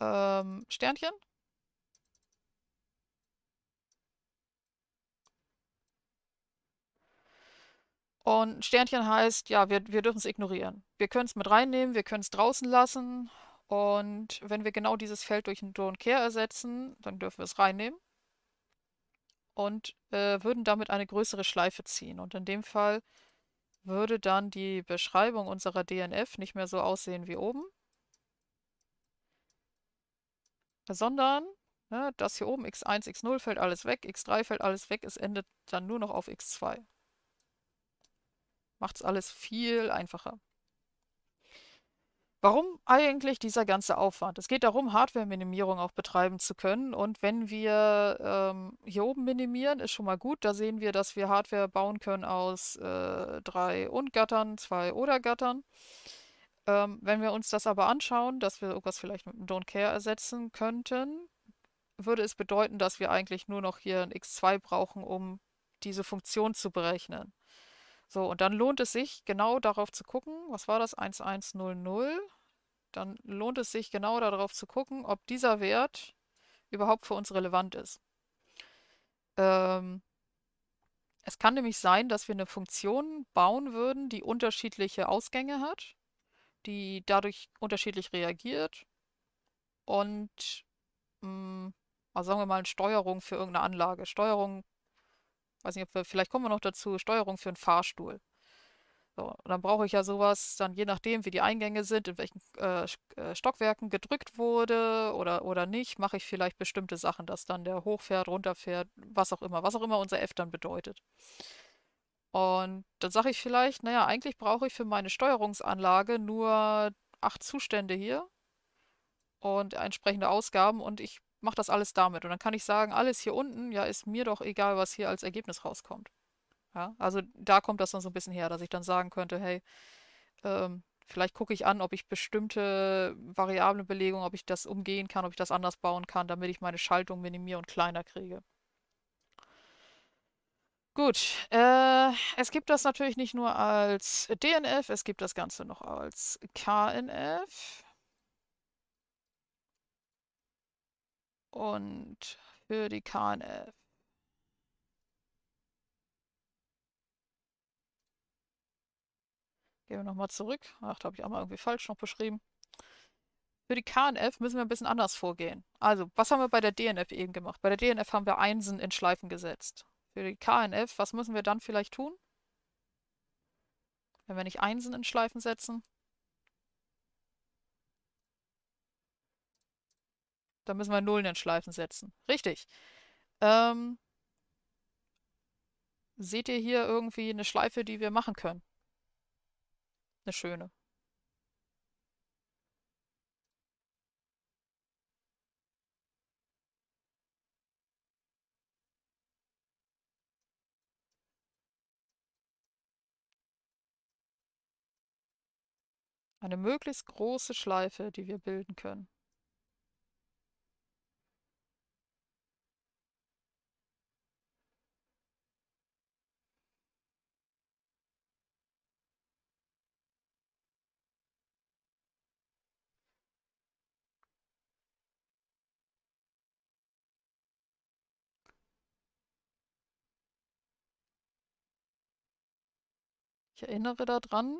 ähm, Sternchen. Und Sternchen heißt, ja, wir, wir dürfen es ignorieren. Wir können es mit reinnehmen, wir können es draußen lassen. Und wenn wir genau dieses Feld durch ein Don't Care ersetzen, dann dürfen wir es reinnehmen und äh, würden damit eine größere Schleife ziehen. Und in dem Fall würde dann die Beschreibung unserer DNF nicht mehr so aussehen wie oben, sondern ne, das hier oben, x1, x0 fällt alles weg, x3 fällt alles weg, es endet dann nur noch auf x2. Macht es alles viel einfacher. Warum eigentlich dieser ganze Aufwand? Es geht darum, Hardware-Minimierung auch betreiben zu können. Und wenn wir ähm, hier oben minimieren, ist schon mal gut. Da sehen wir, dass wir Hardware bauen können aus äh, drei Und-Gattern, zwei Oder-Gattern. Ähm, wenn wir uns das aber anschauen, dass wir irgendwas vielleicht mit einem Don't Care ersetzen könnten, würde es bedeuten, dass wir eigentlich nur noch hier ein X2 brauchen, um diese Funktion zu berechnen. So, und dann lohnt es sich, genau darauf zu gucken, was war das, 1100? Dann lohnt es sich, genau darauf zu gucken, ob dieser Wert überhaupt für uns relevant ist. Ähm, es kann nämlich sein, dass wir eine Funktion bauen würden, die unterschiedliche Ausgänge hat, die dadurch unterschiedlich reagiert und, mh, mm, also sagen wir mal, eine Steuerung für irgendeine Anlage. Steuerung weiß nicht, ob wir, vielleicht kommen wir noch dazu, Steuerung für einen Fahrstuhl. So, und dann brauche ich ja sowas, dann je nachdem, wie die Eingänge sind, in welchen äh, äh, Stockwerken gedrückt wurde oder, oder nicht, mache ich vielleicht bestimmte Sachen, dass dann der hochfährt, runterfährt, was auch immer, was auch immer unser F dann bedeutet. Und dann sage ich vielleicht, naja, eigentlich brauche ich für meine Steuerungsanlage nur acht Zustände hier und entsprechende Ausgaben und ich mache das alles damit. Und dann kann ich sagen, alles hier unten, ja, ist mir doch egal, was hier als Ergebnis rauskommt. Ja, also da kommt das dann so ein bisschen her, dass ich dann sagen könnte, hey, ähm, vielleicht gucke ich an, ob ich bestimmte Variablenbelegungen, ob ich das umgehen kann, ob ich das anders bauen kann, damit ich meine Schaltung minimiere und kleiner kriege. Gut, äh, es gibt das natürlich nicht nur als DNF, es gibt das Ganze noch als KNF. Und für die KNF. Gehen wir nochmal zurück. Ach, da habe ich auch mal irgendwie falsch noch beschrieben. Für die KNF müssen wir ein bisschen anders vorgehen. Also, was haben wir bei der DNF eben gemacht? Bei der DNF haben wir Einsen in Schleifen gesetzt. Für die KNF, was müssen wir dann vielleicht tun? Wenn wir nicht Einsen in Schleifen setzen? Da müssen wir Nullen in Schleifen setzen. Richtig. Ähm, seht ihr hier irgendwie eine Schleife, die wir machen können? Eine schöne. Eine möglichst große Schleife, die wir bilden können. erinnere daran,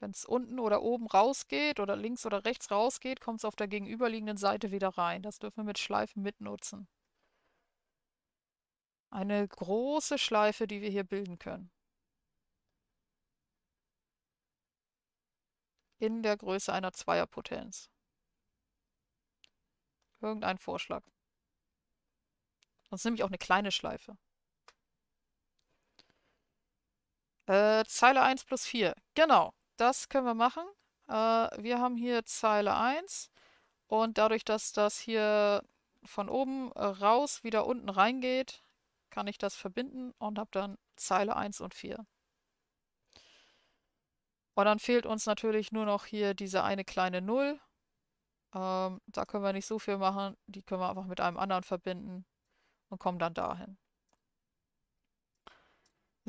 wenn es unten oder oben rausgeht oder links oder rechts rausgeht, kommt es auf der gegenüberliegenden Seite wieder rein. Das dürfen wir mit Schleifen mitnutzen. Eine große Schleife, die wir hier bilden können. In der Größe einer Zweierpotenz. Irgendein Vorschlag. Sonst nehme ich auch eine kleine Schleife. Äh, Zeile 1 plus 4. Genau, das können wir machen. Äh, wir haben hier Zeile 1 und dadurch, dass das hier von oben äh, raus wieder unten reingeht, kann ich das verbinden und habe dann Zeile 1 und 4. Und dann fehlt uns natürlich nur noch hier diese eine kleine 0. Ähm, da können wir nicht so viel machen. Die können wir einfach mit einem anderen verbinden und kommen dann dahin.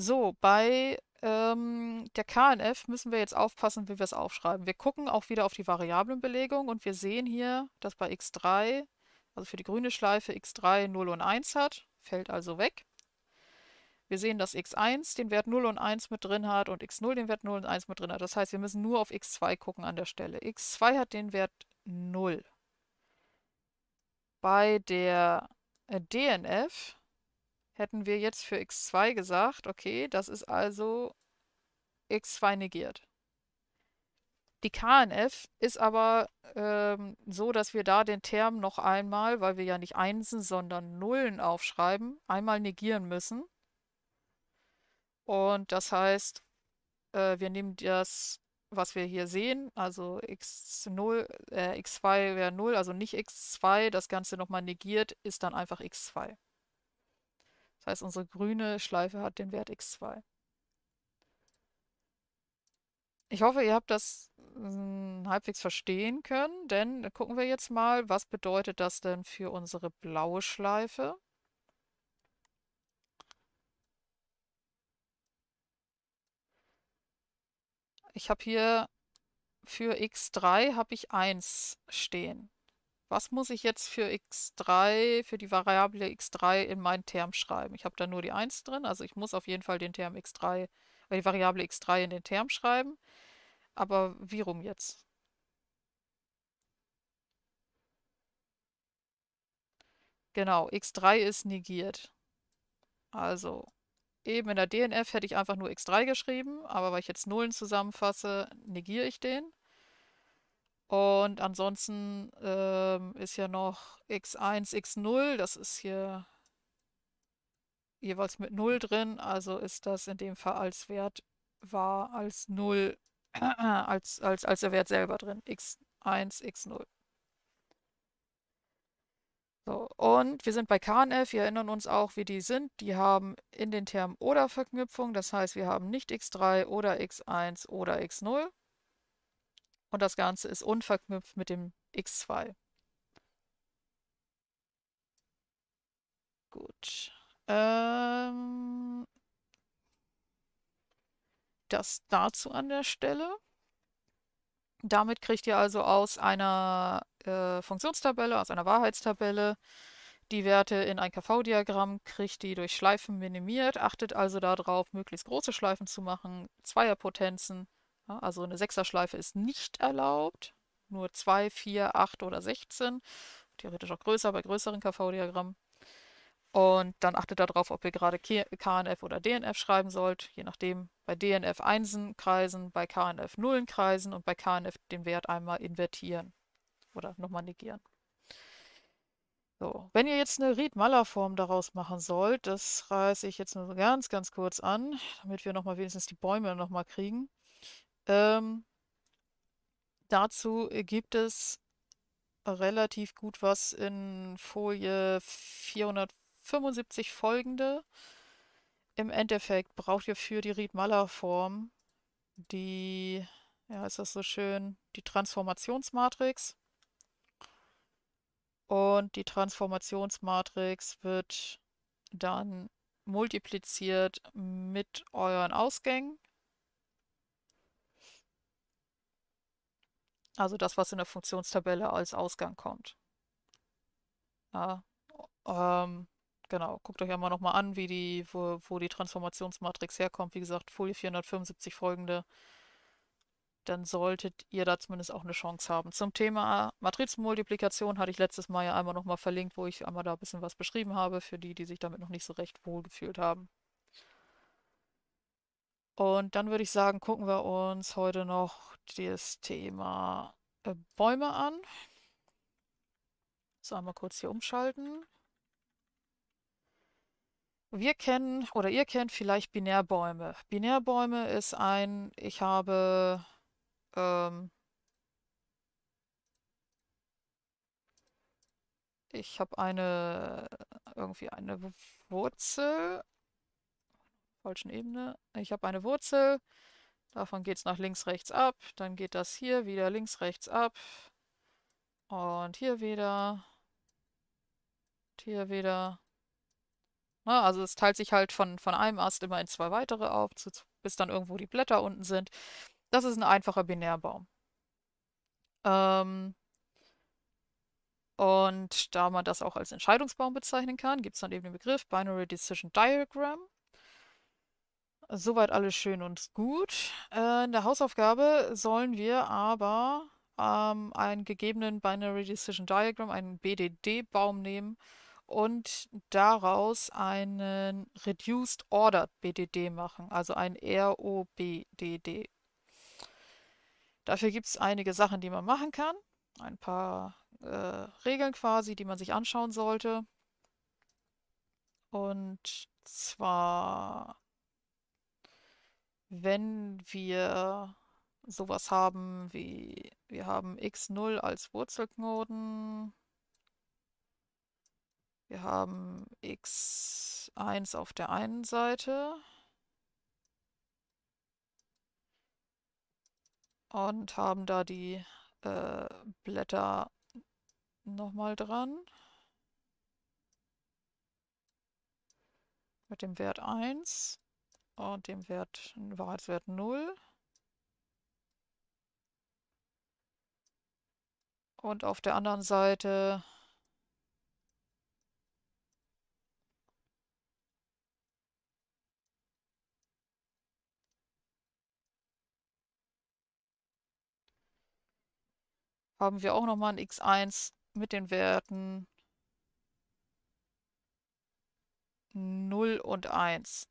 So, bei ähm, der KNF müssen wir jetzt aufpassen, wie wir es aufschreiben. Wir gucken auch wieder auf die Variablenbelegung und wir sehen hier, dass bei x3, also für die grüne Schleife, x3 0 und 1 hat, fällt also weg. Wir sehen, dass x1 den Wert 0 und 1 mit drin hat und x0 den Wert 0 und 1 mit drin hat. Das heißt, wir müssen nur auf x2 gucken an der Stelle. x2 hat den Wert 0. Bei der äh, DNF Hätten wir jetzt für x2 gesagt, okay, das ist also x2 negiert. Die KNF ist aber ähm, so, dass wir da den Term noch einmal, weil wir ja nicht Einsen, sondern Nullen aufschreiben, einmal negieren müssen. Und das heißt, äh, wir nehmen das, was wir hier sehen, also x0, äh, x2 wäre 0, also nicht x2, das Ganze nochmal negiert, ist dann einfach x2. Das heißt, unsere grüne Schleife hat den Wert x2. Ich hoffe, ihr habt das hm, halbwegs verstehen können, denn äh, gucken wir jetzt mal, was bedeutet das denn für unsere blaue Schleife? Ich habe hier für x3 habe ich 1 stehen was muss ich jetzt für x3, für die Variable x3 in meinen Term schreiben? Ich habe da nur die 1 drin, also ich muss auf jeden Fall den Term x3, äh, die Variable x3 in den Term schreiben. Aber wie rum jetzt? Genau, x3 ist negiert. Also eben in der DNF hätte ich einfach nur x3 geschrieben, aber weil ich jetzt Nullen zusammenfasse, negiere ich den. Und ansonsten ähm, ist ja noch x1, x0, das ist hier jeweils mit 0 drin, also ist das in dem Fall als Wert war als 0, <clears throat> als, als, als der Wert selber drin, x1, x0. So, und wir sind bei KNF, wir erinnern uns auch, wie die sind. Die haben in den Termen oder Verknüpfung, das heißt, wir haben nicht x3 oder x1 oder x0. Und das Ganze ist unverknüpft mit dem x2. Gut. Ähm, das dazu an der Stelle. Damit kriegt ihr also aus einer äh, Funktionstabelle, aus einer Wahrheitstabelle, die Werte in ein KV-Diagramm, kriegt die durch Schleifen minimiert. Achtet also darauf, möglichst große Schleifen zu machen, Zweierpotenzen also eine Sechserschleife ist nicht erlaubt. Nur 2, 4, 8 oder 16. Theoretisch auch größer bei größeren KV-Diagrammen. Und dann achtet darauf, ob ihr gerade KNF oder DNF schreiben sollt, je nachdem. Bei DNF Einsenkreisen, bei KNF Nullenkreisen und bei KNF den Wert einmal invertieren oder nochmal negieren. So, wenn ihr jetzt eine Ried-Maller-Form daraus machen sollt, das reiße ich jetzt nur ganz, ganz kurz an, damit wir nochmal wenigstens die Bäume nochmal kriegen. Ähm, dazu gibt es relativ gut was in Folie 475 folgende. Im Endeffekt braucht ihr für die Ried-Maller-Form die, ja, ist das so schön, die Transformationsmatrix. Und die Transformationsmatrix wird dann multipliziert mit euren Ausgängen. Also das, was in der Funktionstabelle als Ausgang kommt. Ja, ähm, genau, guckt euch einmal nochmal an, wie die, wo, wo die Transformationsmatrix herkommt. Wie gesagt, Folie 475 folgende. Dann solltet ihr da zumindest auch eine Chance haben. Zum Thema Matrizenmultiplikation hatte ich letztes Mal ja einmal nochmal verlinkt, wo ich einmal da ein bisschen was beschrieben habe, für die, die sich damit noch nicht so recht wohl gefühlt haben. Und dann würde ich sagen, gucken wir uns heute noch das Thema äh, Bäume an. So, einmal kurz hier umschalten. Wir kennen oder ihr kennt vielleicht Binärbäume. Binärbäume ist ein, ich habe ähm, ich habe eine irgendwie eine Wurzel falschen Ebene. Ich habe eine Wurzel. Davon geht es nach links, rechts ab. Dann geht das hier wieder links, rechts ab. Und hier wieder. Und hier wieder. Na, ne, also es teilt sich halt von, von einem Ast immer in zwei weitere auf, bis dann irgendwo die Blätter unten sind. Das ist ein einfacher Binärbaum. Ähm, und da man das auch als Entscheidungsbaum bezeichnen kann, gibt es dann eben den Begriff Binary Decision Diagram. Soweit alles schön und gut. Äh, in der Hausaufgabe sollen wir aber ähm, einen gegebenen Binary Decision Diagram, einen BDD-Baum nehmen und daraus einen Reduced Ordered BDD machen, also ein ROBDD. Dafür gibt es einige Sachen, die man machen kann, ein paar äh, Regeln quasi, die man sich anschauen sollte. Und zwar wenn wir sowas haben wie, wir haben x0 als Wurzelknoten, wir haben x1 auf der einen Seite und haben da die äh, Blätter nochmal dran mit dem Wert 1 und dem Wert, Wahrheitswert 0. Und auf der anderen Seite haben wir auch nochmal ein x1 mit den Werten 0 und 1.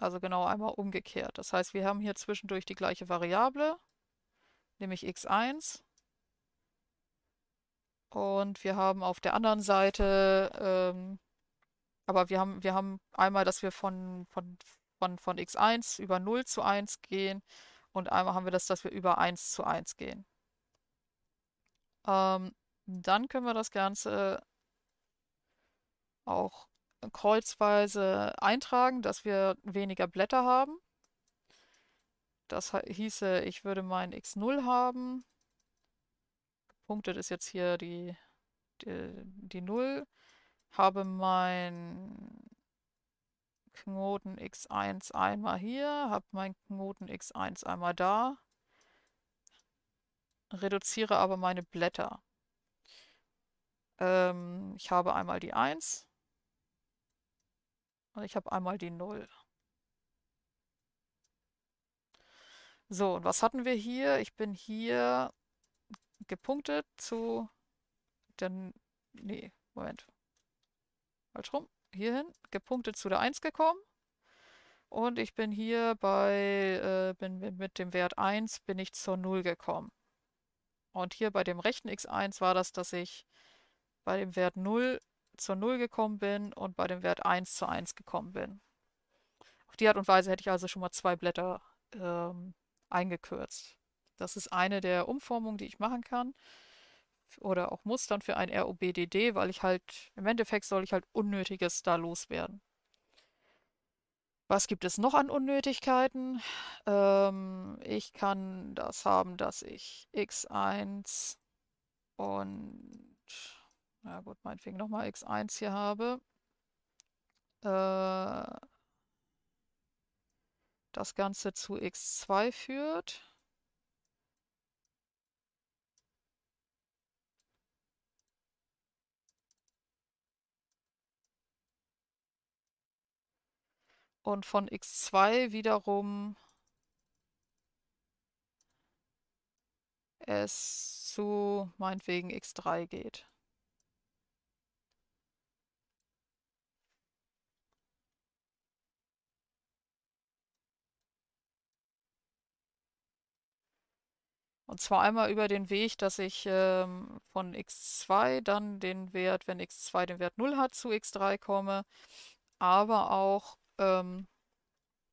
Also genau einmal umgekehrt. Das heißt, wir haben hier zwischendurch die gleiche Variable, nämlich x1. Und wir haben auf der anderen Seite, ähm, aber wir haben, wir haben einmal, dass wir von, von, von, von x1 über 0 zu 1 gehen und einmal haben wir das, dass wir über 1 zu 1 gehen. Ähm, dann können wir das Ganze auch kreuzweise eintragen, dass wir weniger Blätter haben. Das hieße, ich würde mein x0 haben. Gepunktet ist jetzt hier die, die, die 0. Habe mein Knoten x1 einmal hier, habe mein Knoten x1 einmal da. Reduziere aber meine Blätter. Ähm, ich habe einmal die 1, und Ich habe einmal die 0. So, und was hatten wir hier? Ich bin hier gepunktet zu der... Nee, Moment. Falsch halt rum. Hier hin. Gepunktet zu der 1 gekommen. Und ich bin hier bei, äh, bin mit dem Wert 1 bin ich zur 0 gekommen. Und hier bei dem rechten x1 war das, dass ich bei dem Wert 0 zur 0 gekommen bin und bei dem Wert 1 zu 1 gekommen bin. Auf die Art und Weise hätte ich also schon mal zwei Blätter ähm, eingekürzt. Das ist eine der Umformungen, die ich machen kann oder auch muss dann für ein ROBDD, weil ich halt, im Endeffekt soll ich halt Unnötiges da loswerden. Was gibt es noch an Unnötigkeiten? Ähm, ich kann das haben, dass ich x1 und na gut, meinetwegen nochmal x1 hier habe, äh, das Ganze zu x2 führt. Und von x2 wiederum es zu meinetwegen x3 geht. Und zwar einmal über den Weg, dass ich ähm, von x2 dann den Wert, wenn x2 den Wert 0 hat, zu x3 komme, aber auch ähm,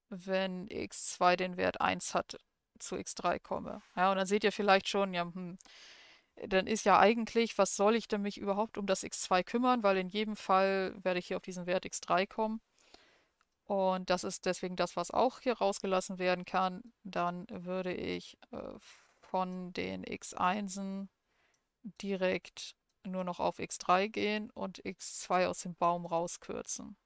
wenn x2 den Wert 1 hat, zu x3 komme. Ja, und dann seht ihr vielleicht schon, ja, hm, dann ist ja eigentlich, was soll ich denn mich überhaupt um das x2 kümmern, weil in jedem Fall werde ich hier auf diesen Wert x3 kommen. Und das ist deswegen das, was auch hier rausgelassen werden kann. Dann würde ich äh, von den x1en direkt nur noch auf x3 gehen und x2 aus dem Baum rauskürzen.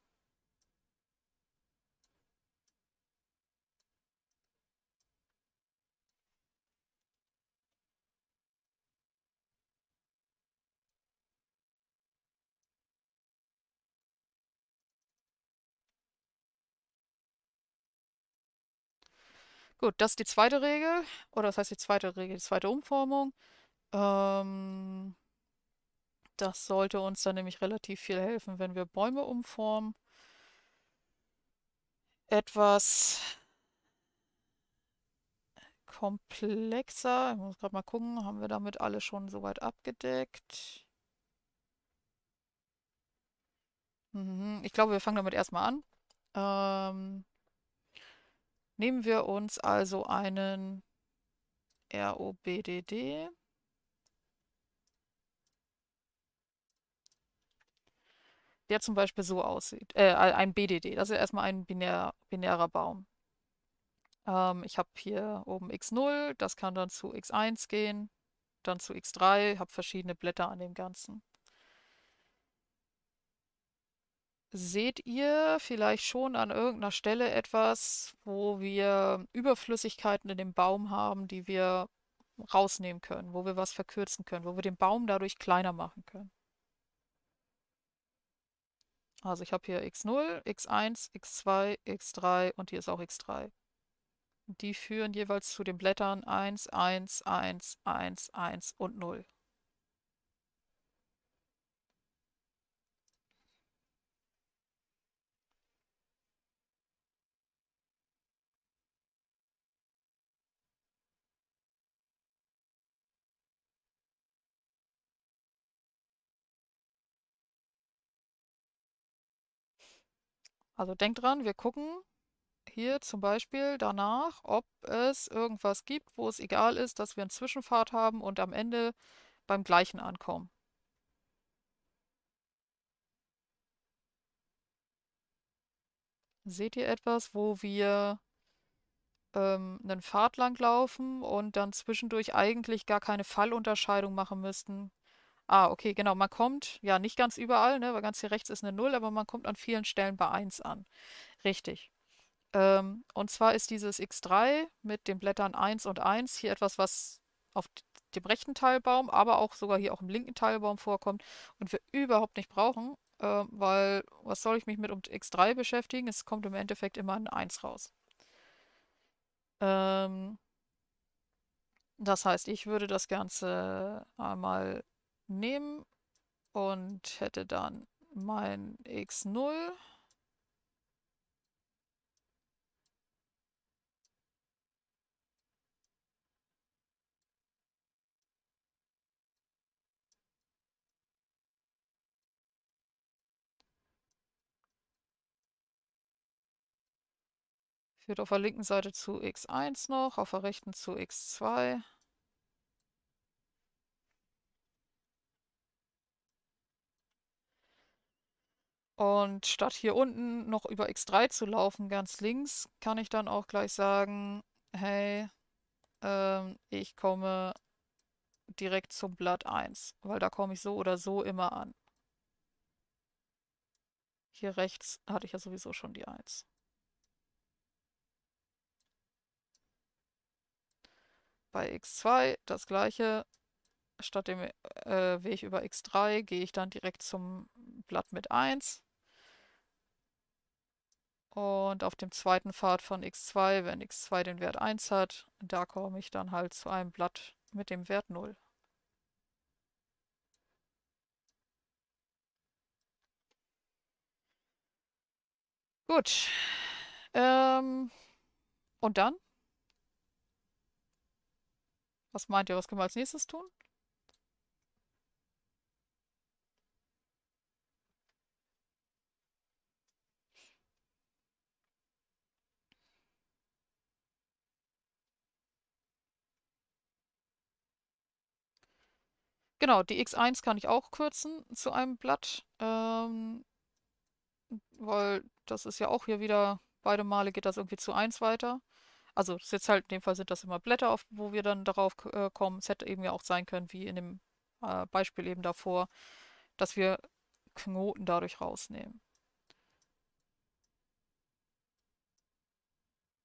Gut, das ist die zweite Regel, oder das heißt die zweite Regel, die zweite Umformung. Ähm, das sollte uns dann nämlich relativ viel helfen, wenn wir Bäume umformen. Etwas komplexer. Ich muss gerade mal gucken, haben wir damit alle schon soweit abgedeckt? Mhm, ich glaube, wir fangen damit erstmal an. Ähm, Nehmen wir uns also einen ROBDD. Der zum Beispiel so aussieht. Äh, ein BDD. Das ist erstmal ein binär, binärer Baum. Ähm, ich habe hier oben x0. Das kann dann zu x1 gehen. Dann zu x3. Habe verschiedene Blätter an dem Ganzen. Seht ihr vielleicht schon an irgendeiner Stelle etwas, wo wir Überflüssigkeiten in dem Baum haben, die wir rausnehmen können, wo wir was verkürzen können, wo wir den Baum dadurch kleiner machen können? Also ich habe hier x0, x1, x2, x3 und hier ist auch x3. Die führen jeweils zu den Blättern 1, 1, 1, 1, 1 und 0. Also denkt dran, wir gucken hier zum Beispiel danach, ob es irgendwas gibt, wo es egal ist, dass wir einen Zwischenfahrt haben und am Ende beim gleichen ankommen. Seht ihr etwas, wo wir ähm, einen Pfad lang laufen und dann zwischendurch eigentlich gar keine Fallunterscheidung machen müssten? Ah, okay, genau. Man kommt, ja, nicht ganz überall, ne, weil ganz hier rechts ist eine 0, aber man kommt an vielen Stellen bei 1 an. Richtig. Ähm, und zwar ist dieses x3 mit den Blättern 1 und 1 hier etwas, was auf dem rechten Teilbaum, aber auch sogar hier auch im linken Teilbaum vorkommt und wir überhaupt nicht brauchen, äh, weil was soll ich mich mit um x3 beschäftigen? Es kommt im Endeffekt immer ein 1 raus. Ähm, das heißt, ich würde das Ganze einmal nehmen und hätte dann mein x0 führt auf der linken Seite zu x1 noch, auf der rechten zu x2. Und statt hier unten noch über X3 zu laufen, ganz links, kann ich dann auch gleich sagen, hey, ähm, ich komme direkt zum Blatt 1, weil da komme ich so oder so immer an. Hier rechts hatte ich ja sowieso schon die 1. Bei x2 das gleiche. Statt dem äh, Weg über x3 gehe ich dann direkt zum Blatt mit 1. Und auf dem zweiten Pfad von x2, wenn x2 den Wert 1 hat, da komme ich dann halt zu einem Blatt mit dem Wert 0. Gut. Ähm, und dann? Was meint ihr, was können wir als nächstes tun? Genau, die x1 kann ich auch kürzen zu einem Blatt, ähm, weil das ist ja auch hier wieder, beide Male geht das irgendwie zu 1 weiter. Also ist jetzt halt, in dem Fall sind das immer Blätter, auf, wo wir dann darauf äh, kommen. Es hätte eben ja auch sein können, wie in dem äh, Beispiel eben davor, dass wir Knoten dadurch rausnehmen.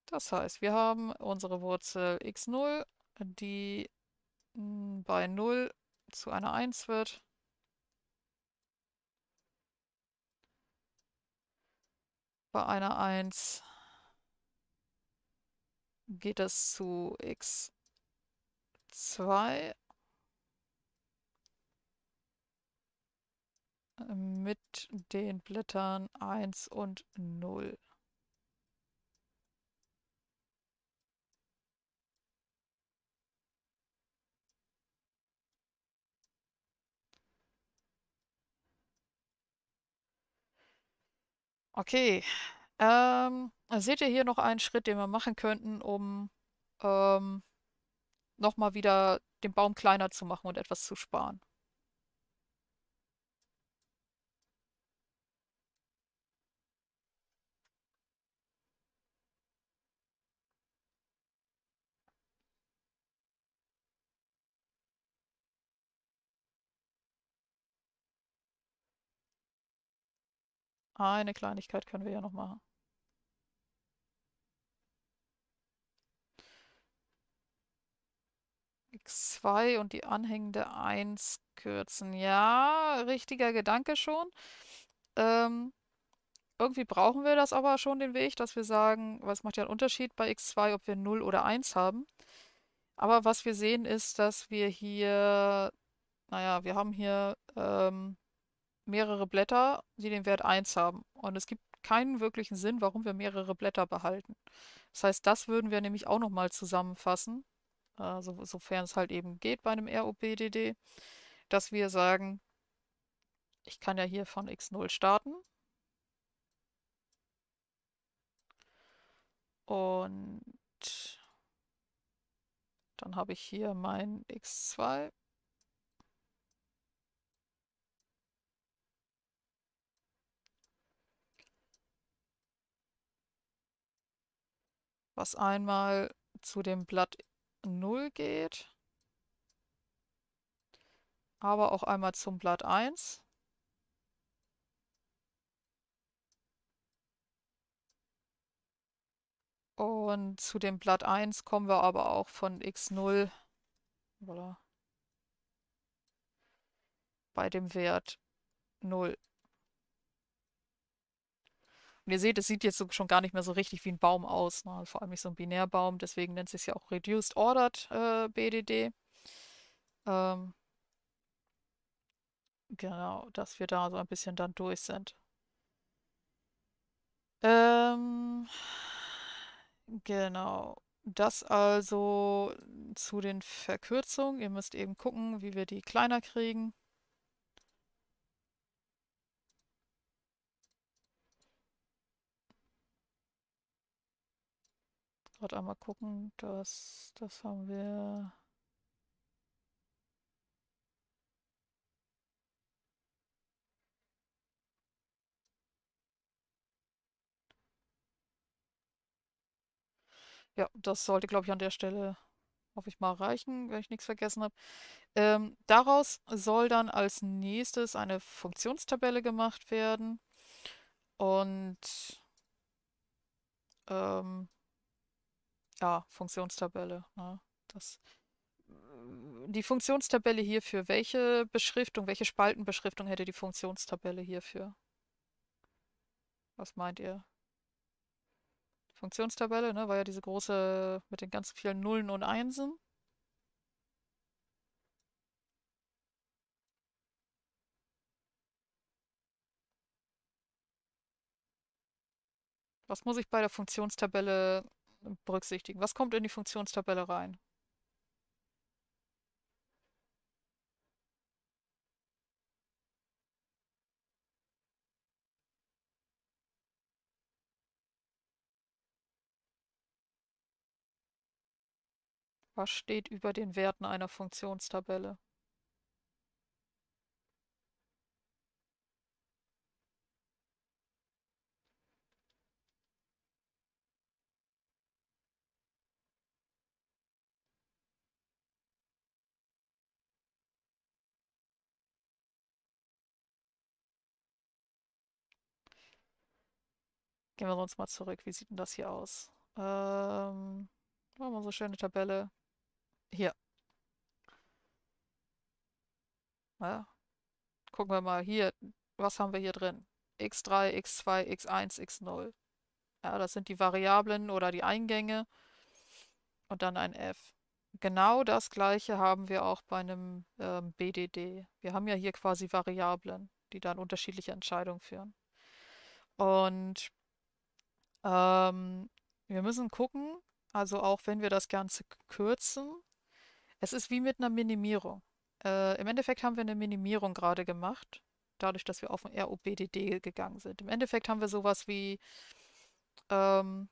Das heißt, wir haben unsere Wurzel x0, die hm, bei 0 zu einer 1 wird. Bei einer 1 geht das zu x2 mit den Blättern 1 und 0. Okay. Ähm, seht ihr hier noch einen Schritt, den wir machen könnten, um ähm, nochmal wieder den Baum kleiner zu machen und etwas zu sparen? Eine Kleinigkeit können wir ja noch machen. X2 und die anhängende 1 kürzen. Ja, richtiger Gedanke schon. Ähm, irgendwie brauchen wir das aber schon, den Weg, dass wir sagen, was macht ja einen Unterschied bei x2, ob wir 0 oder 1 haben. Aber was wir sehen ist, dass wir hier, naja, wir haben hier ähm, mehrere Blätter, die den Wert 1 haben. Und es gibt keinen wirklichen Sinn, warum wir mehrere Blätter behalten. Das heißt, das würden wir nämlich auch nochmal zusammenfassen, äh, sofern es halt eben geht bei einem ROPDD, dass wir sagen, ich kann ja hier von x0 starten. Und dann habe ich hier mein x2 was einmal zu dem Blatt 0 geht, aber auch einmal zum Blatt 1. Und zu dem Blatt 1 kommen wir aber auch von x0 voilà, bei dem Wert 0. Und ihr seht, es sieht jetzt so schon gar nicht mehr so richtig wie ein Baum aus. Ne? Vor allem nicht so ein Binärbaum. Deswegen nennt sich es ja auch Reduced Ordered äh, BDD. Ähm, genau, dass wir da so ein bisschen dann durch sind. Ähm, genau. Das also zu den Verkürzungen. Ihr müsst eben gucken, wie wir die kleiner kriegen. Gerade einmal gucken, dass das haben wir. Ja, das sollte, glaube ich, an der Stelle, hoffe ich mal, reichen, wenn ich nichts vergessen habe. Ähm, daraus soll dann als nächstes eine Funktionstabelle gemacht werden. Und ähm, ja, Funktionstabelle. Ne? Das, die Funktionstabelle hierfür, welche Beschriftung, welche Spaltenbeschriftung hätte die Funktionstabelle hierfür? Was meint ihr? Funktionstabelle, ne, war ja diese große mit den ganz vielen Nullen und Einsen. Was muss ich bei der Funktionstabelle berücksichtigen. Was kommt in die Funktionstabelle rein? Was steht über den Werten einer Funktionstabelle? Gehen wir uns mal zurück. Wie sieht denn das hier aus? Ähm, machen wir so schöne Tabelle. Hier. Ja. Gucken wir mal hier. Was haben wir hier drin? x3, x2, x1, x0. Ja, das sind die Variablen oder die Eingänge. Und dann ein f. Genau das gleiche haben wir auch bei einem ähm, BDD. Wir haben ja hier quasi Variablen, die dann unterschiedliche Entscheidungen führen. Und ähm, wir müssen gucken, also auch wenn wir das Ganze kürzen, es ist wie mit einer Minimierung. Äh, Im Endeffekt haben wir eine Minimierung gerade gemacht, dadurch, dass wir auf ein ROBDD gegangen sind. Im Endeffekt haben wir sowas wie, ähm,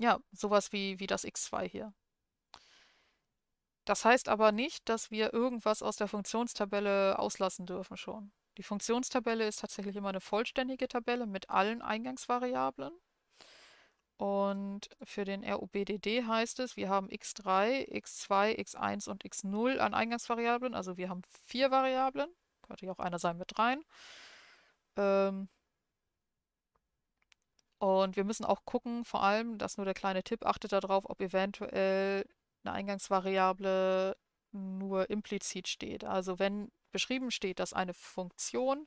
ja, sowas wie, wie das x2 hier. Das heißt aber nicht, dass wir irgendwas aus der Funktionstabelle auslassen dürfen schon. Die Funktionstabelle ist tatsächlich immer eine vollständige Tabelle mit allen Eingangsvariablen. Und für den RUBDD heißt es, wir haben x3, x2, x1 und x0 an Eingangsvariablen. Also wir haben vier Variablen. Könnte ja auch einer sein mit rein. Ähm, und wir müssen auch gucken, vor allem, dass nur der kleine Tipp, achtet darauf, ob eventuell eine Eingangsvariable nur implizit steht. Also wenn beschrieben steht, dass eine Funktion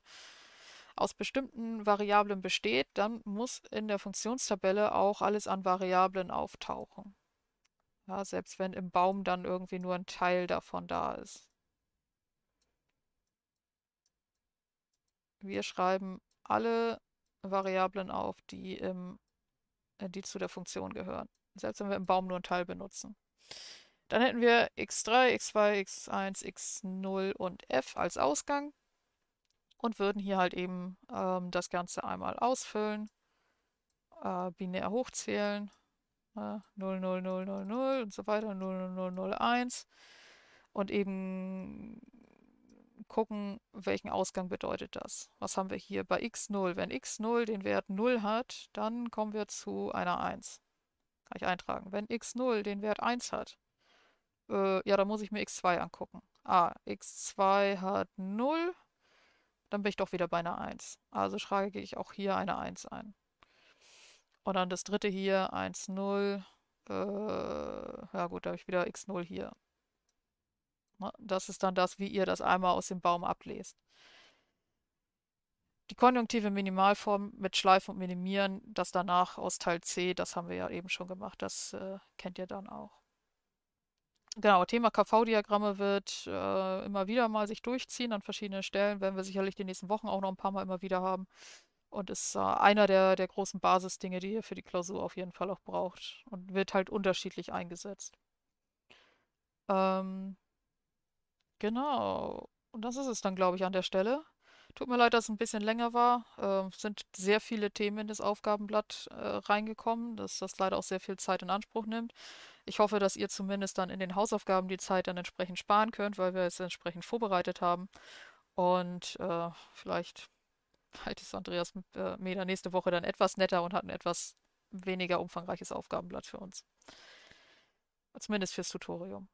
aus bestimmten Variablen besteht, dann muss in der Funktionstabelle auch alles an Variablen auftauchen. Ja, selbst wenn im Baum dann irgendwie nur ein Teil davon da ist. Wir schreiben alle Variablen auf, die, im, äh, die zu der Funktion gehören. Selbst wenn wir im Baum nur einen Teil benutzen. Dann hätten wir x3, x2, x1, x0 und f als Ausgang und würden hier halt eben ähm, das Ganze einmal ausfüllen, äh, binär hochzählen, äh, 0, 0, 0, 0, 0 und so weiter, 0, 0, 0, 1 und eben gucken, welchen Ausgang bedeutet das. Was haben wir hier bei x0? Wenn x0 den Wert 0 hat, dann kommen wir zu einer 1. Kann ich eintragen. Wenn x0 den Wert 1 hat, äh, ja, da muss ich mir x2 angucken. Ah, x2 hat 0. Dann bin ich doch wieder bei einer 1. Also schreibe ich auch hier eine 1 ein. Und dann das dritte hier, 1, 0. Äh, ja gut, da habe ich wieder x0 hier. Das ist dann das, wie ihr das einmal aus dem Baum ablest. Die konjunktive Minimalform mit Schleifen und Minimieren, das danach aus Teil C, das haben wir ja eben schon gemacht, das äh, kennt ihr dann auch. Genau, Thema KV-Diagramme wird äh, immer wieder mal sich durchziehen an verschiedenen Stellen, werden wir sicherlich die nächsten Wochen auch noch ein paar Mal immer wieder haben. Und ist äh, einer der, der großen Basisdinge, die ihr für die Klausur auf jeden Fall auch braucht und wird halt unterschiedlich eingesetzt. Ähm, genau, und das ist es dann, glaube ich, an der Stelle. Tut mir leid, dass es ein bisschen länger war. Es äh, sind sehr viele Themen in das Aufgabenblatt äh, reingekommen, dass das leider auch sehr viel Zeit in Anspruch nimmt. Ich hoffe, dass ihr zumindest dann in den Hausaufgaben die Zeit dann entsprechend sparen könnt, weil wir es entsprechend vorbereitet haben. Und äh, vielleicht halt ist Andreas äh, Meder nächste Woche dann etwas netter und hat ein etwas weniger umfangreiches Aufgabenblatt für uns. Zumindest fürs Tutorium.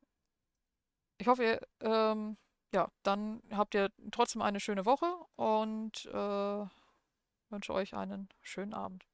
Ich hoffe, ihr ähm, ja, dann habt ihr trotzdem eine schöne Woche und äh, wünsche euch einen schönen Abend.